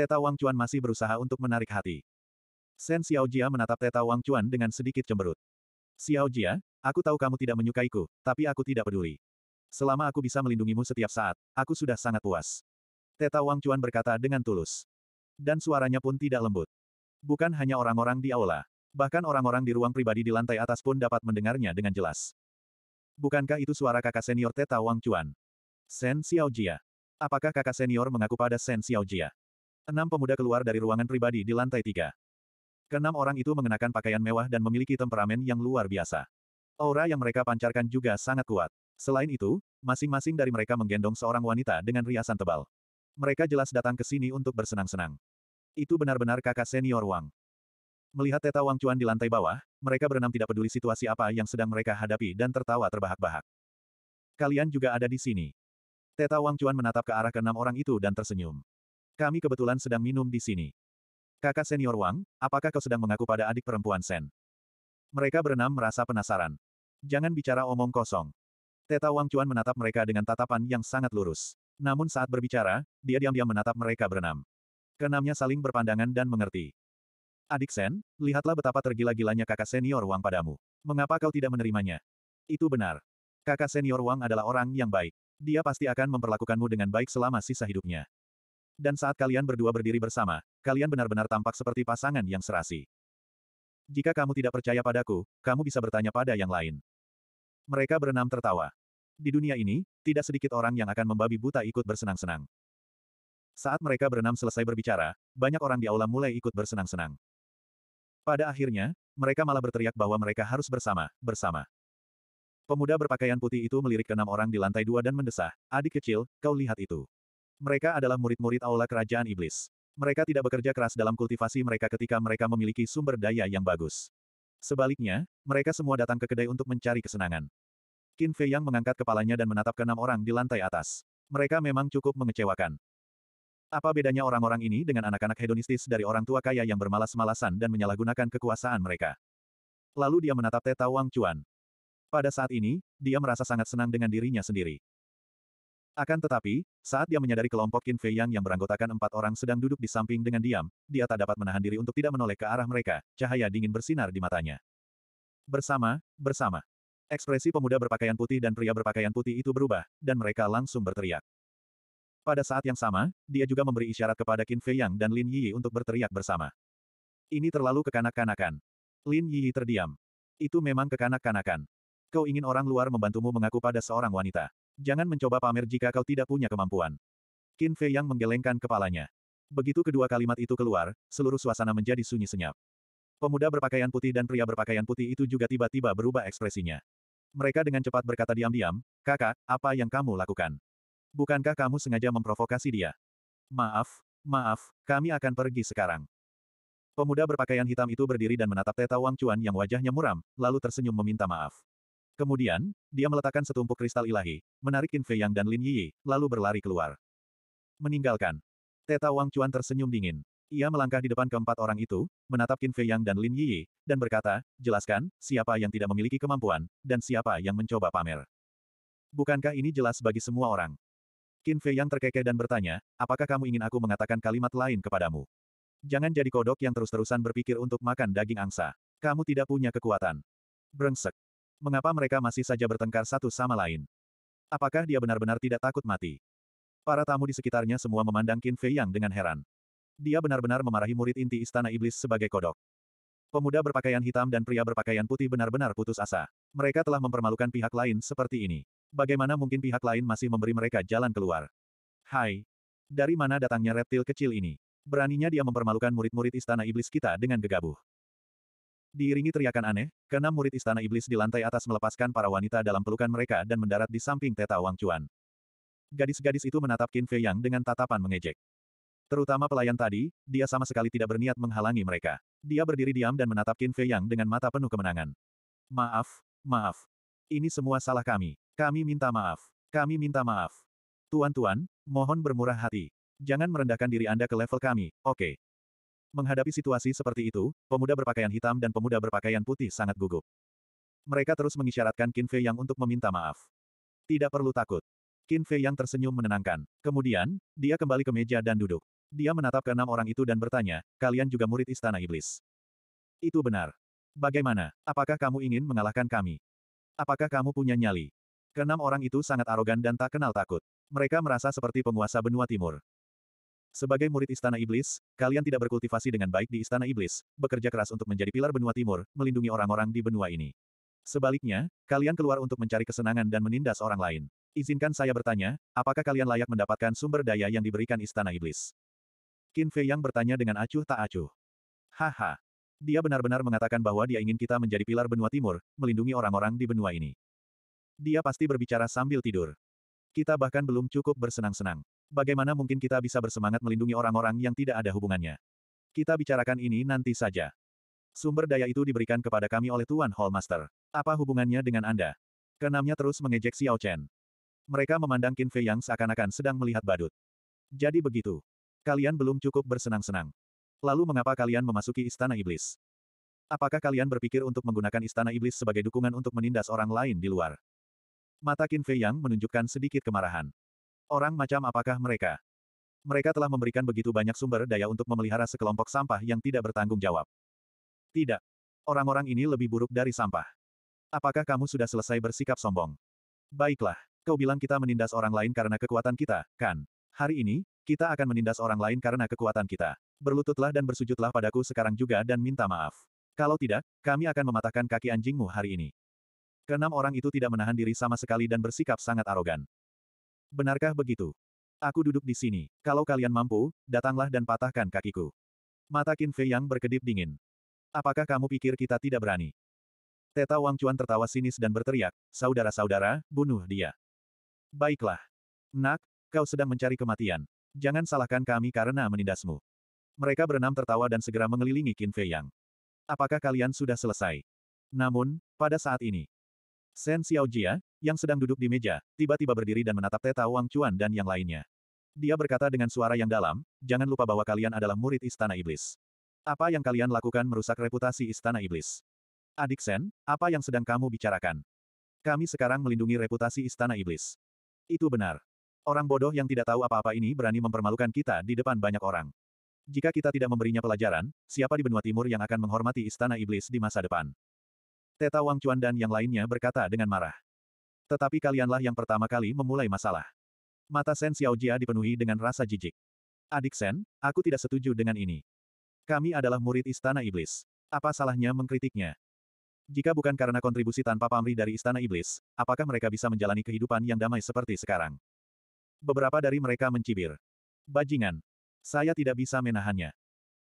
Teta Wang Chuan masih berusaha untuk menarik hati. Sen Xiao Jia menatap Teta Wang Chuan dengan sedikit cemberut. Xiao Jia, aku tahu kamu tidak menyukaiku, tapi aku tidak peduli. Selama aku bisa melindungimu setiap saat, aku sudah sangat puas. Teta Wang Chuan berkata dengan tulus. Dan suaranya pun tidak lembut. Bukan hanya orang-orang di aula. Bahkan orang-orang di ruang pribadi di lantai atas pun dapat mendengarnya dengan jelas. Bukankah itu suara kakak senior Teta Wang Chuan? Xiao Jia, Apakah kakak senior mengaku pada Sen Xiao Jia? Enam pemuda keluar dari ruangan pribadi di lantai tiga. Keenam orang itu mengenakan pakaian mewah dan memiliki temperamen yang luar biasa. Aura yang mereka pancarkan juga sangat kuat. Selain itu, masing-masing dari mereka menggendong seorang wanita dengan riasan tebal. Mereka jelas datang ke sini untuk bersenang-senang. Itu benar-benar kakak senior Wang. Melihat Teta Wang Cuan di lantai bawah, mereka berenam tidak peduli situasi apa yang sedang mereka hadapi dan tertawa terbahak-bahak. Kalian juga ada di sini. Teta Wang Cuan menatap ke arah keenam orang itu dan tersenyum. Kami kebetulan sedang minum di sini. Kakak senior Wang, apakah kau sedang mengaku pada adik perempuan Sen? Mereka berenam merasa penasaran. Jangan bicara omong kosong. Teta Wang Cuan menatap mereka dengan tatapan yang sangat lurus. Namun saat berbicara, dia diam-diam menatap mereka berenam. Kenamnya saling berpandangan dan mengerti. Adik Sen, lihatlah betapa tergila-gilanya kakak senior Wang padamu. Mengapa kau tidak menerimanya? Itu benar. Kakak senior Wang adalah orang yang baik. Dia pasti akan memperlakukanmu dengan baik selama sisa hidupnya. Dan saat kalian berdua berdiri bersama, kalian benar-benar tampak seperti pasangan yang serasi. Jika kamu tidak percaya padaku, kamu bisa bertanya pada yang lain. Mereka berenam tertawa. Di dunia ini, tidak sedikit orang yang akan membabi buta ikut bersenang-senang. Saat mereka berenam selesai berbicara, banyak orang di aula mulai ikut bersenang-senang. Pada akhirnya, mereka malah berteriak bahwa mereka harus bersama, bersama. Pemuda berpakaian putih itu melirik ke enam orang di lantai dua dan mendesah, adik kecil, kau lihat itu. Mereka adalah murid-murid aula kerajaan iblis. Mereka tidak bekerja keras dalam kultivasi mereka ketika mereka memiliki sumber daya yang bagus. Sebaliknya, mereka semua datang ke kedai untuk mencari kesenangan. Qin Fei Yang mengangkat kepalanya dan menatap ke enam orang di lantai atas. Mereka memang cukup mengecewakan. Apa bedanya orang-orang ini dengan anak-anak hedonistis dari orang tua kaya yang bermalas-malasan dan menyalahgunakan kekuasaan mereka? Lalu dia menatap Teta Wang Chuan. Pada saat ini, dia merasa sangat senang dengan dirinya sendiri. Akan tetapi, saat dia menyadari kelompok Qin Fei Yang yang beranggotakan empat orang sedang duduk di samping dengan diam, dia tak dapat menahan diri untuk tidak menoleh ke arah mereka, cahaya dingin bersinar di matanya. Bersama, bersama. Ekspresi pemuda berpakaian putih dan pria berpakaian putih itu berubah, dan mereka langsung berteriak. Pada saat yang sama, dia juga memberi isyarat kepada Qin Fei Yang dan Lin Yi untuk berteriak bersama. Ini terlalu kekanak-kanakan. Lin Yi terdiam. Itu memang kekanak-kanakan. Kau ingin orang luar membantumu mengaku pada seorang wanita. Jangan mencoba pamer jika kau tidak punya kemampuan. Qin Fei yang menggelengkan kepalanya. Begitu kedua kalimat itu keluar, seluruh suasana menjadi sunyi senyap. Pemuda berpakaian putih dan pria berpakaian putih itu juga tiba-tiba berubah ekspresinya. Mereka dengan cepat berkata diam-diam, kakak, apa yang kamu lakukan? Bukankah kamu sengaja memprovokasi dia? Maaf, maaf, kami akan pergi sekarang. Pemuda berpakaian hitam itu berdiri dan menatap Teta Wang Chuan yang wajahnya muram, lalu tersenyum meminta maaf. Kemudian, dia meletakkan setumpuk kristal ilahi, menarik Qin Fei Yang dan Lin Yi, lalu berlari keluar. Meninggalkan. Teta Wang Chuan tersenyum dingin. Ia melangkah di depan keempat orang itu, menatap Qin Fei Yang dan Lin Yi, dan berkata, jelaskan, siapa yang tidak memiliki kemampuan, dan siapa yang mencoba pamer. Bukankah ini jelas bagi semua orang? Qin Fei Yang terkekeh dan bertanya, apakah kamu ingin aku mengatakan kalimat lain kepadamu? Jangan jadi kodok yang terus-terusan berpikir untuk makan daging angsa. Kamu tidak punya kekuatan. Brengsek. Mengapa mereka masih saja bertengkar satu sama lain? Apakah dia benar-benar tidak takut mati? Para tamu di sekitarnya semua memandang Qin Fei Yang dengan heran. Dia benar-benar memarahi murid inti istana iblis sebagai kodok. Pemuda berpakaian hitam dan pria berpakaian putih benar-benar putus asa. Mereka telah mempermalukan pihak lain seperti ini. Bagaimana mungkin pihak lain masih memberi mereka jalan keluar? Hai. Dari mana datangnya reptil kecil ini? Beraninya dia mempermalukan murid-murid istana iblis kita dengan gegabah. Diiringi teriakan aneh, keenam murid istana iblis di lantai atas melepaskan para wanita dalam pelukan mereka dan mendarat di samping Teta Wang Chuan. Gadis-gadis itu menatap Qin Fei Yang dengan tatapan mengejek. Terutama pelayan tadi, dia sama sekali tidak berniat menghalangi mereka. Dia berdiri diam dan menatap Qin Fei Yang dengan mata penuh kemenangan. Maaf, maaf. Ini semua salah kami. Kami minta maaf. Kami minta maaf. Tuan-tuan, mohon bermurah hati. Jangan merendahkan diri Anda ke level kami, oke. Okay. Menghadapi situasi seperti itu, pemuda berpakaian hitam dan pemuda berpakaian putih sangat gugup. Mereka terus mengisyaratkan Qin Fei Yang untuk meminta maaf. Tidak perlu takut. Qin Fei Yang tersenyum menenangkan. Kemudian, dia kembali ke meja dan duduk. Dia menatap enam orang itu dan bertanya, kalian juga murid istana iblis. Itu benar. Bagaimana? Apakah kamu ingin mengalahkan kami? Apakah kamu punya nyali? Kenam orang itu sangat arogan dan tak kenal takut. Mereka merasa seperti penguasa benua timur. Sebagai murid Istana Iblis, kalian tidak berkultivasi dengan baik di Istana Iblis, bekerja keras untuk menjadi pilar benua timur, melindungi orang-orang di benua ini. Sebaliknya, kalian keluar untuk mencari kesenangan dan menindas orang lain. Izinkan saya bertanya, apakah kalian layak mendapatkan sumber daya yang diberikan Istana Iblis? Qin Fei Yang bertanya dengan acuh tak acuh. Haha. Dia benar-benar mengatakan bahwa dia ingin kita menjadi pilar benua timur, melindungi orang-orang di benua ini. Dia pasti berbicara sambil tidur. Kita bahkan belum cukup bersenang-senang. Bagaimana mungkin kita bisa bersemangat melindungi orang-orang yang tidak ada hubungannya? Kita bicarakan ini nanti saja. Sumber daya itu diberikan kepada kami oleh Tuan Hallmaster. Apa hubungannya dengan Anda? Kenamnya terus mengejek Xiao Chen. Mereka memandang Qin Fei yang seakan-akan sedang melihat badut. Jadi begitu. Kalian belum cukup bersenang-senang. Lalu mengapa kalian memasuki Istana Iblis? Apakah kalian berpikir untuk menggunakan Istana Iblis sebagai dukungan untuk menindas orang lain di luar? Mata Qin Fei Yang menunjukkan sedikit kemarahan. Orang macam apakah mereka? Mereka telah memberikan begitu banyak sumber daya untuk memelihara sekelompok sampah yang tidak bertanggung jawab. Tidak. Orang-orang ini lebih buruk dari sampah. Apakah kamu sudah selesai bersikap sombong? Baiklah, kau bilang kita menindas orang lain karena kekuatan kita, kan? Hari ini, kita akan menindas orang lain karena kekuatan kita. Berlututlah dan bersujudlah padaku sekarang juga dan minta maaf. Kalau tidak, kami akan mematahkan kaki anjingmu hari ini. Keenam orang itu tidak menahan diri sama sekali dan bersikap sangat arogan. Benarkah begitu? Aku duduk di sini. Kalau kalian mampu, datanglah dan patahkan kakiku. Mata Qin Fei yang berkedip dingin. Apakah kamu pikir kita tidak berani? Teta Wang Chuan tertawa sinis dan berteriak, Saudara-saudara, bunuh dia. Baiklah. Nak, kau sedang mencari kematian. Jangan salahkan kami karena menindasmu. Mereka berenam tertawa dan segera mengelilingi Qin Fei Yang. Apakah kalian sudah selesai? Namun, pada saat ini, Shen Jia, yang sedang duduk di meja, tiba-tiba berdiri dan menatap Teta Wang Chuan dan yang lainnya. Dia berkata dengan suara yang dalam, jangan lupa bahwa kalian adalah murid Istana Iblis. Apa yang kalian lakukan merusak reputasi Istana Iblis. Adik Sen, apa yang sedang kamu bicarakan? Kami sekarang melindungi reputasi Istana Iblis. Itu benar. Orang bodoh yang tidak tahu apa-apa ini berani mempermalukan kita di depan banyak orang. Jika kita tidak memberinya pelajaran, siapa di benua timur yang akan menghormati Istana Iblis di masa depan? Teta Wang Chuan dan yang lainnya berkata dengan marah. Tetapi kalianlah yang pertama kali memulai masalah. Mata Sen Jia dipenuhi dengan rasa jijik. Adik Sen, aku tidak setuju dengan ini. Kami adalah murid Istana Iblis. Apa salahnya mengkritiknya? Jika bukan karena kontribusi tanpa pamri dari Istana Iblis, apakah mereka bisa menjalani kehidupan yang damai seperti sekarang? Beberapa dari mereka mencibir. Bajingan. Saya tidak bisa menahannya.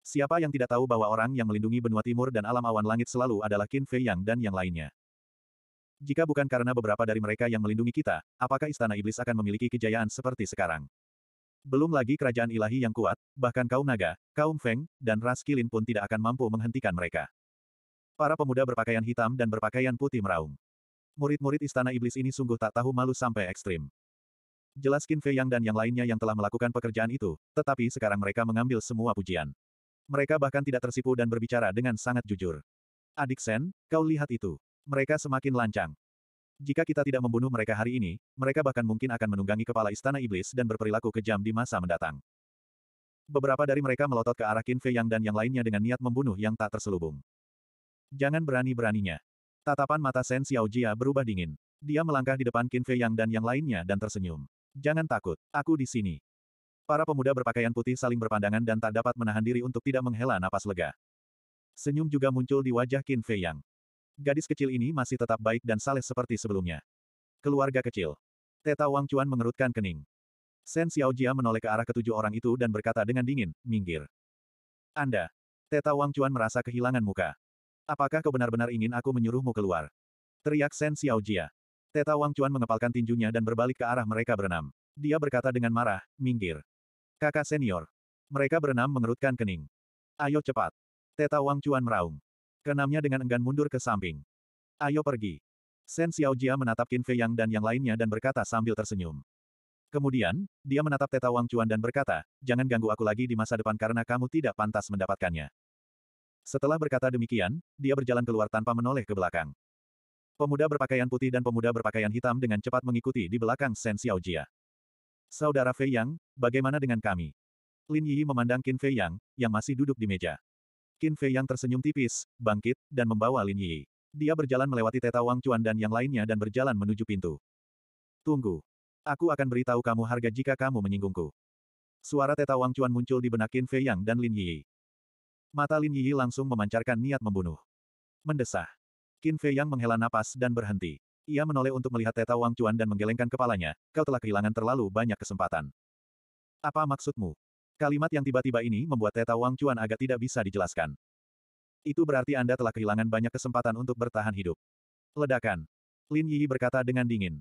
Siapa yang tidak tahu bahwa orang yang melindungi benua timur dan alam awan langit selalu adalah Qin Fei Yang dan yang lainnya? Jika bukan karena beberapa dari mereka yang melindungi kita, apakah Istana Iblis akan memiliki kejayaan seperti sekarang? Belum lagi kerajaan ilahi yang kuat, bahkan kaum naga, kaum feng, dan ras kilin pun tidak akan mampu menghentikan mereka. Para pemuda berpakaian hitam dan berpakaian putih meraung. Murid-murid Istana Iblis ini sungguh tak tahu malu sampai ekstrim. Jelas Qin Fei Yang dan yang lainnya yang telah melakukan pekerjaan itu, tetapi sekarang mereka mengambil semua pujian. Mereka bahkan tidak tersipu dan berbicara dengan sangat jujur. Adik Sen, kau lihat itu. Mereka semakin lancang. Jika kita tidak membunuh mereka hari ini, mereka bahkan mungkin akan menunggangi kepala istana iblis dan berperilaku kejam di masa mendatang. Beberapa dari mereka melotot ke arah Qin Fei Yang dan yang lainnya dengan niat membunuh yang tak terselubung. Jangan berani-beraninya. Tatapan mata Sen Xiao Jia berubah dingin. Dia melangkah di depan Qin Fei Yang dan yang lainnya dan tersenyum. Jangan takut, aku di sini. Para pemuda berpakaian putih saling berpandangan dan tak dapat menahan diri untuk tidak menghela napas lega. Senyum juga muncul di wajah Qin Fei Yang. Gadis kecil ini masih tetap baik dan saleh seperti sebelumnya. Keluarga kecil. Teta Wang Chuan mengerutkan kening. Sen Jia menoleh ke arah ketujuh orang itu dan berkata dengan dingin, minggir. Anda. Teta Wang Chuan merasa kehilangan muka. Apakah kau benar-benar ingin aku menyuruhmu keluar? Teriak Sen Jia. Teta Wang Chuan mengepalkan tinjunya dan berbalik ke arah mereka berenam. Dia berkata dengan marah, minggir. Kakak senior. Mereka berenam mengerutkan kening. Ayo cepat. Teta Wang Chuan meraung. Kenamnya dengan enggan mundur ke samping. Ayo pergi. Sen Xiao Jia menatap Qin Fei Yang dan yang lainnya dan berkata sambil tersenyum. Kemudian, dia menatap Teta Wang Chuan dan berkata, jangan ganggu aku lagi di masa depan karena kamu tidak pantas mendapatkannya. Setelah berkata demikian, dia berjalan keluar tanpa menoleh ke belakang. Pemuda berpakaian putih dan pemuda berpakaian hitam dengan cepat mengikuti di belakang Sen Xiao Jia. Saudara Fei Yang, bagaimana dengan kami? Lin Yi memandang Qin Fei Yang, yang masih duduk di meja. Qin Fei Yang tersenyum tipis, bangkit, dan membawa Lin Yi. Dia berjalan melewati Teta Wang Chuan dan yang lainnya dan berjalan menuju pintu. Tunggu. Aku akan beritahu kamu harga jika kamu menyinggungku. Suara Teta Wang Chuan muncul di benak Qin Fei Yang dan Lin Yi. Mata Lin Yi langsung memancarkan niat membunuh. Mendesah. Qin Fei Yang menghela napas dan berhenti. Ia menoleh untuk melihat Teta Wang Chuan dan menggelengkan kepalanya, kau telah kehilangan terlalu banyak kesempatan. Apa maksudmu? Kalimat yang tiba-tiba ini membuat Teta Wang Chuan agak tidak bisa dijelaskan. Itu berarti Anda telah kehilangan banyak kesempatan untuk bertahan hidup. Ledakan. Lin Yi berkata dengan dingin.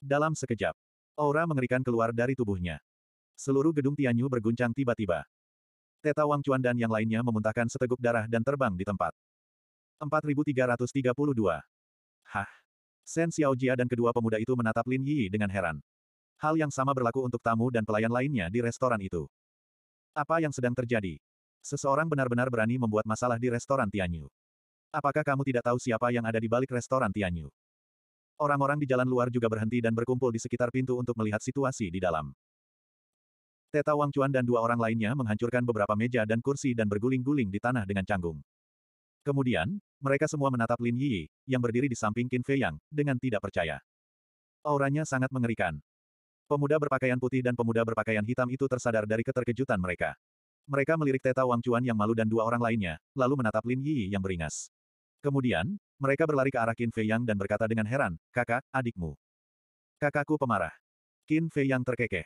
Dalam sekejap, aura mengerikan keluar dari tubuhnya. Seluruh gedung Tianyu berguncang tiba-tiba. Teta Wang Chuan dan yang lainnya memuntahkan seteguk darah dan terbang di tempat. 4332. Hah? Shen Xiaojia dan kedua pemuda itu menatap Lin Yi dengan heran. Hal yang sama berlaku untuk tamu dan pelayan lainnya di restoran itu. Apa yang sedang terjadi? Seseorang benar-benar berani membuat masalah di restoran Tianyu. Apakah kamu tidak tahu siapa yang ada di balik restoran Tianyu? Orang-orang di jalan luar juga berhenti dan berkumpul di sekitar pintu untuk melihat situasi di dalam. Teta Wang Chuan dan dua orang lainnya menghancurkan beberapa meja dan kursi dan berguling-guling di tanah dengan canggung. Kemudian, mereka semua menatap Lin Yi, yang berdiri di samping Qin Fei Yang, dengan tidak percaya. Auranya sangat mengerikan. Pemuda berpakaian putih dan pemuda berpakaian hitam itu tersadar dari keterkejutan mereka. Mereka melirik Teta Wang Chuan yang malu dan dua orang lainnya, lalu menatap Lin Yi yang beringas. Kemudian, mereka berlari ke arah Qin Fei Yang dan berkata dengan heran, kakak, adikmu. Kakakku pemarah. Qin Fei Yang terkekeh.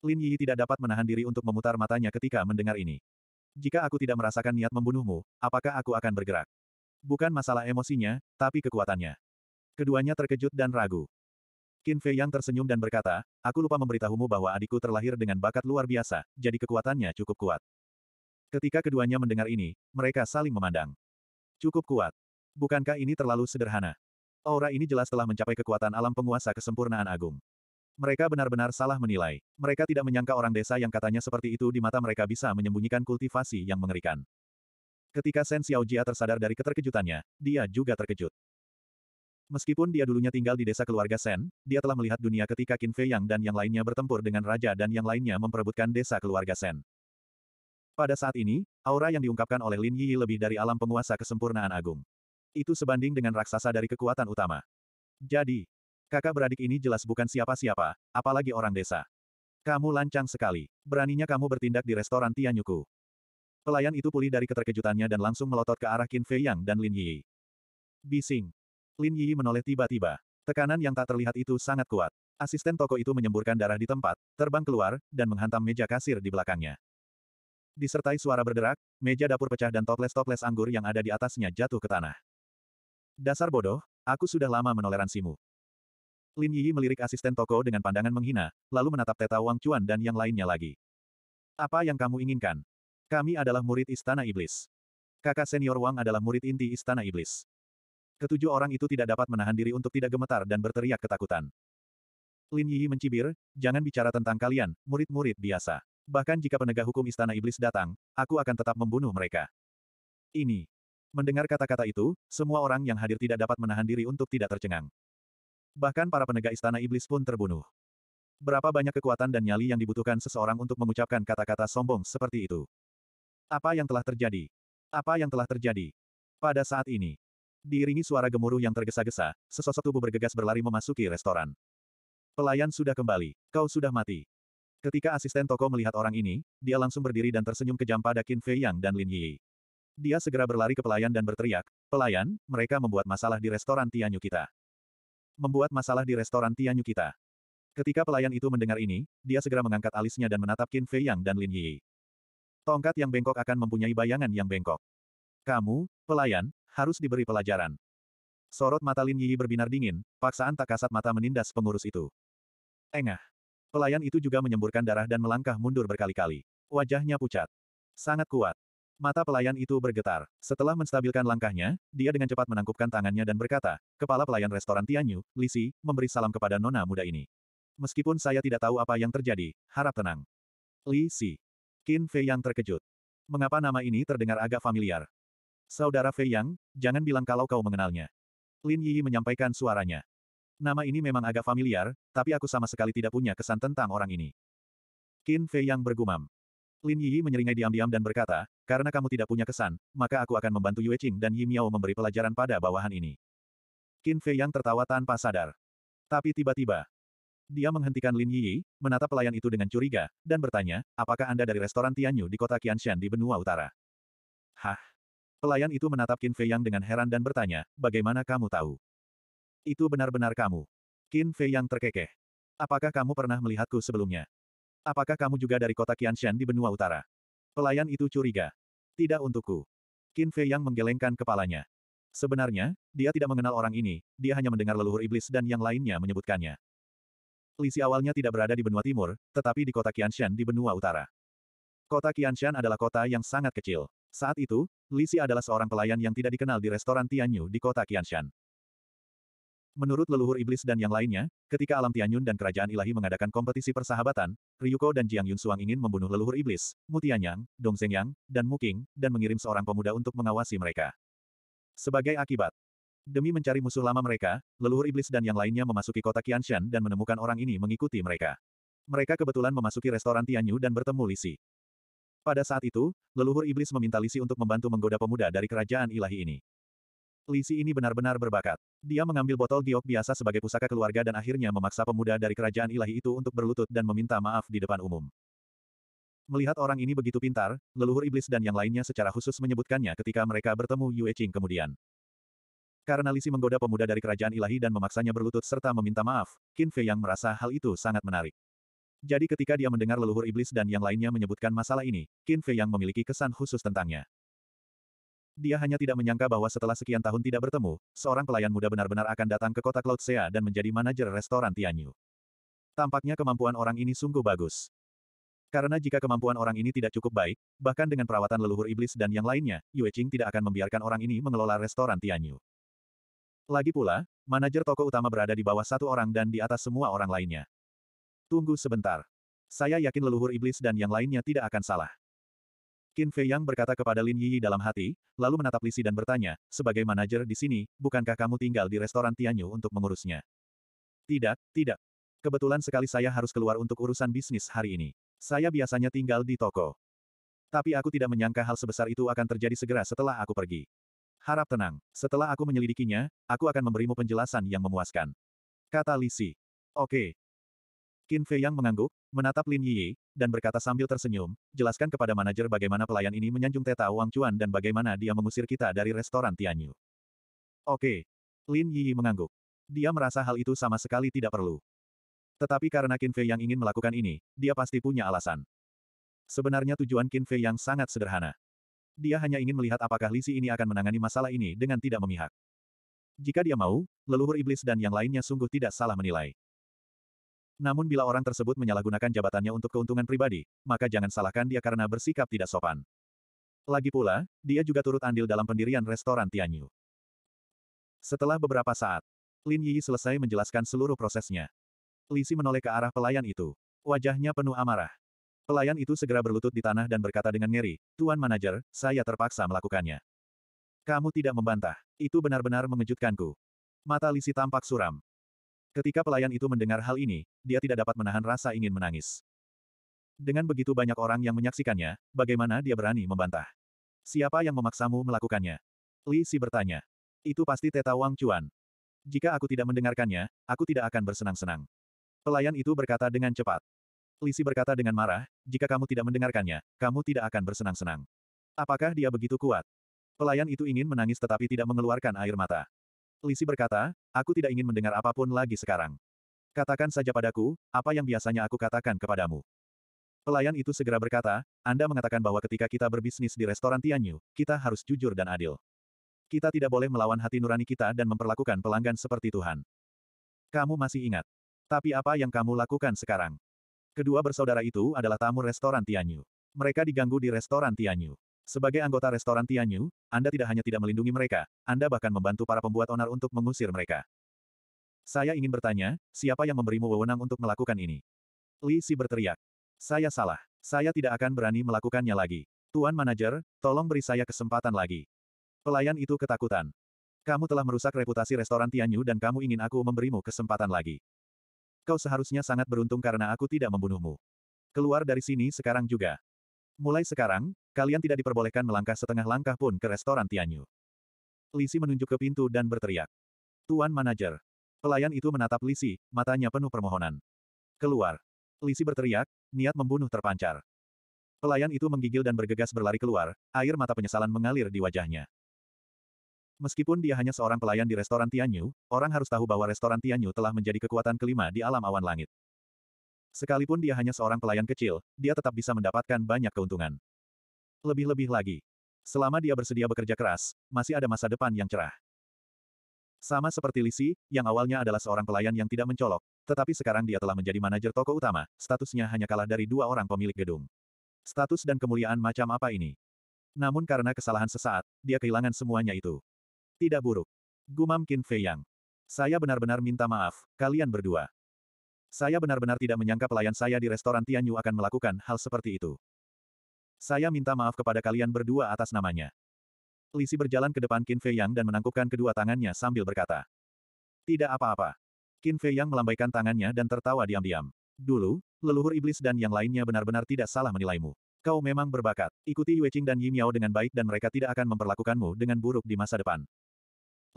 Lin Yi tidak dapat menahan diri untuk memutar matanya ketika mendengar ini jika aku tidak merasakan niat membunuhmu, apakah aku akan bergerak? Bukan masalah emosinya, tapi kekuatannya. Keduanya terkejut dan ragu. Qin Fei yang tersenyum dan berkata, aku lupa memberitahumu bahwa adikku terlahir dengan bakat luar biasa, jadi kekuatannya cukup kuat. Ketika keduanya mendengar ini, mereka saling memandang. Cukup kuat. Bukankah ini terlalu sederhana? Aura ini jelas telah mencapai kekuatan alam penguasa kesempurnaan agung. Mereka benar-benar salah menilai. Mereka tidak menyangka orang desa yang katanya seperti itu di mata mereka bisa menyembunyikan kultivasi yang mengerikan. Ketika Sen Jia tersadar dari keterkejutannya, dia juga terkejut. Meskipun dia dulunya tinggal di desa keluarga Sen, dia telah melihat dunia ketika Qin Fei Yang dan yang lainnya bertempur dengan raja dan yang lainnya memperebutkan desa keluarga Sen. Pada saat ini, aura yang diungkapkan oleh Lin Yi lebih dari alam penguasa kesempurnaan agung. Itu sebanding dengan raksasa dari kekuatan utama. Jadi, Kakak beradik ini jelas bukan siapa-siapa, apalagi orang desa. Kamu lancang sekali. Beraninya kamu bertindak di restoran Tianyuku. Pelayan itu pulih dari keterkejutannya dan langsung melotot ke arah Qin Fei Yang dan Lin Yi. Bising. Lin Yi menoleh tiba-tiba. Tekanan yang tak terlihat itu sangat kuat. Asisten toko itu menyemburkan darah di tempat, terbang keluar, dan menghantam meja kasir di belakangnya. Disertai suara berderak, meja dapur pecah dan toples-toples anggur yang ada di atasnya jatuh ke tanah. Dasar bodoh, aku sudah lama menoleransimu. Lin Yi melirik asisten toko dengan pandangan menghina, lalu menatap Teta Wang Chuan dan yang lainnya lagi. Apa yang kamu inginkan? Kami adalah murid Istana Iblis. Kakak senior Wang adalah murid inti Istana Iblis. Ketujuh orang itu tidak dapat menahan diri untuk tidak gemetar dan berteriak ketakutan. Lin Yi mencibir, jangan bicara tentang kalian, murid-murid biasa. Bahkan jika penegak hukum Istana Iblis datang, aku akan tetap membunuh mereka. Ini. Mendengar kata-kata itu, semua orang yang hadir tidak dapat menahan diri untuk tidak tercengang. Bahkan para penegak istana iblis pun terbunuh. Berapa banyak kekuatan dan nyali yang dibutuhkan seseorang untuk mengucapkan kata-kata sombong seperti itu? Apa yang telah terjadi? Apa yang telah terjadi? Pada saat ini, diiringi suara gemuruh yang tergesa-gesa, sesosok tubuh bergegas berlari memasuki restoran. Pelayan sudah kembali, kau sudah mati. Ketika asisten toko melihat orang ini, dia langsung berdiri dan tersenyum kejam pada Qin Fei Yang dan Lin Yi. Dia segera berlari ke pelayan dan berteriak, Pelayan, mereka membuat masalah di restoran Tianyu kita membuat masalah di restoran Tianyu kita. Ketika pelayan itu mendengar ini, dia segera mengangkat alisnya dan menatap Qin Fei Yang dan Lin Yi. Tongkat yang bengkok akan mempunyai bayangan yang bengkok. Kamu, pelayan, harus diberi pelajaran. Sorot mata Lin Yi berbinar dingin, paksaan tak kasat mata menindas pengurus itu. Engah. Pelayan itu juga menyemburkan darah dan melangkah mundur berkali-kali. Wajahnya pucat. Sangat kuat. Mata pelayan itu bergetar. Setelah menstabilkan langkahnya, dia dengan cepat menangkupkan tangannya dan berkata, Kepala pelayan restoran Tianyu, Lisi, memberi salam kepada nona muda ini. Meskipun saya tidak tahu apa yang terjadi, harap tenang. Li Si. Qin Fei yang terkejut. Mengapa nama ini terdengar agak familiar? Saudara Fei Yang, jangan bilang kalau kau mengenalnya. Lin Yi menyampaikan suaranya. Nama ini memang agak familiar, tapi aku sama sekali tidak punya kesan tentang orang ini. Qin Fei Yang bergumam. Lin Yi menyeringai diam-diam dan berkata, karena kamu tidak punya kesan, maka aku akan membantu Yue Qing dan Yi Miao memberi pelajaran pada bawahan ini. Qin Fei yang tertawa tanpa sadar. Tapi tiba-tiba, dia menghentikan Lin Yi, menatap pelayan itu dengan curiga, dan bertanya, apakah Anda dari restoran Tianyu di kota Qianshan di benua utara? Hah? Pelayan itu menatap Qin Fei Yang dengan heran dan bertanya, bagaimana kamu tahu? Itu benar-benar kamu. Qin Fei Yang terkekeh. Apakah kamu pernah melihatku sebelumnya? Apakah kamu juga dari kota Qianshan di benua utara? Pelayan itu curiga. Tidak untukku. Qin Fei yang menggelengkan kepalanya. Sebenarnya, dia tidak mengenal orang ini, dia hanya mendengar leluhur iblis dan yang lainnya menyebutkannya. Lisi awalnya tidak berada di benua timur, tetapi di kota Qianshan di benua utara. Kota Qianshan adalah kota yang sangat kecil. Saat itu, Lisi adalah seorang pelayan yang tidak dikenal di restoran Tianyu di kota Qianshan. Menurut leluhur iblis dan yang lainnya, ketika alam Tianyun dan kerajaan ilahi mengadakan kompetisi persahabatan, Ryuko dan Jiang Yun Suang ingin membunuh leluhur iblis, Mutianyang, Yang, dan Muking, dan mengirim seorang pemuda untuk mengawasi mereka. Sebagai akibat, demi mencari musuh lama mereka, leluhur iblis dan yang lainnya memasuki kota Qianshan dan menemukan orang ini mengikuti mereka. Mereka kebetulan memasuki restoran Tianyu dan bertemu Lisi. Pada saat itu, leluhur iblis meminta Lisi untuk membantu menggoda pemuda dari kerajaan ilahi ini. Lisi ini benar-benar berbakat. Dia mengambil botol giok biasa sebagai pusaka keluarga dan akhirnya memaksa pemuda dari kerajaan ilahi itu untuk berlutut dan meminta maaf di depan umum. Melihat orang ini begitu pintar, leluhur iblis dan yang lainnya secara khusus menyebutkannya ketika mereka bertemu Yue Qing kemudian. Karena Lisi menggoda pemuda dari kerajaan ilahi dan memaksanya berlutut serta meminta maaf, Qin Fei yang merasa hal itu sangat menarik. Jadi ketika dia mendengar leluhur iblis dan yang lainnya menyebutkan masalah ini, Qin Fei yang memiliki kesan khusus tentangnya. Dia hanya tidak menyangka bahwa setelah sekian tahun tidak bertemu, seorang pelayan muda benar-benar akan datang ke kota Cloud Sea dan menjadi manajer restoran Tianyu. Tampaknya kemampuan orang ini sungguh bagus. Karena jika kemampuan orang ini tidak cukup baik, bahkan dengan perawatan leluhur iblis dan yang lainnya, Yue Qing tidak akan membiarkan orang ini mengelola restoran Tianyu. Lagi pula, manajer toko utama berada di bawah satu orang dan di atas semua orang lainnya. Tunggu sebentar. Saya yakin leluhur iblis dan yang lainnya tidak akan salah. Qin Fei Yang berkata kepada Lin Yi dalam hati, lalu menatap Lisi dan bertanya, sebagai manajer di sini, bukankah kamu tinggal di restoran Tianyu untuk mengurusnya? Tidak, tidak. Kebetulan sekali saya harus keluar untuk urusan bisnis hari ini. Saya biasanya tinggal di toko. Tapi aku tidak menyangka hal sebesar itu akan terjadi segera setelah aku pergi. Harap tenang, setelah aku menyelidikinya, aku akan memberimu penjelasan yang memuaskan. Kata Lisi. Oke. Qin Fei Yang mengangguk, menatap Lin Yi, dan berkata sambil tersenyum, jelaskan kepada manajer bagaimana pelayan ini menyanjung Teta Wang Chuan dan bagaimana dia mengusir kita dari restoran Tianyu. Oke. Lin Yi mengangguk. Dia merasa hal itu sama sekali tidak perlu. Tetapi karena Qin Fei yang ingin melakukan ini, dia pasti punya alasan. Sebenarnya tujuan Qin Fei yang sangat sederhana. Dia hanya ingin melihat apakah Lisi ini akan menangani masalah ini dengan tidak memihak. Jika dia mau, leluhur iblis dan yang lainnya sungguh tidak salah menilai. Namun bila orang tersebut menyalahgunakan jabatannya untuk keuntungan pribadi, maka jangan salahkan dia karena bersikap tidak sopan. Lagi pula, dia juga turut andil dalam pendirian restoran Tianyu. Setelah beberapa saat, Lin Yi selesai menjelaskan seluruh prosesnya. Li Lisi menoleh ke arah pelayan itu. Wajahnya penuh amarah. Pelayan itu segera berlutut di tanah dan berkata dengan ngeri, Tuan Manajer, saya terpaksa melakukannya. Kamu tidak membantah. Itu benar-benar mengejutkanku. Mata Lisi tampak suram. Ketika pelayan itu mendengar hal ini, dia tidak dapat menahan rasa ingin menangis. Dengan begitu banyak orang yang menyaksikannya, bagaimana dia berani membantah? Siapa yang memaksamu melakukannya? Li Si bertanya. Itu pasti Teta Wang Chuan. Jika aku tidak mendengarkannya, aku tidak akan bersenang-senang. Pelayan itu berkata dengan cepat. Li Si berkata dengan marah, jika kamu tidak mendengarkannya, kamu tidak akan bersenang-senang. Apakah dia begitu kuat? Pelayan itu ingin menangis tetapi tidak mengeluarkan air mata. Lisi berkata, aku tidak ingin mendengar apapun lagi sekarang. Katakan saja padaku, apa yang biasanya aku katakan kepadamu. Pelayan itu segera berkata, Anda mengatakan bahwa ketika kita berbisnis di restoran Tianyu, kita harus jujur dan adil. Kita tidak boleh melawan hati nurani kita dan memperlakukan pelanggan seperti Tuhan. Kamu masih ingat. Tapi apa yang kamu lakukan sekarang? Kedua bersaudara itu adalah tamu restoran Tianyu. Mereka diganggu di restoran Tianyu. Sebagai anggota restoran Tianyu, Anda tidak hanya tidak melindungi mereka, Anda bahkan membantu para pembuat onar untuk mengusir mereka. Saya ingin bertanya, siapa yang memberimu wewenang untuk melakukan ini? Li Si berteriak. Saya salah. Saya tidak akan berani melakukannya lagi. Tuan manajer, tolong beri saya kesempatan lagi. Pelayan itu ketakutan. Kamu telah merusak reputasi restoran Tianyu dan kamu ingin aku memberimu kesempatan lagi. Kau seharusnya sangat beruntung karena aku tidak membunuhmu. Keluar dari sini sekarang juga. Mulai sekarang, Kalian tidak diperbolehkan melangkah setengah langkah pun ke restoran Tianyu. Lisi menunjuk ke pintu dan berteriak. Tuan Manager. Pelayan itu menatap Lisi, matanya penuh permohonan. Keluar. Lisi berteriak, niat membunuh terpancar. Pelayan itu menggigil dan bergegas berlari keluar, air mata penyesalan mengalir di wajahnya. Meskipun dia hanya seorang pelayan di restoran Tianyu, orang harus tahu bahwa restoran Tianyu telah menjadi kekuatan kelima di alam awan langit. Sekalipun dia hanya seorang pelayan kecil, dia tetap bisa mendapatkan banyak keuntungan. Lebih-lebih lagi. Selama dia bersedia bekerja keras, masih ada masa depan yang cerah. Sama seperti Lisi, yang awalnya adalah seorang pelayan yang tidak mencolok, tetapi sekarang dia telah menjadi manajer toko utama, statusnya hanya kalah dari dua orang pemilik gedung. Status dan kemuliaan macam apa ini? Namun karena kesalahan sesaat, dia kehilangan semuanya itu. Tidak buruk. Gumam Qin Fei Yang. Saya benar-benar minta maaf, kalian berdua. Saya benar-benar tidak menyangka pelayan saya di restoran Tianyu akan melakukan hal seperti itu. Saya minta maaf kepada kalian berdua atas namanya. Lisi berjalan ke depan Qin Fei Yang dan menangkupkan kedua tangannya sambil berkata. Tidak apa-apa. Qin Fei Yang melambaikan tangannya dan tertawa diam-diam. Dulu, leluhur iblis dan yang lainnya benar-benar tidak salah menilaimu. Kau memang berbakat. Ikuti Yue Qing dan Yi Miao dengan baik dan mereka tidak akan memperlakukanmu dengan buruk di masa depan.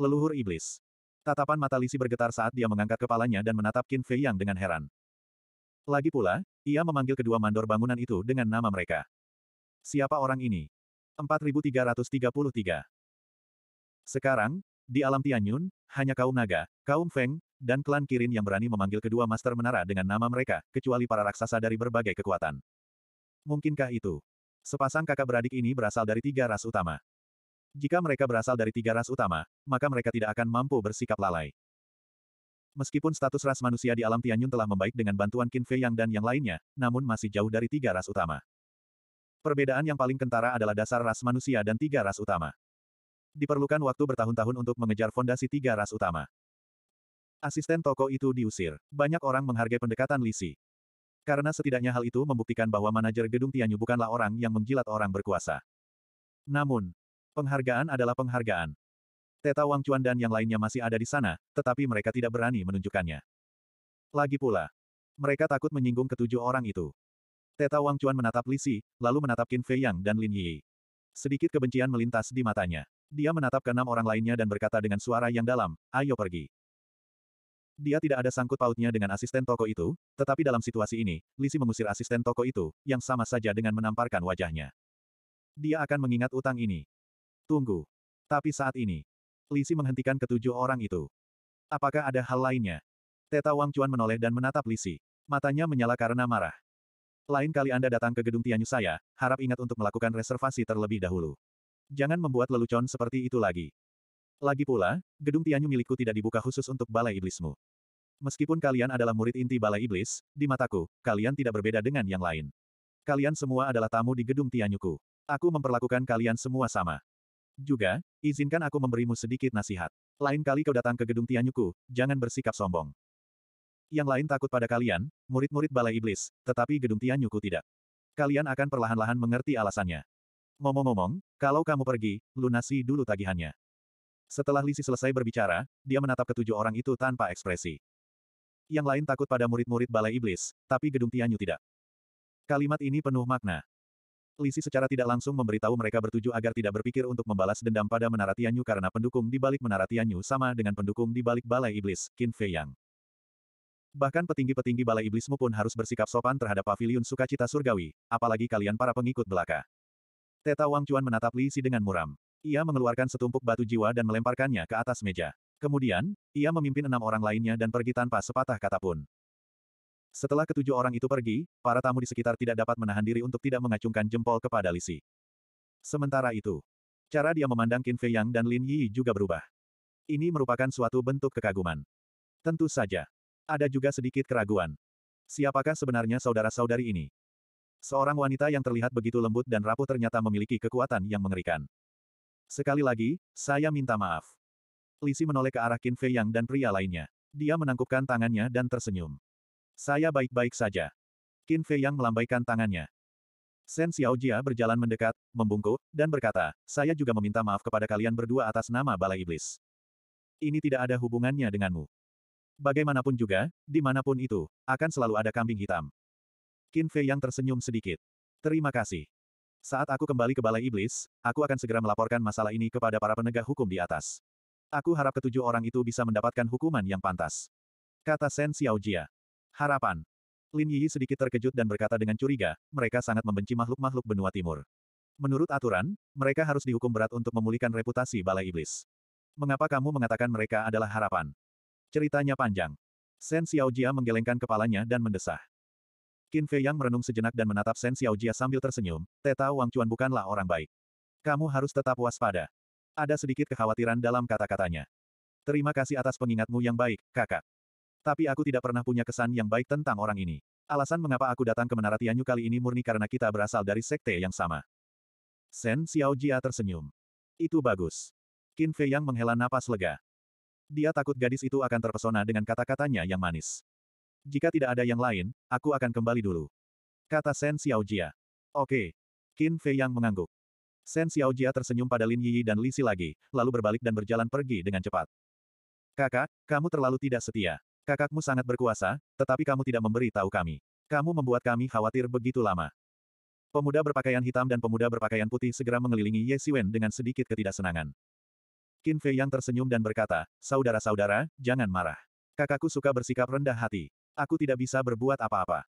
Leluhur iblis. Tatapan mata Lisi bergetar saat dia mengangkat kepalanya dan menatap Qin Fei Yang dengan heran. Lagi pula, ia memanggil kedua mandor bangunan itu dengan nama mereka. Siapa orang ini? 4333. Sekarang, di alam Tianyun, hanya kaum naga, kaum Feng, dan klan Kirin yang berani memanggil kedua master menara dengan nama mereka, kecuali para raksasa dari berbagai kekuatan. Mungkinkah itu? Sepasang kakak beradik ini berasal dari tiga ras utama. Jika mereka berasal dari tiga ras utama, maka mereka tidak akan mampu bersikap lalai. Meskipun status ras manusia di alam Tianyun telah membaik dengan bantuan Qin Fei Yang dan yang lainnya, namun masih jauh dari tiga ras utama. Perbedaan yang paling kentara adalah dasar ras manusia dan tiga ras utama. Diperlukan waktu bertahun-tahun untuk mengejar fondasi tiga ras utama. Asisten toko itu diusir. Banyak orang menghargai pendekatan Lisi. Karena setidaknya hal itu membuktikan bahwa manajer gedung Tianyu bukanlah orang yang menjilat orang berkuasa. Namun, penghargaan adalah penghargaan. Teta Wang Chuan dan yang lainnya masih ada di sana, tetapi mereka tidak berani menunjukkannya. Lagi pula, mereka takut menyinggung ketujuh orang itu. Teta Wang Chuan menatap Li Si, lalu menatap Qin Fei Yang dan Lin Yi. Sedikit kebencian melintas di matanya. Dia menatap enam orang lainnya dan berkata dengan suara yang dalam, ayo pergi. Dia tidak ada sangkut pautnya dengan asisten toko itu, tetapi dalam situasi ini, Lisi mengusir asisten toko itu, yang sama saja dengan menamparkan wajahnya. Dia akan mengingat utang ini. Tunggu. Tapi saat ini, Lisi menghentikan ketujuh orang itu. Apakah ada hal lainnya? Teta Wang Chuan menoleh dan menatap Lisi. Matanya menyala karena marah. Lain kali Anda datang ke gedung Tianyu saya, harap ingat untuk melakukan reservasi terlebih dahulu. Jangan membuat lelucon seperti itu lagi. Lagi pula, gedung Tianyu milikku tidak dibuka khusus untuk balai iblismu. Meskipun kalian adalah murid inti balai iblis, di mataku, kalian tidak berbeda dengan yang lain. Kalian semua adalah tamu di gedung Tianyuku. Aku memperlakukan kalian semua sama. Juga, izinkan aku memberimu sedikit nasihat. Lain kali kau datang ke gedung Tianyuku, jangan bersikap sombong. Yang lain takut pada kalian, murid-murid balai iblis, tetapi gedung Tianyuku tidak. Kalian akan perlahan-lahan mengerti alasannya. Ngomong-ngomong, kalau kamu pergi, lunasi dulu tagihannya. Setelah Lisi selesai berbicara, dia menatap ketujuh orang itu tanpa ekspresi. Yang lain takut pada murid-murid balai iblis, tapi gedung Tianyu tidak. Kalimat ini penuh makna. Lisi secara tidak langsung memberitahu mereka bertujuh agar tidak berpikir untuk membalas dendam pada menara Tianyu karena pendukung di balik menara Tianyu sama dengan pendukung di balik balai iblis, Qin Fei Yang. Bahkan petinggi-petinggi balai iblismu pun harus bersikap sopan terhadap pavilion sukacita surgawi, apalagi kalian para pengikut belaka. Teta Wang Chuan menatap Li Si dengan muram. Ia mengeluarkan setumpuk batu jiwa dan melemparkannya ke atas meja. Kemudian, ia memimpin enam orang lainnya dan pergi tanpa sepatah kata pun. Setelah ketujuh orang itu pergi, para tamu di sekitar tidak dapat menahan diri untuk tidak mengacungkan jempol kepada Li Si. Sementara itu, cara dia memandang Qin Fei Yang dan Lin Yi juga berubah. Ini merupakan suatu bentuk kekaguman. Tentu saja, ada juga sedikit keraguan. Siapakah sebenarnya saudara-saudari ini? Seorang wanita yang terlihat begitu lembut dan rapuh ternyata memiliki kekuatan yang mengerikan. Sekali lagi, saya minta maaf. Lisi menoleh ke arah Qin Fei Yang dan pria lainnya. Dia menangkupkan tangannya dan tersenyum. Saya baik-baik saja. Qin Fei Yang melambaikan tangannya. Shen Jia berjalan mendekat, membungkuk, dan berkata, saya juga meminta maaf kepada kalian berdua atas nama Balai Iblis. Ini tidak ada hubungannya denganmu. Bagaimanapun juga, dimanapun itu, akan selalu ada kambing hitam. Qin Fei yang tersenyum sedikit. Terima kasih. Saat aku kembali ke Balai Iblis, aku akan segera melaporkan masalah ini kepada para penegak hukum di atas. Aku harap ketujuh orang itu bisa mendapatkan hukuman yang pantas. Kata Sen Xiao Jia. Harapan. Lin Yi sedikit terkejut dan berkata dengan curiga, mereka sangat membenci makhluk-makhluk benua timur. Menurut aturan, mereka harus dihukum berat untuk memulihkan reputasi Balai Iblis. Mengapa kamu mengatakan mereka adalah harapan? Ceritanya panjang. Shen Xiaojia menggelengkan kepalanya dan mendesah. Qin Fei Yang merenung sejenak dan menatap Shen Xiaojia sambil tersenyum, Teta Wang Chuan bukanlah orang baik. Kamu harus tetap waspada. Ada sedikit kekhawatiran dalam kata-katanya. Terima kasih atas pengingatmu yang baik, kakak. Tapi aku tidak pernah punya kesan yang baik tentang orang ini. Alasan mengapa aku datang ke Menara Tianyu kali ini murni karena kita berasal dari sekte yang sama. Shen Xiaojia tersenyum. Itu bagus. Qin Fei Yang menghela napas lega. Dia takut gadis itu akan terpesona dengan kata-katanya yang manis. Jika tidak ada yang lain, aku akan kembali dulu. Kata Shen Jia. Oke. Qin Fei yang mengangguk. Shen Jia tersenyum pada Lin Yi dan Li Si lagi, lalu berbalik dan berjalan pergi dengan cepat. Kakak, kamu terlalu tidak setia. Kakakmu sangat berkuasa, tetapi kamu tidak memberi tahu kami. Kamu membuat kami khawatir begitu lama. Pemuda berpakaian hitam dan pemuda berpakaian putih segera mengelilingi Ye Siwen dengan sedikit ketidaksenangan. Qin Fei yang tersenyum dan berkata, Saudara-saudara, jangan marah. Kakakku suka bersikap rendah hati. Aku tidak bisa berbuat apa-apa.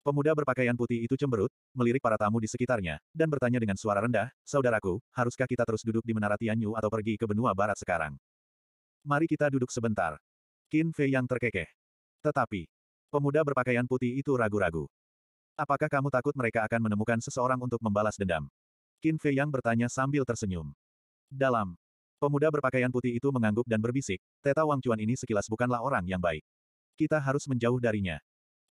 Pemuda berpakaian putih itu cemberut, melirik para tamu di sekitarnya, dan bertanya dengan suara rendah, Saudaraku, haruskah kita terus duduk di Menara Tianyu atau pergi ke benua barat sekarang? Mari kita duduk sebentar. Qin Fei yang terkekeh. Tetapi, pemuda berpakaian putih itu ragu-ragu. Apakah kamu takut mereka akan menemukan seseorang untuk membalas dendam? Qin Fei yang bertanya sambil tersenyum. Dalam Pemuda berpakaian putih itu mengangguk dan berbisik, Teta Wang Chuan ini sekilas bukanlah orang yang baik. Kita harus menjauh darinya.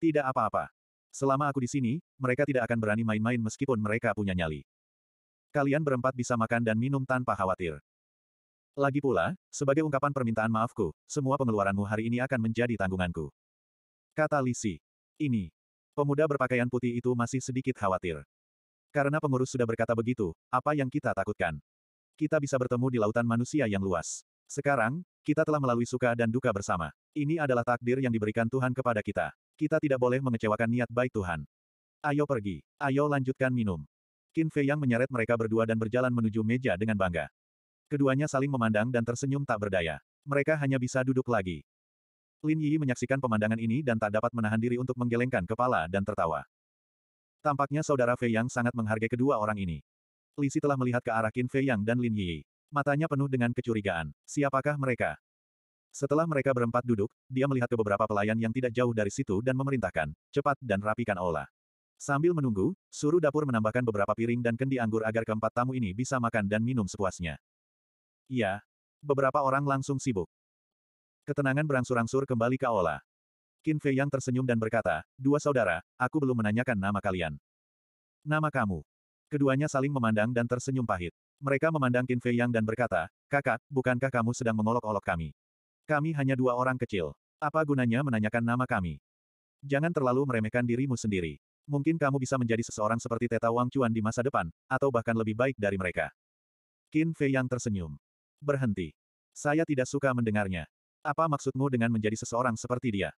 Tidak apa-apa. Selama aku di sini, mereka tidak akan berani main-main meskipun mereka punya nyali. Kalian berempat bisa makan dan minum tanpa khawatir. Lagi pula, sebagai ungkapan permintaan maafku, semua pengeluaranmu hari ini akan menjadi tanggunganku. Kata Lisi. Ini. Pemuda berpakaian putih itu masih sedikit khawatir. Karena pengurus sudah berkata begitu, apa yang kita takutkan? kita bisa bertemu di lautan manusia yang luas. Sekarang, kita telah melalui suka dan duka bersama. Ini adalah takdir yang diberikan Tuhan kepada kita. Kita tidak boleh mengecewakan niat baik Tuhan. Ayo pergi. Ayo lanjutkan minum. Qin Fei Yang menyeret mereka berdua dan berjalan menuju meja dengan bangga. Keduanya saling memandang dan tersenyum tak berdaya. Mereka hanya bisa duduk lagi. Lin Yi menyaksikan pemandangan ini dan tak dapat menahan diri untuk menggelengkan kepala dan tertawa. Tampaknya saudara Fei Yang sangat menghargai kedua orang ini. Lisi telah melihat ke arah Qin Fei Yang dan Lin Yi. Matanya penuh dengan kecurigaan. Siapakah mereka? Setelah mereka berempat duduk, dia melihat ke beberapa pelayan yang tidak jauh dari situ dan memerintahkan, cepat dan rapikan aula. Sambil menunggu, suruh dapur menambahkan beberapa piring dan kendi anggur agar keempat tamu ini bisa makan dan minum sepuasnya. Iya. Beberapa orang langsung sibuk. Ketenangan berangsur-angsur kembali ke Ola. Qin Fei yang tersenyum dan berkata, Dua saudara, aku belum menanyakan nama kalian. Nama kamu. Keduanya saling memandang dan tersenyum pahit. Mereka memandang Qin Fei Yang dan berkata, Kakak, bukankah kamu sedang mengolok-olok kami? Kami hanya dua orang kecil. Apa gunanya menanyakan nama kami? Jangan terlalu meremehkan dirimu sendiri. Mungkin kamu bisa menjadi seseorang seperti Teta Wang Chuan di masa depan, atau bahkan lebih baik dari mereka. Qin Fei Yang tersenyum. Berhenti. Saya tidak suka mendengarnya. Apa maksudmu dengan menjadi seseorang seperti dia?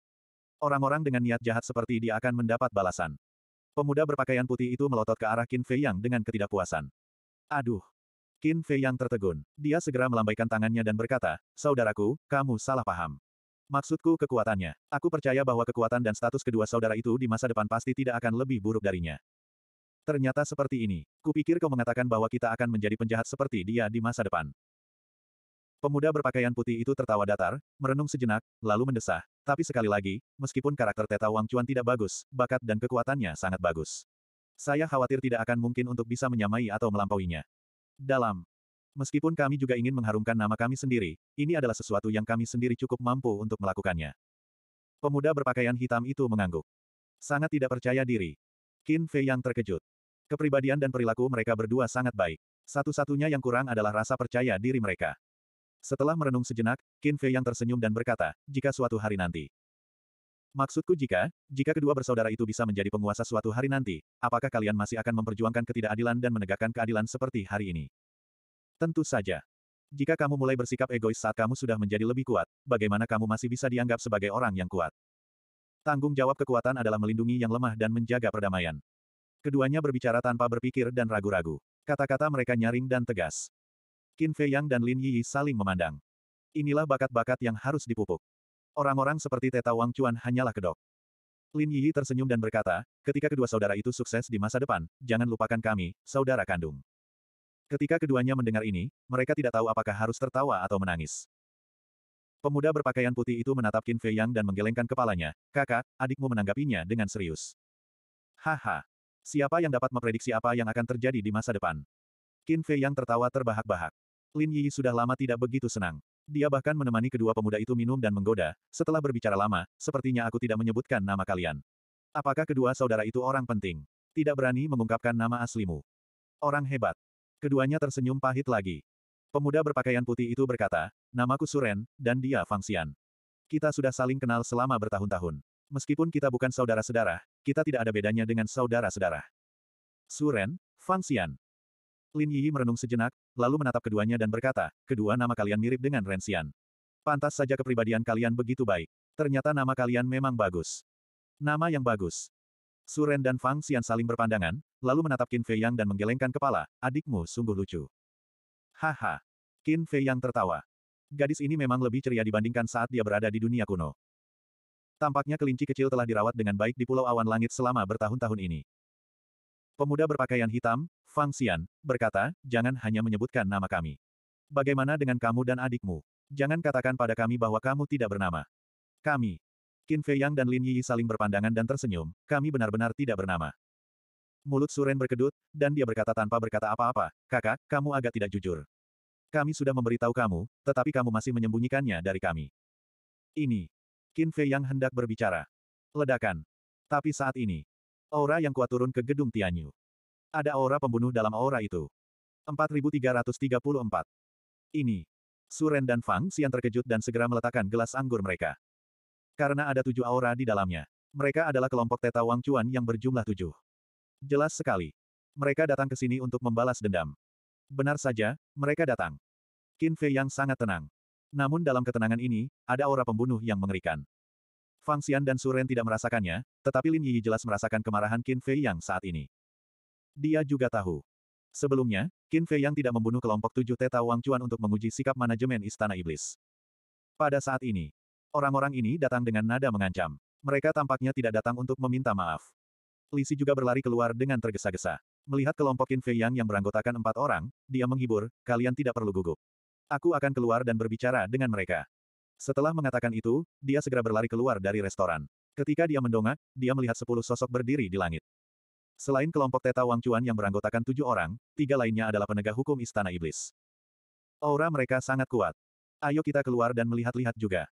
Orang-orang dengan niat jahat seperti dia akan mendapat balasan. Pemuda berpakaian putih itu melotot ke arah Qin Fei Yang dengan ketidakpuasan. Aduh! Qin Fei Yang tertegun. Dia segera melambaikan tangannya dan berkata, Saudaraku, kamu salah paham. Maksudku kekuatannya. Aku percaya bahwa kekuatan dan status kedua saudara itu di masa depan pasti tidak akan lebih buruk darinya. Ternyata seperti ini. Kupikir kau mengatakan bahwa kita akan menjadi penjahat seperti dia di masa depan. Pemuda berpakaian putih itu tertawa datar, merenung sejenak, lalu mendesah. Tapi sekali lagi, meskipun karakter Teta Wang Chuan tidak bagus, bakat dan kekuatannya sangat bagus. Saya khawatir tidak akan mungkin untuk bisa menyamai atau melampauinya. Dalam. Meskipun kami juga ingin mengharumkan nama kami sendiri, ini adalah sesuatu yang kami sendiri cukup mampu untuk melakukannya. Pemuda berpakaian hitam itu mengangguk. Sangat tidak percaya diri. Qin Fei yang terkejut. Kepribadian dan perilaku mereka berdua sangat baik. Satu-satunya yang kurang adalah rasa percaya diri mereka. Setelah merenung sejenak, Qin Fei yang tersenyum dan berkata, jika suatu hari nanti. Maksudku jika, jika kedua bersaudara itu bisa menjadi penguasa suatu hari nanti, apakah kalian masih akan memperjuangkan ketidakadilan dan menegakkan keadilan seperti hari ini? Tentu saja. Jika kamu mulai bersikap egois saat kamu sudah menjadi lebih kuat, bagaimana kamu masih bisa dianggap sebagai orang yang kuat? Tanggung jawab kekuatan adalah melindungi yang lemah dan menjaga perdamaian. Keduanya berbicara tanpa berpikir dan ragu-ragu. Kata-kata mereka nyaring dan tegas. Qin Fei Yang dan Lin Yi saling memandang. Inilah bakat-bakat yang harus dipupuk. Orang-orang seperti Teta Wang Chuan hanyalah kedok. Lin Yi tersenyum dan berkata, ketika kedua saudara itu sukses di masa depan, jangan lupakan kami, saudara kandung. Ketika keduanya mendengar ini, mereka tidak tahu apakah harus tertawa atau menangis. Pemuda berpakaian putih itu menatap Qin Fei Yang dan menggelengkan kepalanya, kakak, adikmu menanggapinya dengan serius. Haha. Siapa yang dapat memprediksi apa yang akan terjadi di masa depan? Qin Fei Yang tertawa terbahak-bahak. Lin Yi sudah lama tidak begitu senang. Dia bahkan menemani kedua pemuda itu minum dan menggoda, setelah berbicara lama, sepertinya aku tidak menyebutkan nama kalian. Apakah kedua saudara itu orang penting? Tidak berani mengungkapkan nama aslimu. Orang hebat. Keduanya tersenyum pahit lagi. Pemuda berpakaian putih itu berkata, namaku Suren, dan dia Fang Xian. Kita sudah saling kenal selama bertahun-tahun. Meskipun kita bukan saudara-saudara, kita tidak ada bedanya dengan saudara-saudara. Suren, Fang Xian. Lin Yi merenung sejenak, lalu menatap keduanya dan berkata, kedua nama kalian mirip dengan Ren Xian. Pantas saja kepribadian kalian begitu baik. Ternyata nama kalian memang bagus. Nama yang bagus. Su Ren dan Fang Xian saling berpandangan, lalu menatap Qin Fei Yang dan menggelengkan kepala, adikmu sungguh lucu. Haha. Qin Fei Yang tertawa. Gadis ini memang lebih ceria dibandingkan saat dia berada di dunia kuno. Tampaknya kelinci kecil telah dirawat dengan baik di Pulau Awan Langit selama bertahun-tahun ini. Pemuda berpakaian hitam, Fang Xian, berkata, jangan hanya menyebutkan nama kami. Bagaimana dengan kamu dan adikmu? Jangan katakan pada kami bahwa kamu tidak bernama. Kami. Qin Fei Yang dan Lin Yi saling berpandangan dan tersenyum, kami benar-benar tidak bernama. Mulut Suren berkedut, dan dia berkata tanpa berkata apa-apa, kakak, kamu agak tidak jujur. Kami sudah memberitahu kamu, tetapi kamu masih menyembunyikannya dari kami. Ini. Qin Fei yang hendak berbicara. Ledakan. Tapi saat ini, Aura yang kuat turun ke gedung Tianyu. Ada aura pembunuh dalam aura itu. 4334. Ini. Suren dan Fang Xian terkejut dan segera meletakkan gelas anggur mereka. Karena ada tujuh aura di dalamnya. Mereka adalah kelompok Teta Wang Chuan yang berjumlah tujuh. Jelas sekali. Mereka datang ke sini untuk membalas dendam. Benar saja, mereka datang. Qin Fei yang sangat tenang. Namun dalam ketenangan ini, ada aura pembunuh yang mengerikan. Fang Xian dan Suren tidak merasakannya, tetapi Lin Yi jelas merasakan kemarahan Qin Fei Yang saat ini. Dia juga tahu. Sebelumnya, Qin Fei Yang tidak membunuh kelompok tujuh Teta Wang Chuan untuk menguji sikap manajemen Istana Iblis. Pada saat ini, orang-orang ini datang dengan nada mengancam. Mereka tampaknya tidak datang untuk meminta maaf. Li Lisi juga berlari keluar dengan tergesa-gesa. Melihat kelompok Qin Fei Yang yang beranggotakan empat orang, dia menghibur, kalian tidak perlu gugup. Aku akan keluar dan berbicara dengan mereka. Setelah mengatakan itu, dia segera berlari keluar dari restoran. Ketika dia mendongak, dia melihat sepuluh sosok berdiri di langit. Selain kelompok Teta Wang Chuan yang beranggotakan tujuh orang, tiga lainnya adalah penegak hukum Istana Iblis. Aura mereka sangat kuat. Ayo kita keluar dan melihat-lihat juga.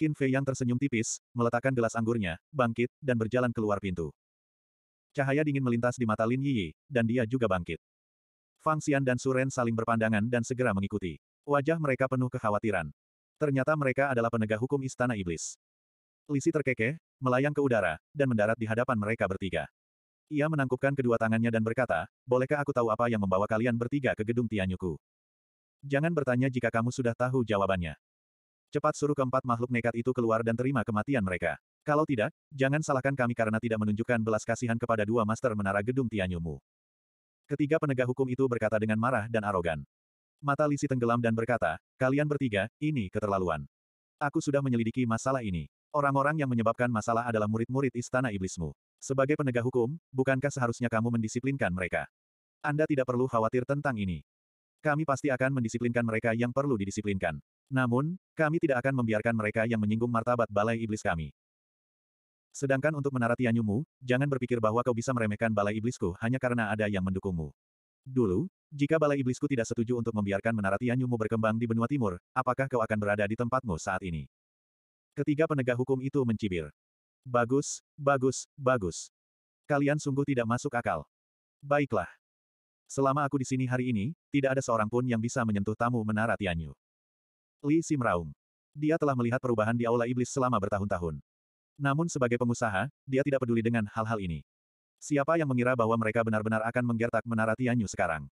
Qin Fei yang tersenyum tipis, meletakkan gelas anggurnya, bangkit, dan berjalan keluar pintu. Cahaya dingin melintas di mata Lin Yi, dan dia juga bangkit. Fang Xian dan Suren saling berpandangan dan segera mengikuti. Wajah mereka penuh kekhawatiran. Ternyata mereka adalah penegak hukum Istana Iblis. Lisi terkekeh, melayang ke udara, dan mendarat di hadapan mereka bertiga. Ia menangkupkan kedua tangannya dan berkata, Bolehkah aku tahu apa yang membawa kalian bertiga ke gedung Tianyuku? Jangan bertanya jika kamu sudah tahu jawabannya. Cepat suruh keempat makhluk nekat itu keluar dan terima kematian mereka. Kalau tidak, jangan salahkan kami karena tidak menunjukkan belas kasihan kepada dua master menara gedung Tianyumu. Ketiga penegak hukum itu berkata dengan marah dan arogan. Mata Lisi tenggelam dan berkata, kalian bertiga, ini keterlaluan. Aku sudah menyelidiki masalah ini. Orang-orang yang menyebabkan masalah adalah murid-murid istana iblismu. Sebagai penegak hukum, bukankah seharusnya kamu mendisiplinkan mereka? Anda tidak perlu khawatir tentang ini. Kami pasti akan mendisiplinkan mereka yang perlu didisiplinkan. Namun, kami tidak akan membiarkan mereka yang menyinggung martabat balai iblis kami. Sedangkan untuk menara Tianyumu, jangan berpikir bahwa kau bisa meremehkan balai iblisku hanya karena ada yang mendukungmu. Dulu, jika Balai Iblisku tidak setuju untuk membiarkan menara Tianyumu berkembang di benua timur, apakah kau akan berada di tempatmu saat ini? Ketiga penegak hukum itu mencibir. Bagus, bagus, bagus. Kalian sungguh tidak masuk akal. Baiklah. Selama aku di sini hari ini, tidak ada seorang pun yang bisa menyentuh tamu menara Tianyu. Li Simraung. Dia telah melihat perubahan di Aula Iblis selama bertahun-tahun. Namun sebagai pengusaha, dia tidak peduli dengan hal-hal ini. Siapa yang mengira bahwa mereka benar-benar akan menggertak menara Tianyu sekarang?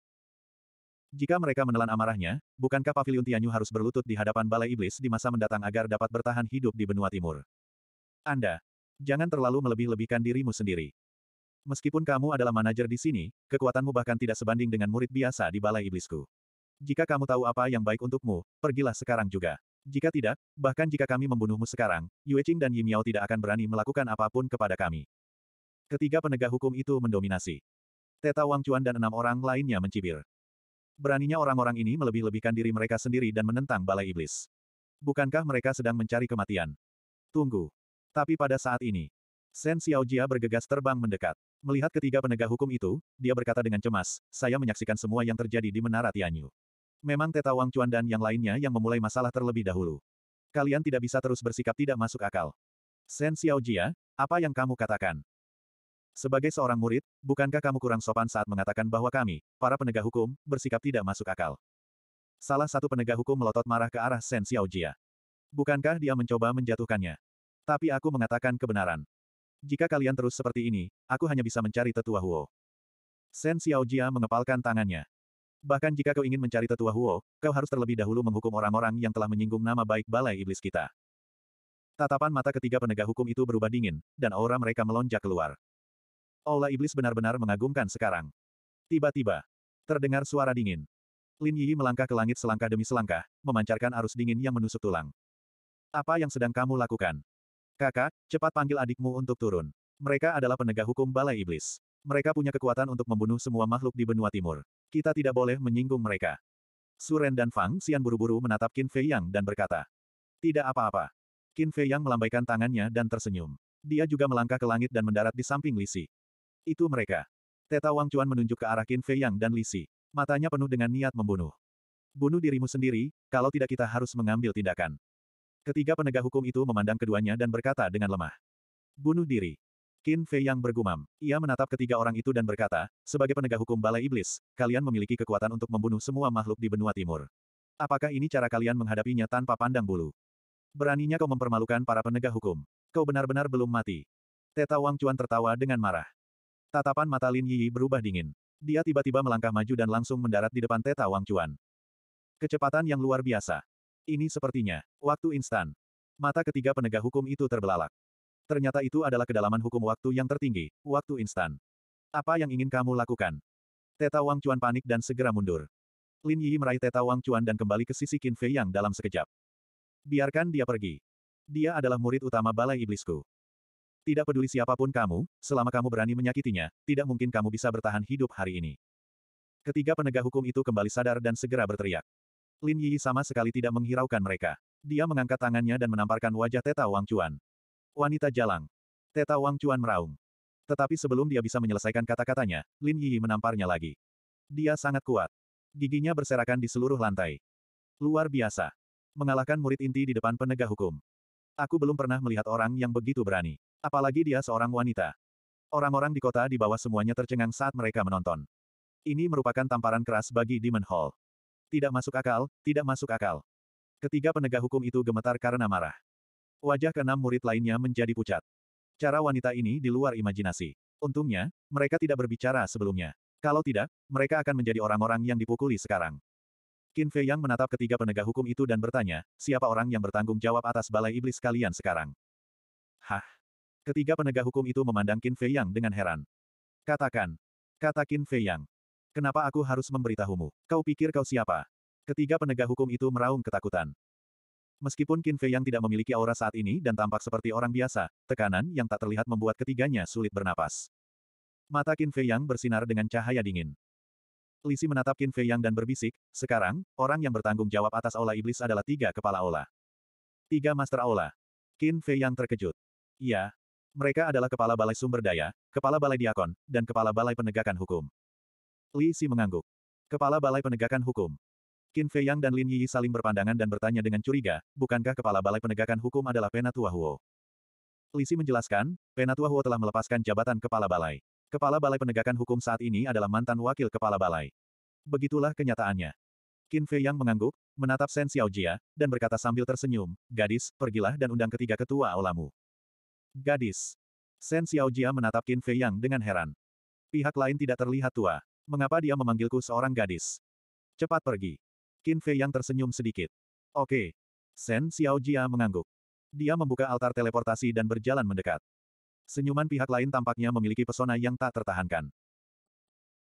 Jika mereka menelan amarahnya, bukankah Pavilion Tianyu harus berlutut di hadapan Balai Iblis di masa mendatang agar dapat bertahan hidup di benua timur? Anda, jangan terlalu melebih-lebihkan dirimu sendiri. Meskipun kamu adalah manajer di sini, kekuatanmu bahkan tidak sebanding dengan murid biasa di Balai Iblisku. Jika kamu tahu apa yang baik untukmu, pergilah sekarang juga. Jika tidak, bahkan jika kami membunuhmu sekarang, Yue Qing dan Yimiao tidak akan berani melakukan apapun kepada kami. Ketiga penegak hukum itu mendominasi. Teta Wang Chuan dan enam orang lainnya mencibir. Beraninya orang-orang ini melebih-lebihkan diri mereka sendiri dan menentang balai iblis. Bukankah mereka sedang mencari kematian? Tunggu. Tapi pada saat ini, Shen Jia bergegas terbang mendekat. Melihat ketiga penegak hukum itu, dia berkata dengan cemas, saya menyaksikan semua yang terjadi di Menara Tianyu. Memang Teta Wang Chuan dan yang lainnya yang memulai masalah terlebih dahulu. Kalian tidak bisa terus bersikap tidak masuk akal. Shen Jia, apa yang kamu katakan? Sebagai seorang murid, bukankah kamu kurang sopan saat mengatakan bahwa kami, para penegak hukum, bersikap tidak masuk akal? Salah satu penegak hukum melotot marah ke arah Shen Jia. Bukankah dia mencoba menjatuhkannya? Tapi aku mengatakan kebenaran. Jika kalian terus seperti ini, aku hanya bisa mencari tetua Huo. Shen Jia mengepalkan tangannya. Bahkan jika kau ingin mencari tetua Huo, kau harus terlebih dahulu menghukum orang-orang yang telah menyinggung nama baik balai iblis kita. Tatapan mata ketiga penegak hukum itu berubah dingin, dan aura mereka melonjak keluar. Aula iblis benar-benar mengagumkan sekarang. Tiba-tiba, terdengar suara dingin. Lin Yi melangkah ke langit selangkah demi selangkah, memancarkan arus dingin yang menusuk tulang. Apa yang sedang kamu lakukan? Kakak, cepat panggil adikmu untuk turun. Mereka adalah penegak hukum Balai Iblis. Mereka punya kekuatan untuk membunuh semua makhluk di benua timur. Kita tidak boleh menyinggung mereka. Suren dan Fang Xian buru-buru menatap Qin Fei Yang dan berkata. Tidak apa-apa. Qin Fei Yang melambaikan tangannya dan tersenyum. Dia juga melangkah ke langit dan mendarat di samping Lisi. Itu mereka. Teta Wang Chuan menunjuk ke arah Qin Fei Yang dan Li Si. Matanya penuh dengan niat membunuh. Bunuh dirimu sendiri, kalau tidak kita harus mengambil tindakan. Ketiga penegak hukum itu memandang keduanya dan berkata dengan lemah. Bunuh diri. Qin Fei Yang bergumam. Ia menatap ketiga orang itu dan berkata, sebagai penegak hukum Balai Iblis, kalian memiliki kekuatan untuk membunuh semua makhluk di benua timur. Apakah ini cara kalian menghadapinya tanpa pandang bulu? Beraninya kau mempermalukan para penegak hukum. Kau benar-benar belum mati. Teta Wang Chuan tertawa dengan marah. Tatapan mata Lin Yi berubah dingin. Dia tiba-tiba melangkah maju dan langsung mendarat di depan Teta Wang Chuan. Kecepatan yang luar biasa. Ini sepertinya waktu instan. Mata ketiga penegak hukum itu terbelalak. Ternyata itu adalah kedalaman hukum waktu yang tertinggi, waktu instan. Apa yang ingin kamu lakukan? Teta Wang Chuan panik dan segera mundur. Lin Yi meraih Teta Wang Chuan dan kembali ke sisi Qin Fei Yang dalam sekejap. Biarkan dia pergi. Dia adalah murid utama Balai Iblisku. Tidak peduli siapapun kamu, selama kamu berani menyakitinya, tidak mungkin kamu bisa bertahan hidup hari ini. Ketiga penegak hukum itu kembali sadar dan segera berteriak. Lin Yi sama sekali tidak menghiraukan mereka. Dia mengangkat tangannya dan menamparkan wajah Teta Wang Chuan. Wanita jalang. Teta Wang Chuan meraung. Tetapi sebelum dia bisa menyelesaikan kata-katanya, Lin Yi menamparnya lagi. Dia sangat kuat. Giginya berserakan di seluruh lantai. Luar biasa. Mengalahkan murid inti di depan penegak hukum. Aku belum pernah melihat orang yang begitu berani. Apalagi dia seorang wanita. Orang-orang di kota di bawah semuanya tercengang saat mereka menonton. Ini merupakan tamparan keras bagi Demon Hall. Tidak masuk akal, tidak masuk akal. Ketiga penegak hukum itu gemetar karena marah. Wajah keenam murid lainnya menjadi pucat. Cara wanita ini di luar imajinasi. Untungnya, mereka tidak berbicara sebelumnya. Kalau tidak, mereka akan menjadi orang-orang yang dipukuli sekarang. Qin Fei Yang menatap ketiga penegak hukum itu dan bertanya, siapa orang yang bertanggung jawab atas balai iblis kalian sekarang? Hah? Ketiga penegak hukum itu memandang Qin Fei Yang dengan heran. Katakan. Kata Qin Fei Yang. Kenapa aku harus memberitahumu? Kau pikir kau siapa? Ketiga penegak hukum itu meraung ketakutan. Meskipun Qin Fei Yang tidak memiliki aura saat ini dan tampak seperti orang biasa, tekanan yang tak terlihat membuat ketiganya sulit bernapas. Mata Qin Fei Yang bersinar dengan cahaya dingin. Lisi menatap Qin Fei Yang dan berbisik, sekarang, orang yang bertanggung jawab atas aula iblis adalah tiga kepala aula. Tiga master aula. Qin Fei Yang terkejut. Iya, mereka adalah Kepala Balai Sumber Daya, Kepala Balai Diakon, dan Kepala Balai Penegakan Hukum. Li Si mengangguk. Kepala Balai Penegakan Hukum. Qin Fei Yang dan Lin Yi saling berpandangan dan bertanya dengan curiga, bukankah Kepala Balai Penegakan Hukum adalah Penatua Huo? Li Si menjelaskan, Penatua Huo telah melepaskan jabatan Kepala Balai. Kepala Balai Penegakan Hukum saat ini adalah mantan Wakil Kepala Balai. Begitulah kenyataannya. Qin Fei Yang mengangguk, menatap Shen Xiaojia, dan berkata sambil tersenyum, Gadis, pergilah dan undang ketiga ketua aulamu. Gadis. Shen Jia menatap Qin Fei Yang dengan heran. Pihak lain tidak terlihat tua. Mengapa dia memanggilku seorang gadis? Cepat pergi. Qin Fei Yang tersenyum sedikit. Oke. Shen Jia mengangguk. Dia membuka altar teleportasi dan berjalan mendekat. Senyuman pihak lain tampaknya memiliki pesona yang tak tertahankan.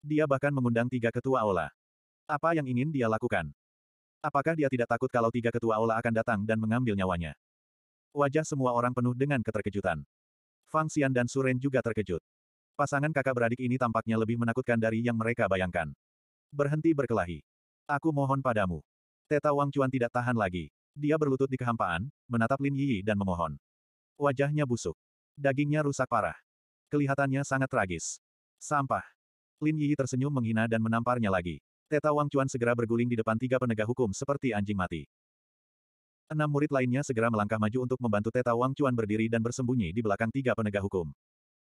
Dia bahkan mengundang tiga ketua aula. Apa yang ingin dia lakukan? Apakah dia tidak takut kalau tiga ketua aula akan datang dan mengambil nyawanya? Wajah semua orang penuh dengan keterkejutan. Fang Xian dan Suren juga terkejut. Pasangan kakak beradik ini tampaknya lebih menakutkan dari yang mereka bayangkan. Berhenti berkelahi. Aku mohon padamu. Teta Wang Chuan tidak tahan lagi. Dia berlutut di kehampaan, menatap Lin Yi dan memohon. Wajahnya busuk. Dagingnya rusak parah. Kelihatannya sangat tragis. Sampah. Lin Yi tersenyum menghina dan menamparnya lagi. Teta Wang Chuan segera berguling di depan tiga penegak hukum seperti anjing mati. Enam murid lainnya segera melangkah maju untuk membantu Teta Wang Chuan berdiri dan bersembunyi di belakang tiga penegak hukum.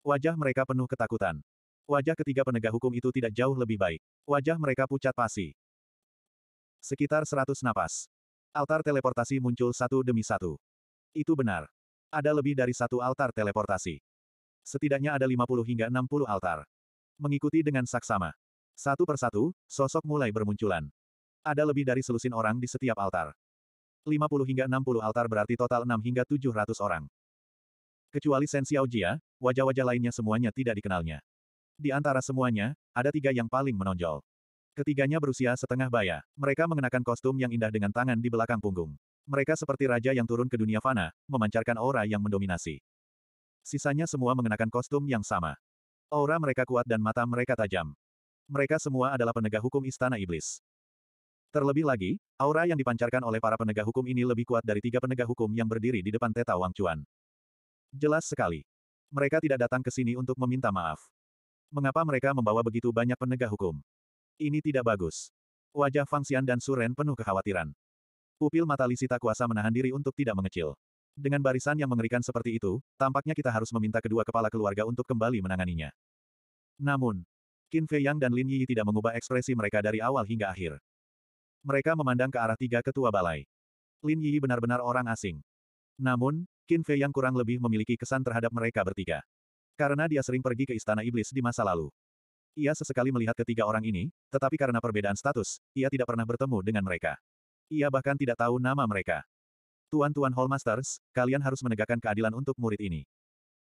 Wajah mereka penuh ketakutan. Wajah ketiga penegak hukum itu tidak jauh lebih baik. Wajah mereka pucat pasi. Sekitar seratus napas. Altar teleportasi muncul satu demi satu. Itu benar. Ada lebih dari satu altar teleportasi. Setidaknya ada lima puluh hingga enam puluh altar. Mengikuti dengan saksama. Satu persatu, sosok mulai bermunculan. Ada lebih dari selusin orang di setiap altar. 50 hingga 60 altar berarti total 6 hingga 700 orang. Kecuali Sen Xiaojia, wajah-wajah lainnya semuanya tidak dikenalnya. Di antara semuanya, ada tiga yang paling menonjol. Ketiganya berusia setengah baya. Mereka mengenakan kostum yang indah dengan tangan di belakang punggung. Mereka seperti raja yang turun ke dunia fana, memancarkan aura yang mendominasi. Sisanya semua mengenakan kostum yang sama. Aura mereka kuat dan mata mereka tajam. Mereka semua adalah penegak hukum Istana Iblis. Terlebih lagi, aura yang dipancarkan oleh para penegak hukum ini lebih kuat dari tiga penegak hukum yang berdiri di depan Teta Wang Chuan. Jelas sekali. Mereka tidak datang ke sini untuk meminta maaf. Mengapa mereka membawa begitu banyak penegak hukum? Ini tidak bagus. Wajah Fang Xian dan Suren penuh kekhawatiran. Pupil mata Lisita kuasa menahan diri untuk tidak mengecil. Dengan barisan yang mengerikan seperti itu, tampaknya kita harus meminta kedua kepala keluarga untuk kembali menanganinya. Namun, Qin Fei Yang dan Lin Yi tidak mengubah ekspresi mereka dari awal hingga akhir. Mereka memandang ke arah tiga ketua balai. Lin Yi benar-benar orang asing. Namun, Qin Fei yang kurang lebih memiliki kesan terhadap mereka bertiga. Karena dia sering pergi ke istana iblis di masa lalu. Ia sesekali melihat ketiga orang ini, tetapi karena perbedaan status, ia tidak pernah bertemu dengan mereka. Ia bahkan tidak tahu nama mereka. Tuan-tuan Hallmasters, kalian harus menegakkan keadilan untuk murid ini.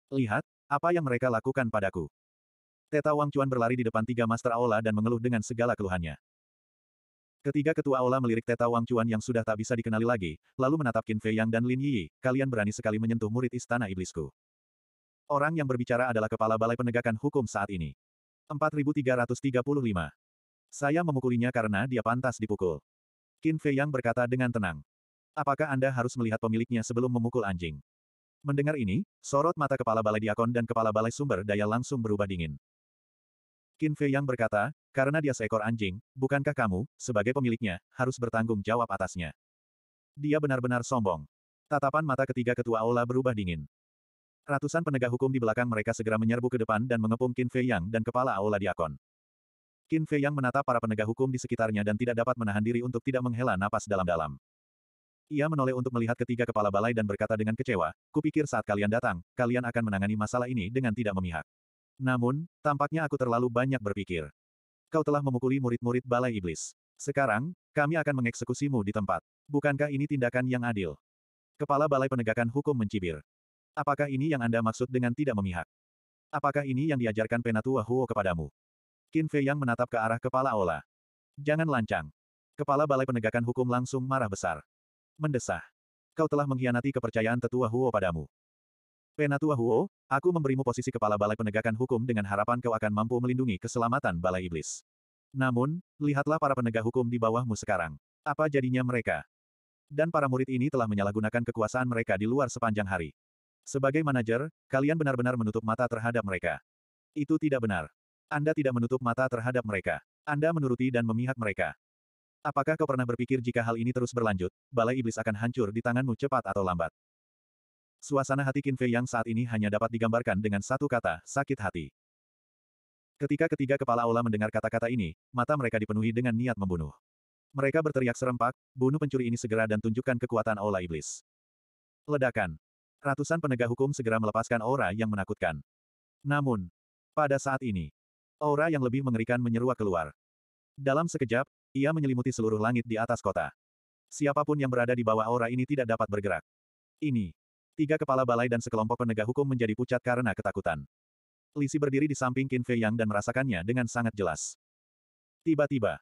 Lihat, apa yang mereka lakukan padaku. Teta Wang Chuan berlari di depan tiga Master Aula dan mengeluh dengan segala keluhannya. Ketiga ketua aula melirik Teta Wang Chuan yang sudah tak bisa dikenali lagi, lalu menatap Qin Fei Yang dan Lin Yi, kalian berani sekali menyentuh murid istana iblisku. Orang yang berbicara adalah kepala balai penegakan hukum saat ini. 4335. Saya memukulinya karena dia pantas dipukul. Qin Fei Yang berkata dengan tenang. Apakah Anda harus melihat pemiliknya sebelum memukul anjing? Mendengar ini, sorot mata kepala balai diakon dan kepala balai sumber daya langsung berubah dingin. Qin Fei Yang berkata, karena dia seekor anjing, bukankah kamu, sebagai pemiliknya, harus bertanggung jawab atasnya? Dia benar-benar sombong. Tatapan mata ketiga ketua aula berubah dingin. Ratusan penegak hukum di belakang mereka segera menyerbu ke depan dan mengepung Qin Fei Yang dan kepala aula diakon. Qin Fei Yang menatap para penegak hukum di sekitarnya dan tidak dapat menahan diri untuk tidak menghela napas dalam-dalam. Ia menoleh untuk melihat ketiga kepala balai dan berkata dengan kecewa, Kupikir saat kalian datang, kalian akan menangani masalah ini dengan tidak memihak. Namun, tampaknya aku terlalu banyak berpikir. Kau telah memukuli murid-murid Balai Iblis. Sekarang, kami akan mengeksekusimu di tempat. Bukankah ini tindakan yang adil? Kepala Balai Penegakan Hukum mencibir. Apakah ini yang Anda maksud dengan tidak memihak? Apakah ini yang diajarkan Penatua Huo kepadamu? Qin Fei Yang menatap ke arah kepala Ola. Jangan lancang. Kepala Balai Penegakan Hukum langsung marah besar. Mendesah. Kau telah mengkhianati kepercayaan tetua Huo padamu. Penatua Huo, aku memberimu posisi kepala balai penegakan hukum dengan harapan kau akan mampu melindungi keselamatan balai iblis. Namun, lihatlah para penegak hukum di bawahmu sekarang. Apa jadinya mereka? Dan para murid ini telah menyalahgunakan kekuasaan mereka di luar sepanjang hari. Sebagai manajer, kalian benar-benar menutup mata terhadap mereka. Itu tidak benar. Anda tidak menutup mata terhadap mereka. Anda menuruti dan memihak mereka. Apakah kau pernah berpikir jika hal ini terus berlanjut, balai iblis akan hancur di tanganmu cepat atau lambat? Suasana hati Qin Fei yang saat ini hanya dapat digambarkan dengan satu kata, sakit hati. Ketika ketiga kepala aula mendengar kata-kata ini, mata mereka dipenuhi dengan niat membunuh. Mereka berteriak serempak, bunuh pencuri ini segera dan tunjukkan kekuatan aula iblis. Ledakan. Ratusan penegak hukum segera melepaskan aura yang menakutkan. Namun, pada saat ini, aura yang lebih mengerikan menyeruak keluar. Dalam sekejap, ia menyelimuti seluruh langit di atas kota. Siapapun yang berada di bawah aura ini tidak dapat bergerak. Ini Tiga kepala balai dan sekelompok penegak hukum menjadi pucat karena ketakutan. Lisi berdiri di samping Qin Fei Yang dan merasakannya dengan sangat jelas. Tiba-tiba,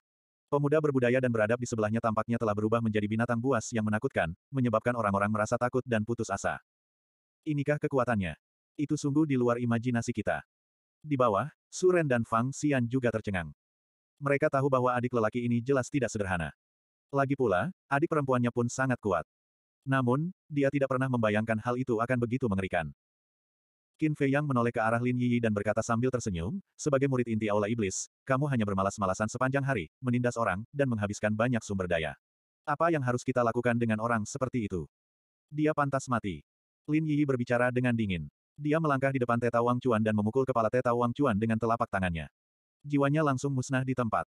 pemuda berbudaya dan beradab di sebelahnya tampaknya telah berubah menjadi binatang buas yang menakutkan, menyebabkan orang-orang merasa takut dan putus asa. Inikah kekuatannya? Itu sungguh di luar imajinasi kita. Di bawah, Suren dan Fang Xian juga tercengang. Mereka tahu bahwa adik lelaki ini jelas tidak sederhana. Lagi pula, adik perempuannya pun sangat kuat. Namun, dia tidak pernah membayangkan hal itu akan begitu mengerikan. Qin Fei Yang menoleh ke arah Lin Yi dan berkata sambil tersenyum, sebagai murid inti Aula Iblis, kamu hanya bermalas-malasan sepanjang hari, menindas orang, dan menghabiskan banyak sumber daya. Apa yang harus kita lakukan dengan orang seperti itu? Dia pantas mati. Lin Yi berbicara dengan dingin. Dia melangkah di depan Teta Wang Chuan dan memukul kepala Teta Wang Chuan dengan telapak tangannya. Jiwanya langsung musnah di tempat.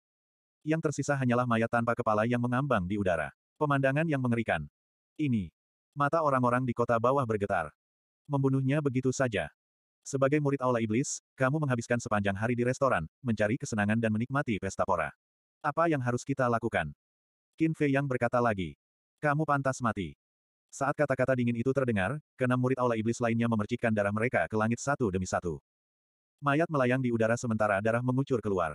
Yang tersisa hanyalah mayat tanpa kepala yang mengambang di udara. Pemandangan yang mengerikan ini. Mata orang-orang di kota bawah bergetar. Membunuhnya begitu saja. Sebagai murid aula iblis, kamu menghabiskan sepanjang hari di restoran, mencari kesenangan dan menikmati pesta pora. Apa yang harus kita lakukan? Qin Fei yang berkata lagi. Kamu pantas mati. Saat kata-kata dingin itu terdengar, keenam murid aula iblis lainnya memercikkan darah mereka ke langit satu demi satu. Mayat melayang di udara sementara darah mengucur keluar.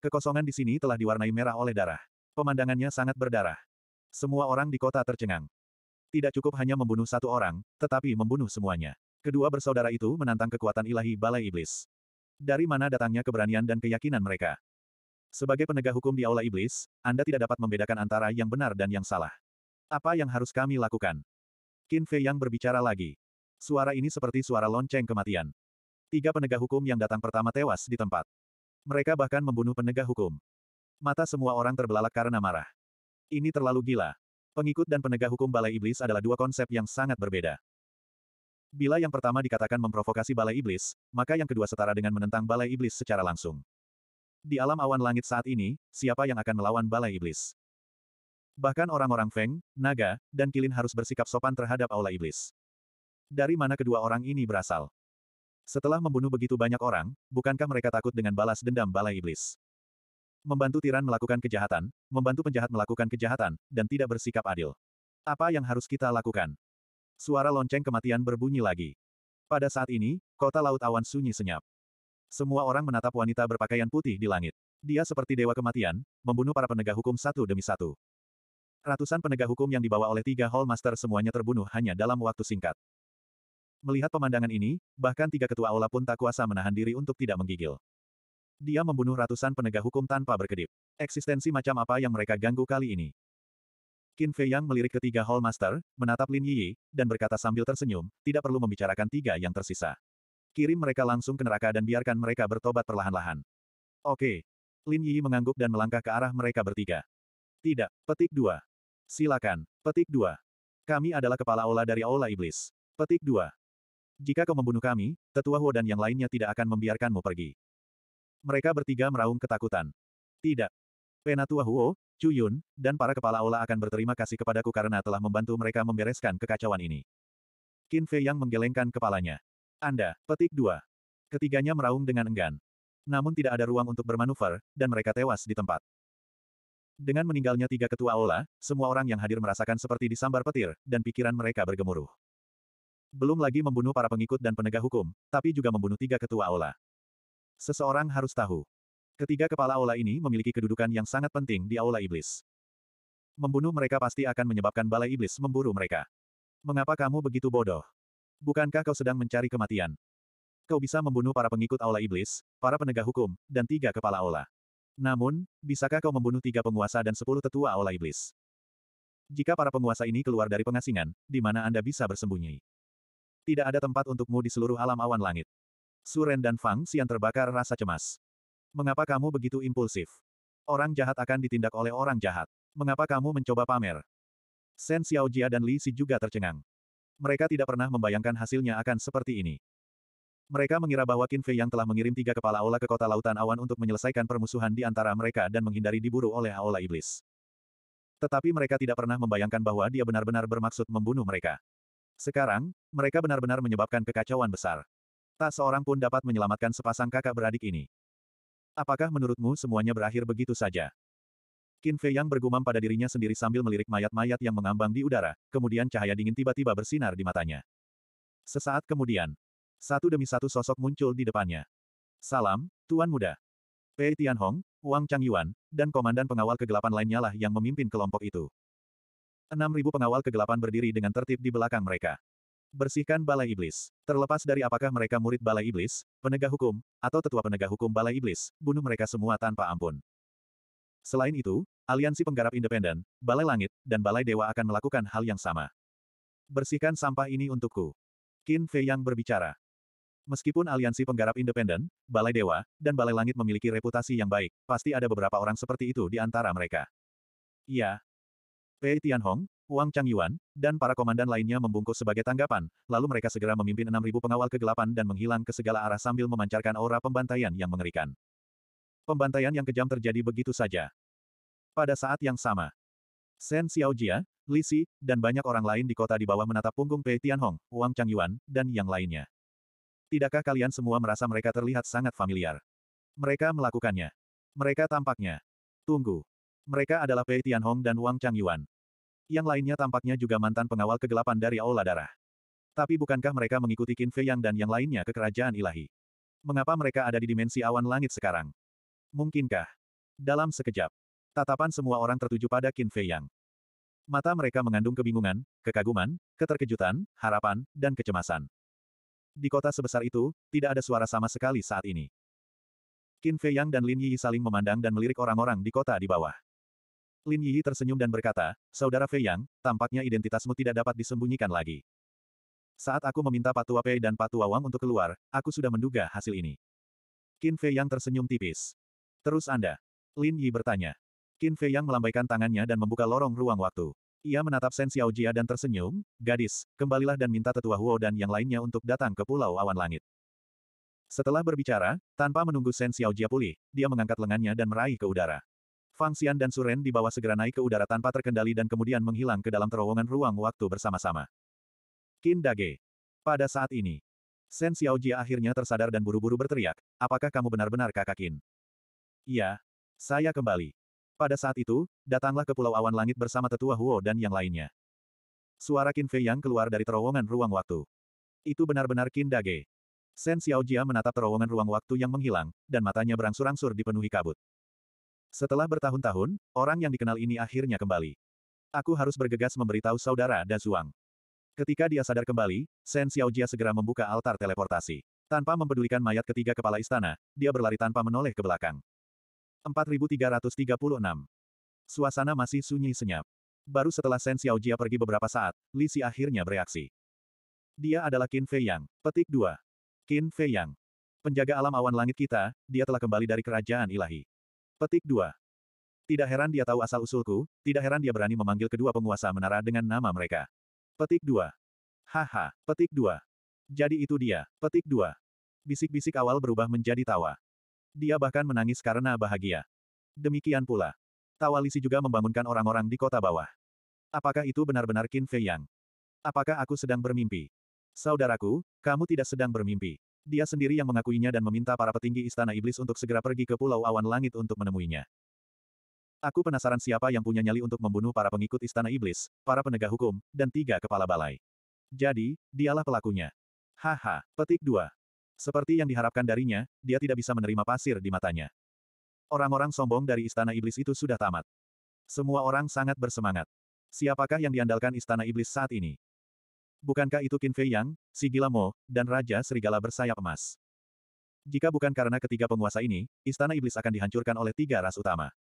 Kekosongan di sini telah diwarnai merah oleh darah. Pemandangannya sangat berdarah. Semua orang di kota tercengang tidak cukup hanya membunuh satu orang, tetapi membunuh semuanya. Kedua bersaudara itu menantang kekuatan ilahi Balai Iblis. Dari mana datangnya keberanian dan keyakinan mereka? Sebagai penegak hukum di Aula Iblis, Anda tidak dapat membedakan antara yang benar dan yang salah. Apa yang harus kami lakukan? Qin Fei yang berbicara lagi. Suara ini seperti suara lonceng kematian. Tiga penegak hukum yang datang pertama tewas di tempat. Mereka bahkan membunuh penegak hukum. Mata semua orang terbelalak karena marah. Ini terlalu gila. Pengikut dan penegak hukum Balai Iblis adalah dua konsep yang sangat berbeda. Bila yang pertama dikatakan memprovokasi Balai Iblis, maka yang kedua setara dengan menentang Balai Iblis secara langsung. Di alam awan langit saat ini, siapa yang akan melawan Balai Iblis? Bahkan orang-orang Feng, Naga, dan Kilin harus bersikap sopan terhadap Aula Iblis. Dari mana kedua orang ini berasal? Setelah membunuh begitu banyak orang, bukankah mereka takut dengan balas dendam Balai Iblis? Membantu tiran melakukan kejahatan, membantu penjahat melakukan kejahatan, dan tidak bersikap adil. Apa yang harus kita lakukan? Suara lonceng kematian berbunyi lagi. Pada saat ini, kota laut awan sunyi senyap. Semua orang menatap wanita berpakaian putih di langit. Dia seperti dewa kematian, membunuh para penegak hukum satu demi satu. Ratusan penegak hukum yang dibawa oleh tiga hallmaster semuanya terbunuh hanya dalam waktu singkat. Melihat pemandangan ini, bahkan tiga ketua aula pun tak kuasa menahan diri untuk tidak menggigil. Dia membunuh ratusan penegak hukum tanpa berkedip. Eksistensi macam apa yang mereka ganggu kali ini? Qin Fei Yang melirik ketiga Hall Master, menatap Lin Yi, dan berkata sambil tersenyum, tidak perlu membicarakan tiga yang tersisa. Kirim mereka langsung ke neraka dan biarkan mereka bertobat perlahan-lahan. Oke. Lin Yi mengangguk dan melangkah ke arah mereka bertiga. Tidak, petik dua. Silakan, petik dua. Kami adalah kepala ola dari aula iblis. Petik dua. Jika kau membunuh kami, tetua Huo dan yang lainnya tidak akan membiarkanmu pergi. Mereka bertiga meraung ketakutan. Tidak. Penatua Huo, Chu Yun, dan para kepala aula akan berterima kasih kepadaku karena telah membantu mereka membereskan kekacauan ini. Qin Fei yang menggelengkan kepalanya. Anda, petik dua. Ketiganya meraung dengan enggan. Namun tidak ada ruang untuk bermanuver, dan mereka tewas di tempat. Dengan meninggalnya tiga ketua aula, semua orang yang hadir merasakan seperti disambar petir, dan pikiran mereka bergemuruh. Belum lagi membunuh para pengikut dan penegak hukum, tapi juga membunuh tiga ketua aula. Seseorang harus tahu. Ketiga kepala aula ini memiliki kedudukan yang sangat penting di aula iblis. Membunuh mereka pasti akan menyebabkan balai iblis memburu mereka. Mengapa kamu begitu bodoh? Bukankah kau sedang mencari kematian? Kau bisa membunuh para pengikut aula iblis, para penegak hukum, dan tiga kepala aula. Namun, bisakah kau membunuh tiga penguasa dan sepuluh tetua aula iblis? Jika para penguasa ini keluar dari pengasingan, di mana Anda bisa bersembunyi? Tidak ada tempat untukmu di seluruh alam awan langit. Suren dan Fang Xian terbakar rasa cemas. Mengapa kamu begitu impulsif? Orang jahat akan ditindak oleh orang jahat. Mengapa kamu mencoba pamer? Shen Jia dan Li Si juga tercengang. Mereka tidak pernah membayangkan hasilnya akan seperti ini. Mereka mengira bahwa Qin Fei yang telah mengirim tiga kepala Aula ke kota lautan awan untuk menyelesaikan permusuhan di antara mereka dan menghindari diburu oleh Aula Iblis. Tetapi mereka tidak pernah membayangkan bahwa dia benar-benar bermaksud membunuh mereka. Sekarang, mereka benar-benar menyebabkan kekacauan besar. Tak seorang pun dapat menyelamatkan sepasang kakak beradik ini. Apakah menurutmu semuanya berakhir begitu saja? Qin Fei Yang bergumam pada dirinya sendiri sambil melirik mayat-mayat yang mengambang di udara, kemudian cahaya dingin tiba-tiba bersinar di matanya. Sesaat kemudian, satu demi satu sosok muncul di depannya. Salam, Tuan Muda. Pei Tianhong, Wang Changyuan, dan komandan pengawal kegelapan lainnya lah yang memimpin kelompok itu. Enam ribu pengawal kegelapan berdiri dengan tertib di belakang mereka. Bersihkan Balai Iblis. Terlepas dari apakah mereka murid Balai Iblis, penegak hukum, atau tetua penegak hukum Balai Iblis, bunuh mereka semua tanpa ampun. Selain itu, Aliansi Penggarap Independen, Balai Langit, dan Balai Dewa akan melakukan hal yang sama. Bersihkan sampah ini untukku. Qin Fei yang berbicara. Meskipun aliansi penggarap independen, Balai Dewa, dan Balai Langit memiliki reputasi yang baik, pasti ada beberapa orang seperti itu di antara mereka. Iya. Pei Tianhong, Wang Changyuan, dan para komandan lainnya membungkus sebagai tanggapan, lalu mereka segera memimpin 6.000 pengawal kegelapan dan menghilang ke segala arah sambil memancarkan aura pembantaian yang mengerikan. Pembantaian yang kejam terjadi begitu saja. Pada saat yang sama, Shen Xiaojia, Li Xi, dan banyak orang lain di kota di bawah menatap punggung Pei Tianhong, Wang Changyuan, dan yang lainnya. Tidakkah kalian semua merasa mereka terlihat sangat familiar? Mereka melakukannya. Mereka tampaknya. Tunggu. Mereka adalah Pei Tianhong dan Wang Changyuan. Yang lainnya tampaknya juga mantan pengawal kegelapan dari Aula Darah. Tapi bukankah mereka mengikuti Qin Fei Yang dan yang lainnya ke kerajaan ilahi? Mengapa mereka ada di dimensi awan langit sekarang? Mungkinkah? Dalam sekejap, tatapan semua orang tertuju pada Qin Fei Yang. Mata mereka mengandung kebingungan, kekaguman, keterkejutan, harapan, dan kecemasan. Di kota sebesar itu, tidak ada suara sama sekali saat ini. Qin Fei Yang dan Lin Yi saling memandang dan melirik orang-orang di kota di bawah. Lin Yi tersenyum dan berkata, Saudara Fei Yang, tampaknya identitasmu tidak dapat disembunyikan lagi. Saat aku meminta Patua Pei dan Patua Wang untuk keluar, aku sudah menduga hasil ini. Qin Fei Yang tersenyum tipis. Terus Anda? Lin Yi bertanya. Qin Fei Yang melambaikan tangannya dan membuka lorong ruang waktu. Ia menatap Shen Xiaojia dan tersenyum, gadis, kembalilah dan minta tetua Huo dan yang lainnya untuk datang ke Pulau Awan Langit. Setelah berbicara, tanpa menunggu Shen Xiaojia pulih, dia mengangkat lengannya dan meraih ke udara. Fang Xian dan Suren di bawah segera naik ke udara tanpa terkendali dan kemudian menghilang ke dalam terowongan ruang waktu bersama-sama. Qin Dage. Pada saat ini, Shen Xiaojia akhirnya tersadar dan buru-buru berteriak, apakah kamu benar-benar kakak Qin? Iya. Saya kembali. Pada saat itu, datanglah ke Pulau Awan Langit bersama tetua Huo dan yang lainnya. Suara Qin Fei yang keluar dari terowongan ruang waktu. Itu benar-benar Qin Dage. Shen Xiaojia menatap terowongan ruang waktu yang menghilang, dan matanya berangsur-angsur dipenuhi kabut. Setelah bertahun-tahun, orang yang dikenal ini akhirnya kembali. Aku harus bergegas memberitahu saudara Zhuang. Ketika dia sadar kembali, Shen Xiaojia segera membuka altar teleportasi. Tanpa mempedulikan mayat ketiga kepala istana, dia berlari tanpa menoleh ke belakang. 4336. Suasana masih sunyi senyap. Baru setelah Shen Xiaojia pergi beberapa saat, Li Xi akhirnya bereaksi. Dia adalah Qin Fei Yang. Petik 2. Qin Fei Yang. Penjaga alam awan langit kita, dia telah kembali dari kerajaan ilahi. Petik 2. Tidak heran dia tahu asal-usulku, tidak heran dia berani memanggil kedua penguasa menara dengan nama mereka. Petik 2. Haha, petik 2. Jadi itu dia, petik 2. Bisik-bisik awal berubah menjadi tawa. Dia bahkan menangis karena bahagia. Demikian pula. Tawa Lisi juga membangunkan orang-orang di kota bawah. Apakah itu benar-benar Qin Fei Yang? Apakah aku sedang bermimpi? Saudaraku, kamu tidak sedang bermimpi dia sendiri yang mengakuinya dan meminta para petinggi Istana Iblis untuk segera pergi ke Pulau Awan Langit untuk menemuinya. Aku penasaran siapa yang punya nyali untuk membunuh para pengikut Istana Iblis, para penegak hukum, dan tiga kepala balai. Jadi, dialah pelakunya. Haha, petik dua. Seperti yang diharapkan darinya, dia tidak bisa menerima pasir di matanya. Orang-orang sombong dari Istana Iblis itu sudah tamat. Semua orang sangat bersemangat. Siapakah yang diandalkan Istana Iblis saat ini? Bukankah itu Qin Fei Yang, si Gila dan Raja Serigala bersayap emas? Jika bukan karena ketiga penguasa ini, Istana Iblis akan dihancurkan oleh tiga ras utama.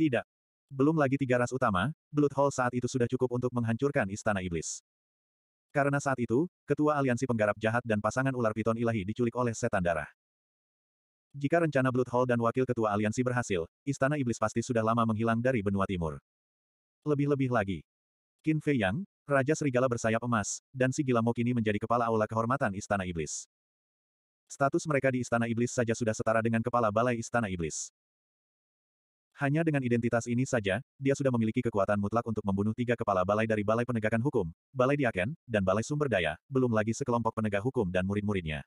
Tidak. Belum lagi tiga ras utama, Blood Hall saat itu sudah cukup untuk menghancurkan Istana Iblis. Karena saat itu, ketua aliansi penggarap jahat dan pasangan ular piton ilahi diculik oleh setan darah. Jika rencana Blood Hall dan wakil ketua aliansi berhasil, Istana Iblis pasti sudah lama menghilang dari benua timur. Lebih-lebih lagi, Qin Fei Yang, Raja Serigala bersayap emas, dan si Gilamo kini menjadi kepala aula kehormatan Istana Iblis. Status mereka di Istana Iblis saja sudah setara dengan kepala balai Istana Iblis. Hanya dengan identitas ini saja, dia sudah memiliki kekuatan mutlak untuk membunuh tiga kepala balai dari Balai Penegakan Hukum, Balai Diaken, dan Balai Sumber Daya, belum lagi sekelompok penegak hukum dan murid-muridnya.